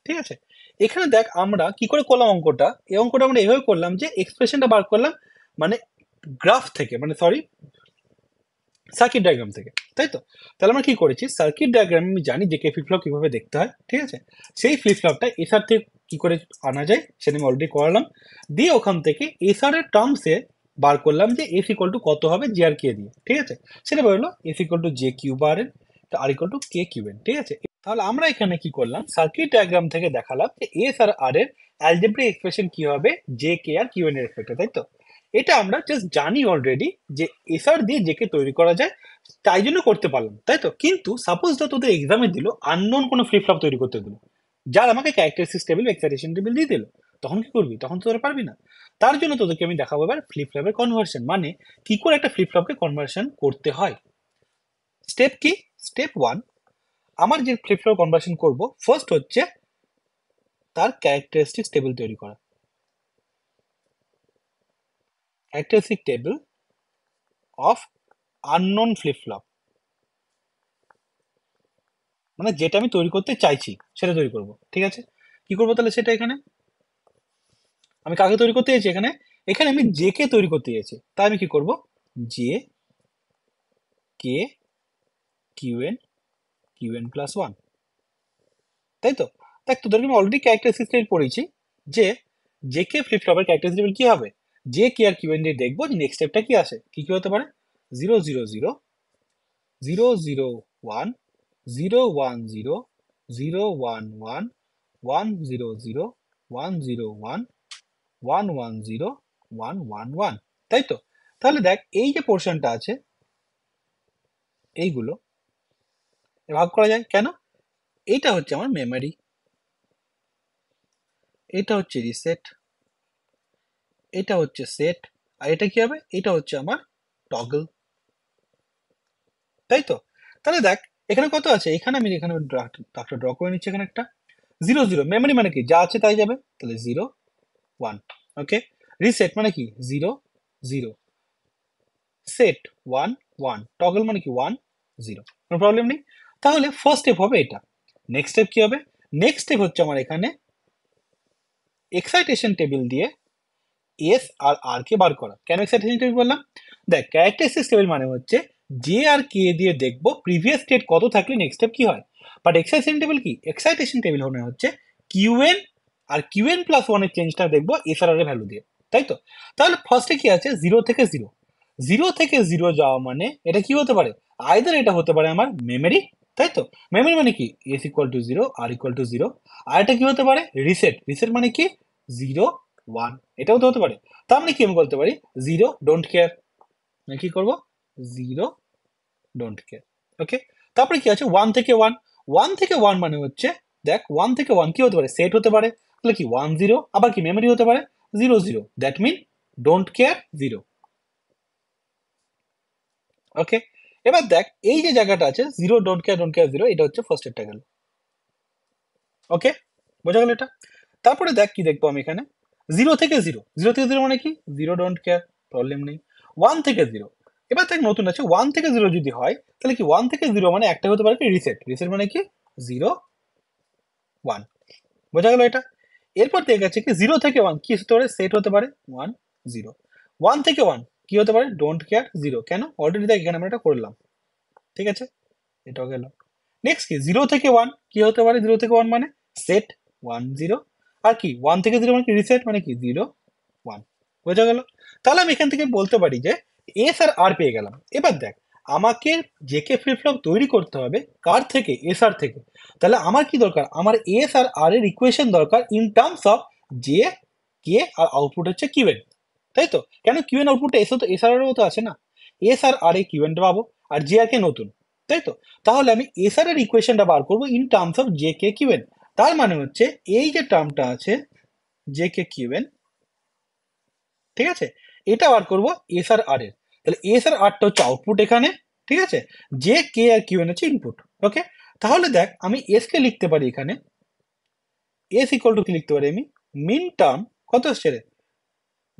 ঠিক আছে এখানে দেখ আমরা কি করে করলাম অঙ্কটা এই অঙ্কটা আমরা এভাবে করলাম যে এক্সপ্রেশনটা বার করলাম মানে গ্রাফ থেকে মানে সরি সার্কিট ডায়াগ্রাম থেকে তাই তো তাহলে আমরা কী করেছি সার্কিট ডায়াগ্রাম আমি জানি যে কে ফ্লিপ ফ্লপ কীভাবে দেখতে হয় ঠিক আছে সেই ফ্লিপফ্লপটা এসআর থেকে কী করে আনা যায় সেটা আমি অলরেডি করালাম দিয়ে ওখান থেকে এসআরের টার্মসে বার করলাম যে এস ইকল টু কত হবে জে আর কে দিয়ে ঠিক আছে সেটা বেরোলো S equal to J Q bar N R equal to K Q N ঠিক আছে তাহলে আমরা এখানে কি করলাম সার্কিট ডায়াগ্রাম থেকে দেখালাম যে এস আর আর এর অ্যালজেব্রিক এক্সপ্রেশন কি হবে জে কে আর কিউ এন এর এক্সপেক্টে তাই তো এটা আমরা জাস্ট জানি অলরেডি যে এসআর দিয়ে জেকে তৈরি করা যায় তাই জন্য করতে পারলাম তাই তো কিন্তু সাপোজ ধর তোদের এক্সামে দিল আননোন কোনো ফ্লিপ ফ্লপ তৈরি করতে দিল যার আমাকে ক্যারেক্টারিস্টিক টেবিল এক্সাইটেশন টেবিল দিয়ে দিল তখন কি করবি তখন তো তোরা পারবি না তার জন্য তোদেরকে আমি দেখাবো এবার ফ্লিপ ফ্লপের কনভার্সন মানে কি করে একটা ফ্লিপ ফ্লপকে কনভার্সন করতে হয় স্টেপ কি স্টেপ ওয়ান আমার যে ফ্লিপ ফ্লপ কনভার্সন করবো ফার্স্ট হচ্ছে তার ক্যারেক্টারিস্টিক টেবিল তৈরি করা characteristic table of unknown flip flop মানে যেটা আমি তৈরি করতে চাইছি সেটা তৈরি করব ঠিক আছে কি করব তাহলে সেটা এখানে আমি কাকে তৈরি করতে চাইছি এখানে এখানে আমি জে কে তৈরি করতে চাইছি তাই আমি কি করব J K QN QN plus one তাই তো দেখ তোদেরকে আমি অলরেডি ক্যারেক্টারিস্টিক পড়েছি যে জে কে ফ্লিপটপের ক্যারেক্টারিস্টিক কী হবে যে কে আর কিউএন দিয়ে দেখবো যে নেক্সট স্টেপটা কি আসে কি কি হতে পারে zero zero zero zero zero one zero one zero zero one one one zero zero one zero one one one zero one one one তাই তো তাহলে দেখ এই যে পোর্শনটা আছে এইগুলো ভাগ করা যায় কেন এটা হচ্ছে আমার মেমারি এটা হচ্ছে রিসেট এটা হচ্ছে সেট আর এটা কি হবে এটা হচ্ছে আমার টগল তাই তো তাহলে দেখ এখানে কত আছে এখানে আমি এখানে ডাক্তার ড্র করে নিচ্ছি এখানে একটা জিরো জিরো মেমোরি মানে কি যা আছে তাই যাবে তাহলে জিরো ওয়ান ওকে রিসেট মানে কি zero zero set one one toggle মানে কি ওয়ান জিরো কোনো প্রবলেম নেই তাহলে ফার্স্ট স্টেপ হবে এটা নেক্সট স্টেপ কি হবে নেক্সট স্টেপ হচ্ছে আমার এখানে এক্সাইটেশন টেবিল দিয়ে এস আর আর কে বার করা কেন এক্সাইটেশনটা আমি বললাম দেখ ক্যারেক্টারিস্টিক টেবিল মানে হচ্ছে যে আর কে দিয়ে দেখবো প্রিভিয়াস স্টেট কত থাকলে নেক্সট স্টেপ কি হয় বাট এক্সাইটেশন টেবিল কি এক্সাইটেশন টেবিল মানে হচ্ছে কিউএন আর কিউএন প্লাস ওয়ানের চেঞ্জটা দেখবো আর এর ভ্যালু দিয়ে তাই তো তাহলে ফার্স্টে কি আছে জিরো থেকে জিরো জিরো থেকে জিরো যাওয়া মানে এটা কি হতে পারে আইদার এটা হতে পারে আমার মেমোরি তাই তো মেমোরি মানে কি S equal to zero R equal to zero আর এটা কি হতে পারে রিসেট রিসেট মানে কি জিরো ওয়ান এটাও তো হতে পারে তা আমি মানে কি আমি বলতে পারি জিরো ডোন্ট কেয়ার কি করবো জিরো ডোন্ট কেয়ার ওকে তারপরে কি আছে ওয়ান থেকে ওয়ান ওয়ান থেকে ওয়ান মানে হচ্ছে দেখ ওয়ান থেকে ওয়ান কি হতে পারে সেট হতে পারে তাহলে কি ওয়ান জিরো আবার কি মেমোরি হতে পারে zero zero that mean don't care zero okay এবার দেখ এই যে জায়গাটা আছে zero don't care don't care zero এটা হচ্ছে ফার্স্ট এডটা গেল ওকে বোঝা গেল এটা তারপরে দেখ কি দেখবো আমি এখানে জিরো থেকে জিরো জিরো থেকে জিরো মানে কি জিরো ডোন্ট কেয়ার প্রবলেম নেই ওয়ান থেকে জিরো এবার থেকে নতুন আছে ওয়ান থেকে জিরো যদি হয় তাহলে কি ওয়ান থেকে জিরো মানে একটা হতে পারে কি রিসেট রিসেট মানে কি জিরো ওয়ান বোঝা গেল এটা এরপর দেখা যাচ্ছে কি জিরো থেকে ওয়ান কি হতে পারে সেট হতে পারে ওয়ান জিরো ওয়ান থেকে ওয়ান কি হতে পারে ডোন্ট কেয়ার জিরো কেন অলরেডি দেখ এখানে আমরা এটা করলাম ঠিক আছে এটা গেল নেক্সট কি জিরো থেকে ওয়ান কি হতে পারে জিরো থেকে ওয়ান মানে সেট ওয়ান জিরো আর কি ওয়ান থেকে জিরো মানে কি রিসেট মানে কি জিরো ওয়ান বোঝা গেল তাহলে আমি এখান থেকে বলতে পারি যে এস আর আর পেয়ে গেলাম এবার দেখ আমাকে যে কে ফ্লিপ ফ্লপ তৈরি করতে হবে কার থেকে এস আর থেকে তাহলে আমার কি দরকার আমার এস আর আর এর ইকুয়েশন দরকার ইন টার্মস অফ যে কে আর আউটপুট হচ্ছে কিউএন তাই তো কেন কিউএন আউটপুটে এসও তো এস আর এরও তো আছে না এস আর আর এ কিউএনটা পাবো আর জে আর কে নতুন তাই তো তাহলে আমি এস আর এর ইকুয়েশনটা বার করবো in terms of J K QN তার মানে হচ্ছে এই যে টার্মটা আছে জে কে কিউএন ঠিক আছে এটা আর করবো এস আর আর এর তাহলে এস আর আরটা হচ্ছে আউটপুট এখানে ঠিক আছে জে কে আর কিউএন হচ্ছে ইনপুট ওকে তাহলে দেখ আমি এস কে লিখতে পারি এখানে এস ইকুয়াল টু কি লিখতে পারি আমি মিন টার্ম কত আসছে রে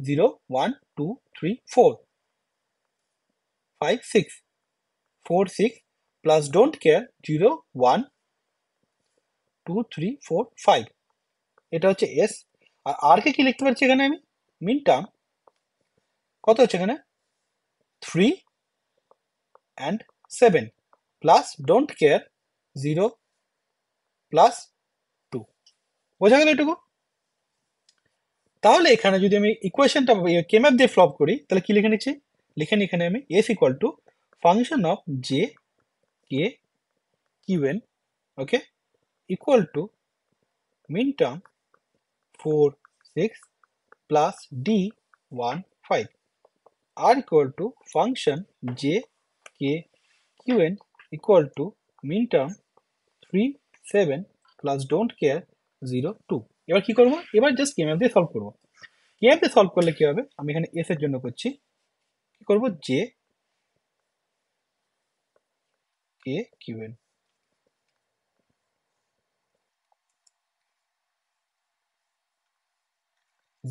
zero one two three four five six four six plus don't care zero one two three four five এটা হচ্ছে এস আর আরকে কি লিখতে পারছি এখানে আমি মিন টার্ম কত হচ্ছে এখানে three and seven plus don't care zero plus two বোঝা গেল এটুকু তাহলে এখানে যদি আমি ইকুয়েশনটা কেমএফ দিয়ে ফ্লপ করি তাহলে কি লিখে নিচ্ছি লিখে নিই এখানে আমি S equal to function of J K QN okay equal to min term 4 6 plus d 1 5 r equal to function j k q n equal to min term 3 7 plus don't care 0 2 এবার কি করব এবার জাস্ট কেএমএফ দিয়ে solve করব কেএমএফ দিয়ে solve করলে কি হবে আমি এখানে এস এর জন্য করছি কি করব J K QN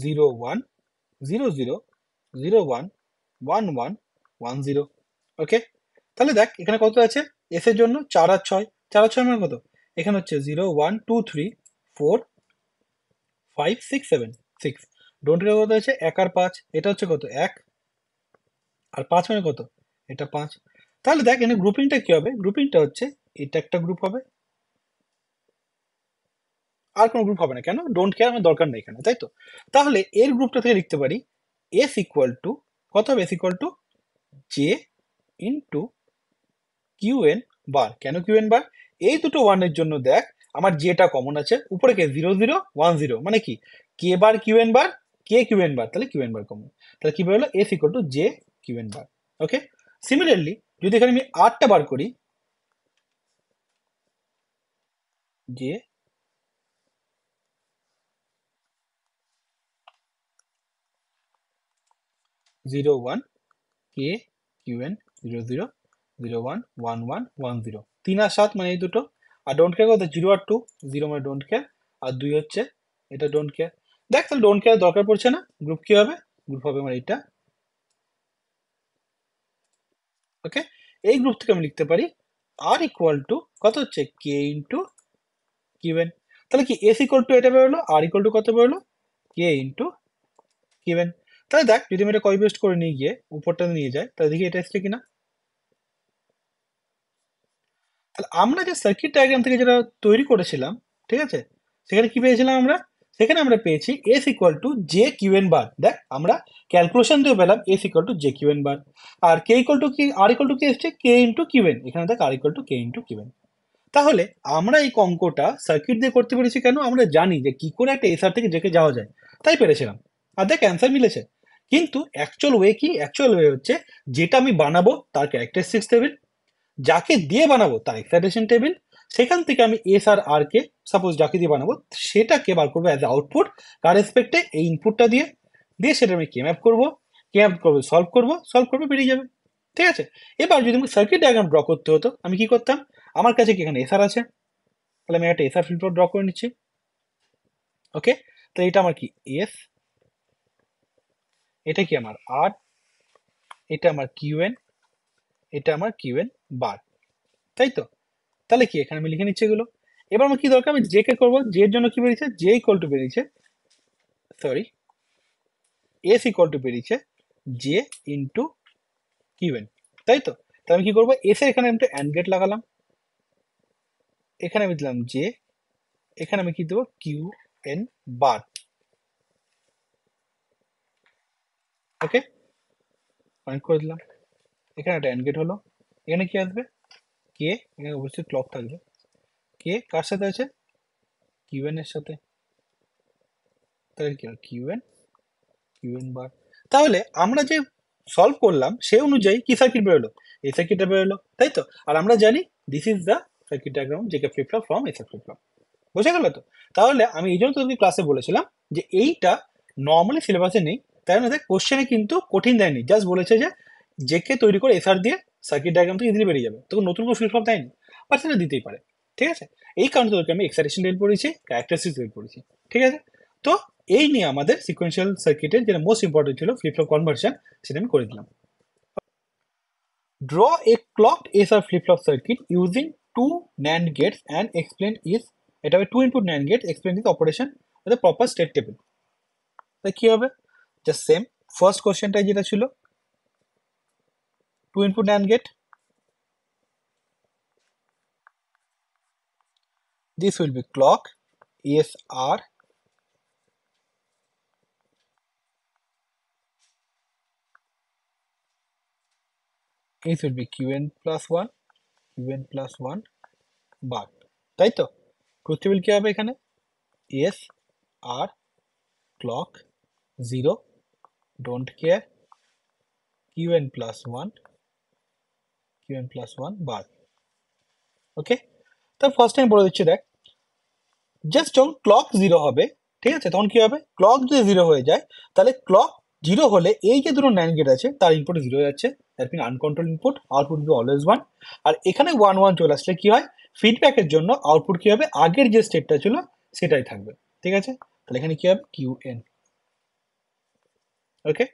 zero one zero zero zero one one one one zero okay তাহলে দেখ এখানে কত আছে এস এর জন্য চার আর ছয় চার আর ছয় মানে কত এখানে হচ্ছে zero one two three four five six seven six ডোন্টের কত হচ্ছে এক আর পাঁচ এটা হচ্ছে কত এক আর পাঁচ মানে কত এটা পাঁচ তাহলে দেখ এখানে গ্রুপিংটা কী হবে গ্রুপিংটা হচ্ছে এটা একটা গ্রুপ হবে আর কোনো গ্রুপ হবে না কেন ডোন্ট কেয়ার আমার দরকার নেই এখানে তাই তো তাহলে এর গ্রুপটা থেকে লিখতে পারি এস ইকুয়াল টু কত হবে S equal to J into N bar কেন কিউ এন বার এই দুটো ওয়ানের জন্য দেখ আমার জেটা কমন আছে উপরে K zero zero one zero মানে কি K bar Q N bar K Q N bar তাহলে কিউ এন বার কমন তাহলে কি বলো S equal to J Q N bar okay similarly যদি এখানে আমি আটটা বার করি J zero one K QN zero zero zero one one one one zero তিন আর সাত মানে এই দুটো আর ডোন্ট কেয়ার কথা জিরো আর টু জিরো মানে ডোন্ট কেয়ার আর দুই হচ্ছে এটা ডোন্ট কেয়ার দেখ তাহলে ডোন্ট কেয়ার দরকার পড়ছে না গ্রুপ কি হবে গ্রুপ হবে আমার মানে এটা ওকে এই গ্রুপ থেকে আমি লিখতে পারি আর ইকুয়াল টু কত হচ্ছে কে ইন্টু কিউএন তাহলে কি এস ইকুয়াল টু এটা বেরোলো আর ইকুয়াল টু কত বেরোলো কে ইন্টু কিউএন তাহলে দেখ যদি আমি এটা কপি পেস্ট করে নিয়ে গিয়ে উপরটা নিয়ে যায় তাহলে দেখি এটা এসছে কিনা তাহলে আমরা যে সার্কিট ডায়াগ্রাম থেকে যেটা তৈরি করেছিলাম ঠিক আছে সেখানে কি পেয়েছিলাম আমরা সেখানে আমরা পেয়েছি S equal to J QN bar দেখ আমরা ক্যালকুলেশন দিয়ে পেলাম S equal to J N bar আর কে ইকুয়াল টু কি আর ইকুয়াল টু কি এসছে কে ইন্টু এন এখানে দেখ R equal to K into N তাহলে আমরা এই অঙ্কটা সার্কিট দিয়ে করতে পেরেছি কেন আমরা জানি যে কি করে একটা এসআর থেকে জেকে যাওয়া যায় তাই পেরেছিলাম আর দেখ অ্যান্সার মিলেছে কিন্তু অ্যাকচুয়াল ওয়ে কি অ্যাকচুয়াল ওয়ে হচ্ছে যেটা আমি বানাবো তার ক্যারেক্টারিস্টিক্স টেবিল যাকে দিয়ে বানাবো তার এক্সাইটেশন টেবিল সেখান থেকে আমি এস আর আর কে সাপোজ যাকে দিয়ে বানাবো সেটাকে বার করবো অ্যাজ আউটপুট কার রেসপেক্টে এই ইনপুটটা দিয়ে দিয়ে সেটা আমি কেম্যাপ করবো কেম্যাপ করবো সলভ করবো সলভ করবো বেরিয়ে যাবে ঠিক আছে এবার যদি আমি সার্কিট ডায়াগ্রাম ড্র করতে হতো আমি কি করতাম আমার কাছে কি এখানে এসআর আছে তাহলে আমি একটা এসআর ফিল্টার ড্র করে নিচ্ছি ওকে তাহলে এটা আমার কি এস এটা কি আমার আর এটা আমার কিউএন এটা আমার কিউএন বার তাই তো তাহলে কি এখানে আমি লিখে নিচ্ছি এগুলো এবার আমার কি দরকার আমি জে কে করবো জে এর জন্য কি বেরিয়েছে জে ইকল টু বেরিয়েছে সরি এস ইকল টু বেরিয়েছে জে ইন্টু কিউএন তাই তো তাহলে আমি কি করবো এস এর এখানে একটা অ্যান্ড গেট লাগালাম এখানে আমি দিলাম জে এখানে আমি কি দেবো Q N bar okay connect করে দিলাম এখানে একটা অ্যান্ড গেট হলো এখানে কি আসবে কে এখানে অবশ্যই ক্লক থাকবে কে কার সাথে আছে কিউএন এর সাথে তাহলে কি কিউএন কিউএন বার তাহলে আমরা যে সলভ করলাম সে অনুযায়ী কি সার্কিট বেরোলো এই সার্কিটটা বেরোলো তাই তো আর আমরা জানি this is the circuit diagram JK flip from SF flip flop বুঝে গেল তো তাহলে আমি এই জন্য তোদের ক্লাসে বলেছিলাম যে এইটা নর্মালি সিলেবাসে নেই তাই মধ্যে কোশ্চেনে কিন্তু কঠিন দেয়নি জাস্ট বলেছে যে জেকে তৈরি করে এসআর দিয়ে সার্কিট ডায়গ্রাম থেকে ইজিলি বেরিয়ে যাবে তখন নতুন কোনো ফিল্ড ফর্ম দেয়নি বা সেটা দিতেই পারে ঠিক আছে এই কারণে তোদেরকে আমি এক্সাইটেশন রেল পড়েছি ক্যারেক্টারিস্টিক রেল পড়েছি ঠিক আছে তো এই নিয়ে আমাদের সিকোয়েন্সিয়াল সার্কিটের যেটা মোস্ট ইম্পর্টেন্ট ছিল ফ্লিপ ফ্লপ কনভার্সন সেটা আমি করে দিলাম a clock S R flip flop circuit using two NAND gates and explain is এটা হবে two input NAND gate explain its operation proper state table তাই কী হবে জাস্ট সেম ফার্স্ট কোশ্চেনটায় যেটা ছিল two input NAND gate this will be clock ESR this will be qn plus 1 qn plus 1 bar তাই তো প্রতিবিল কি হবে এখানে S R clock zero don't care qn plus 1 qn plus 1 bar okay তো first time বলে দিচ্ছি দেখ just যখন ক্লক জিরো হবে ঠিক আছে তখন কি হবে ক্লক যদি জিরো হয়ে যায় তাহলে ক্লক জিরো হলে এই যে দুটো নাইন গেট আছে তার ইনপুট জিরো হয়ে যাচ্ছে that mean uncontrol input output be always one আর এখানে ওয়ান ওয়ান চলে আসলে কি হয় ফিডব্যাকের জন্য আউটপুট কি হবে আগের যে স্টেটটা ছিল সেটাই থাকবে ঠিক আছে তাহলে এখানে কি হবে Q N okay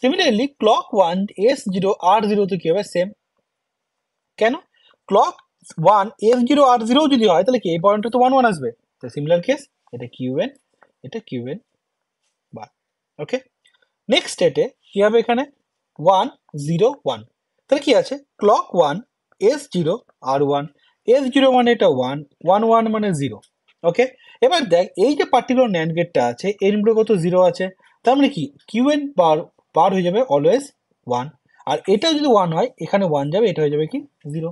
similarly clock one S zero R zero তো কী হবে সেম কেন clock one S zero R zero যদি হয় তাহলে কি এই পয়েন্টে তো ওয়ান ওয়ান আসবে তো সিমিলার কেস এটা কিউএন এটা qn বাই ওকে নেক্সট স্টেটে কী হবে এখানে ওয়ান জিরো ওয়ান তাহলে কি আছে clock one S zero R one S zero মানে এটা ওয়ান ওয়ান ওয়ান মানে জিরো ওকে এবার দেখ এই যে পার্টিকুলার ন্যান্ড গেটটা আছে এর মধ্যে কত জিরো আছে তার মানে কি কিউ এন পার পার হয়ে যাবে অলওয়েজ ওয়ান আর এটাও যদি ওয়ান হয় এখানে ওয়ান যাবে এটা হয়ে যাবে কি জিরো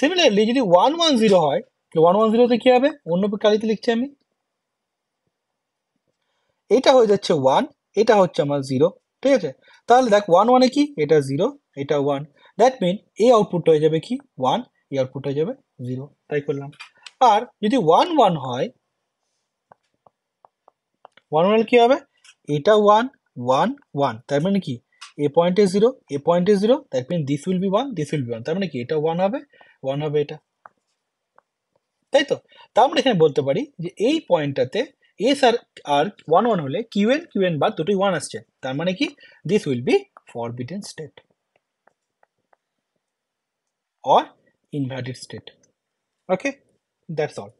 সিমিলারলি যদি ওয়ান ওয়ান জিরো হয় ওয়ান ওয়ান জিরোতে কী হবে অন্য কালিতে লিখছি আমি এটা হয়ে যাচ্ছে ওয়ান এটা হচ্ছে আমার জিরো ঠিক আছে তাহলে দেখ ওয়ান ওয়ানে কি এটা জিরো এটা ওয়ান দ্যাট মিন এই আউটপুট হয়ে যাবে কি ওয়ান এই আউটপুট হয়ে যাবে জিরো তাই করলাম আর যদি ওয়ান ওয়ান হয় ওয়ান ওয়ান কী হবে এটা ওয়ান ওয়ান ওয়ান তার মানে কি এ পয়েন্টে জিরো এ পয়েন্টে জিরো তার মানে this will be one this will be one তার মানে কি এটা ওয়ান হবে ওয়ান হবে এটা তাই তো তা আমরা এখানে বলতে পারি যে এই পয়েন্টটাতে এস আর আর ওয়ান ওয়ান হলে Q N Q N bar দুটোই ওয়ান আসছে তার মানে কি this will be forbidden state or inverted state okay that's all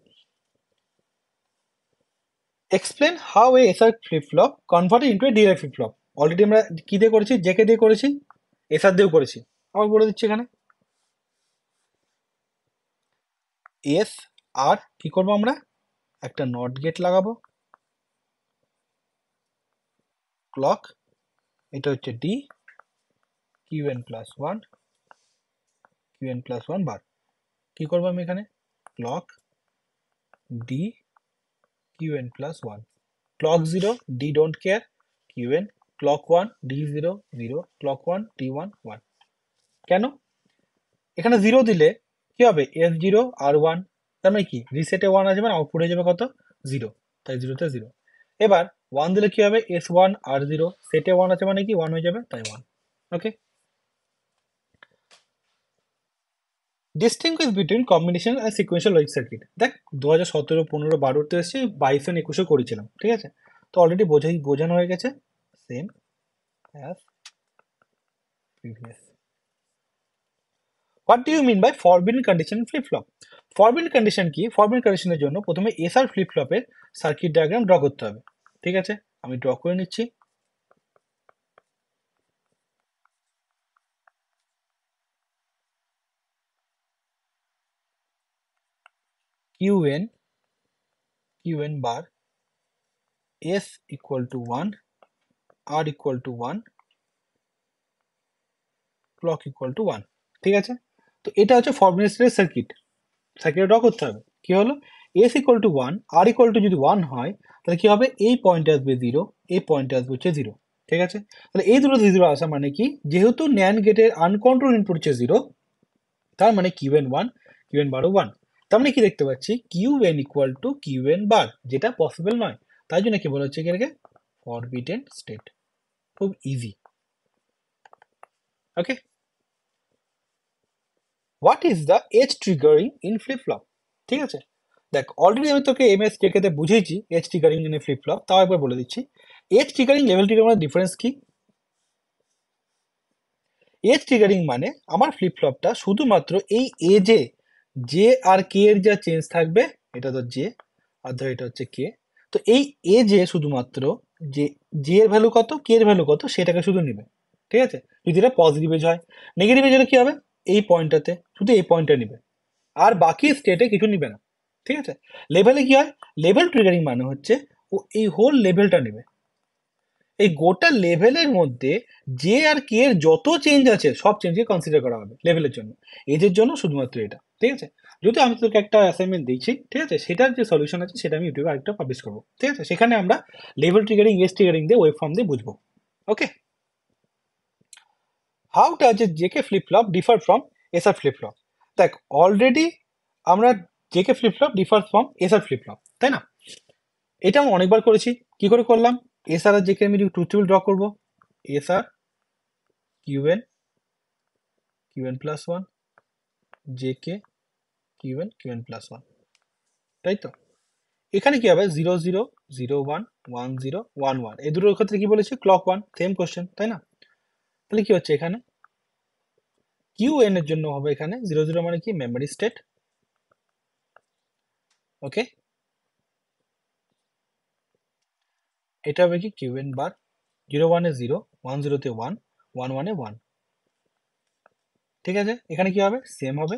explain how a SR flip flop converted into a DR flip flop already আমরা কি দিয়ে করেছি জেকে দিয়ে করেছি এসআর দিয়েও করেছি আবার বলে দিচ্ছি এখানে এস আর কি করবো আমরা একটা নট গেট লাগাবো ক্লক এটা হচ্ছে D QN plus one QN plus one bar কি করবো আমি এখানে clock D Qn plus 1. Clock 0, D don't care, Qn. Clock 1, D 0, 0. Clock 1, D 1, 1. কেন এখানে জিরো দিলে কি হবে এস জিরো আর ওয়ান তার মানে কি রিসেটে ওয়ান আছে মানে আউটপুট হয়ে যাবে কত জিরো তাই জিরোতে জিরো এবার ওয়ান দিলে কি হবে এস ওয়ান আর জিরো সেটে ওয়ান আছে মানে কি ওয়ান হয়ে যাবে তাই one okay distinguish between combination and sequential logic circuit দেখ দু হাজার সতেরো পনেরো বারোতে এসেছি বাইশন একুশে করেছিলাম ঠিক আছে তো অলরেডি বোঝাই বোঝানো হয়ে গেছে same what do you mean by forbidden condition flip flop forbidden condition কি ফরবিন কন্ডিশনের জন্য প্রথমে এসআর ফ্লিপ ফ্লপের সার্কিট ডায়াগ্রাম ড্র করতে হবে ঠিক আছে আমি ড্র করে নিচ্ছি QN QN bar S equal to one R equal to one clock equal to one ঠিক আছে তো এটা হচ্ছে ফর্মুলেশনের সার্কিট সার্কিট ড্র করতে হবে কি হলো S equal to one R equal to যদি ওয়ান হয় তাহলে কি হবে এই পয়েন্ট আসবে জিরো এই পয়েন্ট আসবে হচ্ছে জিরো ঠিক আছে তাহলে এই দুটো জিরো আসা মানে কি যেহেতু ন্যান গেটের আনকন্ট্রোল ইনপুট হচ্ছে জিরো তার মানে কিউএন ওয়ান কিউএন বারো ওয়ান তার মানে কি দেখতে পাচ্ছি Q N equal to Q N bar যেটা পসিবল নয় তাই জন্য কি বলা হচ্ছে এটাকে ফরবিডেন স্টেট খুব easy okay what is the edge triggering in flip flop ঠিক আছে দেখ অলরেডি আমি তোকে এম এস জেকেতে বুঝেছি edge triggering in flip flop তাও একবার বলে দিচ্ছি edge triggering level trigger difference কি এজ ট্রিগারিং মানে আমার ফ্লিপ ফ্লপটা শুধুমাত্র এই এজে যে আর কে এর যা চেঞ্জ থাকবে এটা তো জে আর ধর এটা হচ্ছে কে তো এই এ জে শুধুমাত্র যে জে এর ভ্যালু কত কে এর ভ্যালু কত সেটাকে শুধু নেবে ঠিক আছে যদি এটা পজিটিভ এজ হয় নেগেটিভ এজ হলে কী হবে এই পয়েন্টটাতে শুধু এই পয়েন্টটা নেবে আর বাকি স্টেটে কিছু নেবে না ঠিক আছে লেভেলে কী হয় লেভেল ট্রিগারিং মানে হচ্ছে ও এই হোল লেভেলটা নেবে এই গোটা লেভেলের মধ্যে যে আর কে এর যত চেঞ্জ আছে সব চেঞ্জকে কনসিডার করা হবে লেভেলের জন্য এজের জন্য শুধুমাত্র এটা ঠিক আছে যদি আমি তোকে একটা অ্যাসাইনমেন্ট দিচ্ছি ঠিক আছে সেটার যে সলিউশন আছে সেটা আমি ইউটিউবে আরেকটা পাবলিশ করবো ঠিক আছে সেখানে আমরা লেভেল ট্রিগারিং এস ট্রিগারিং দিয়ে ওয়েব ফর্ম দিয়ে বুঝবো okay how does J JK flip flop differ from R flip flop দেখ অলরেডি আমরা K flip flop differ from R flip flop তাই না এটা আমি অনেকবার করেছি কি করে করলাম এস আর জেকে আমি টু টেবিল ড্র করবো আর QN QN plus one J K Q N Q N plus one তাই তো এখানে কি হবে zero zero zero one one zero one one এ দুটোর ক্ষেত্রে কি বলেছে ক্লক ওয়ান সেম কোশ্চেন তাই না তাহলে কি হচ্ছে এখানে কিউ এন এর জন্য হবে এখানে জিরো জিরো মানে কি মেমোরি স্টেট ওকে এটা হবে কি কিউ এন বার জিরো ওয়ানে জিরো ওয়ান জিরোতে ওয়ান ওয়ান ওয়ানে ওয়ান ঠিক আছে এখানে কি হবে সেম হবে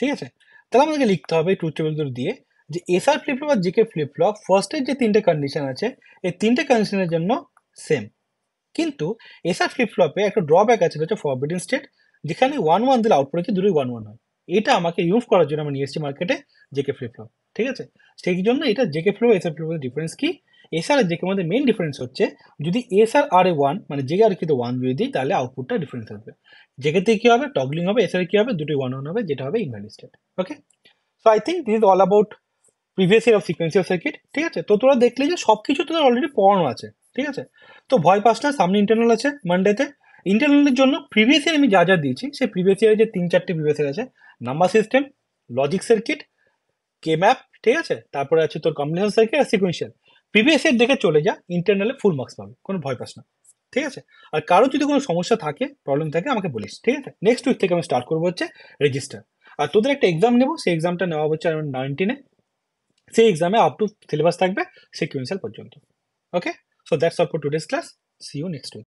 ঠিক আছে তাহলে আমাদেরকে লিখতে হবে ট্রুথ টেবিল দিয়ে যে এসআর ফ্লিপ আর জিকে ফ্লিপ ফ্লপ ফার্স্টের যে তিনটে কন্ডিশন আছে এই তিনটে কন্ডিশনের জন্য সেম কিন্তু এসআর ফ্লিপ ফ্লপে একটা ড্রব্যাক আছে হচ্ছে ফরবিডিং স্টেট যেখানে ওয়ান ওয়ান দিলে আউটপুট হচ্ছে দূরে ওয়ান ওয়ান হয় এটা আমাকে ইউজ করার জন্য আমি নিয়ে এসছি মার্কেটে জেকে ফ্লিপ ফ্লপ ঠিক আছে সেই জন্য এটা JK flop S R flip মধ্যে ডিফারেন্স কি এস আর জেকে মধ্যে মেন ডিফারেন্স হচ্ছে যদি এস আর আর এ ওয়ান মানে জেকে আর কিন্তু ওয়ান যদি দিই তাহলে আউটপুটটা ডিফারেন্স আসবে জেকেতে কী হবে টগলিং হবে এস আর কী হবে দুটোই ওয়ান ওয়ান হবে যেটা হবে invalid state okay so I think this is all about previous year of of circuit ঠিক আছে তো তোরা দেখলি যে সব কিছু তোদের অলরেডি পড়ানো আছে ঠিক আছে তো ভয় পাস না সামনে ইন্টারনাল আছে মানডেতে ইন্টারনালের জন্য প্রিভিয়াস ইয়ার আমি যা যা দিয়েছি সেই প্রিভিয়াস ইয়ারে যে তিন চারটি প্রিভিয়াস ইয়ার আছে number system logic circuit K map ঠিক আছে তারপরে আছে তোর কম্বিনেশন সার্কিট আর সিকুয়েন্সিয়াল প্রিভিয়াস ইয়ার দেখে চলে যা ইন্টারনালে ফুল মার্কস পাবে কোনো ভয় পাস না ঠিক আছে আর কারো যদি কোনো সমস্যা থাকে প্রবলেম থাকে আমাকে বলিস ঠিক আছে নেক্সট উইক থেকে আমি স্টার্ট করবো হচ্ছে রেজিস্টার আর তোদের একটা এক্সাম নেবো সেই এক্সামটা নেওয়া হচ্ছে আমার নাইনটিনে সেই এক্সামে আপ টু সিলেবাস থাকবে সিকুয়েন্সিয়াল পর্যন্ত okay so that's all for today's class see you next week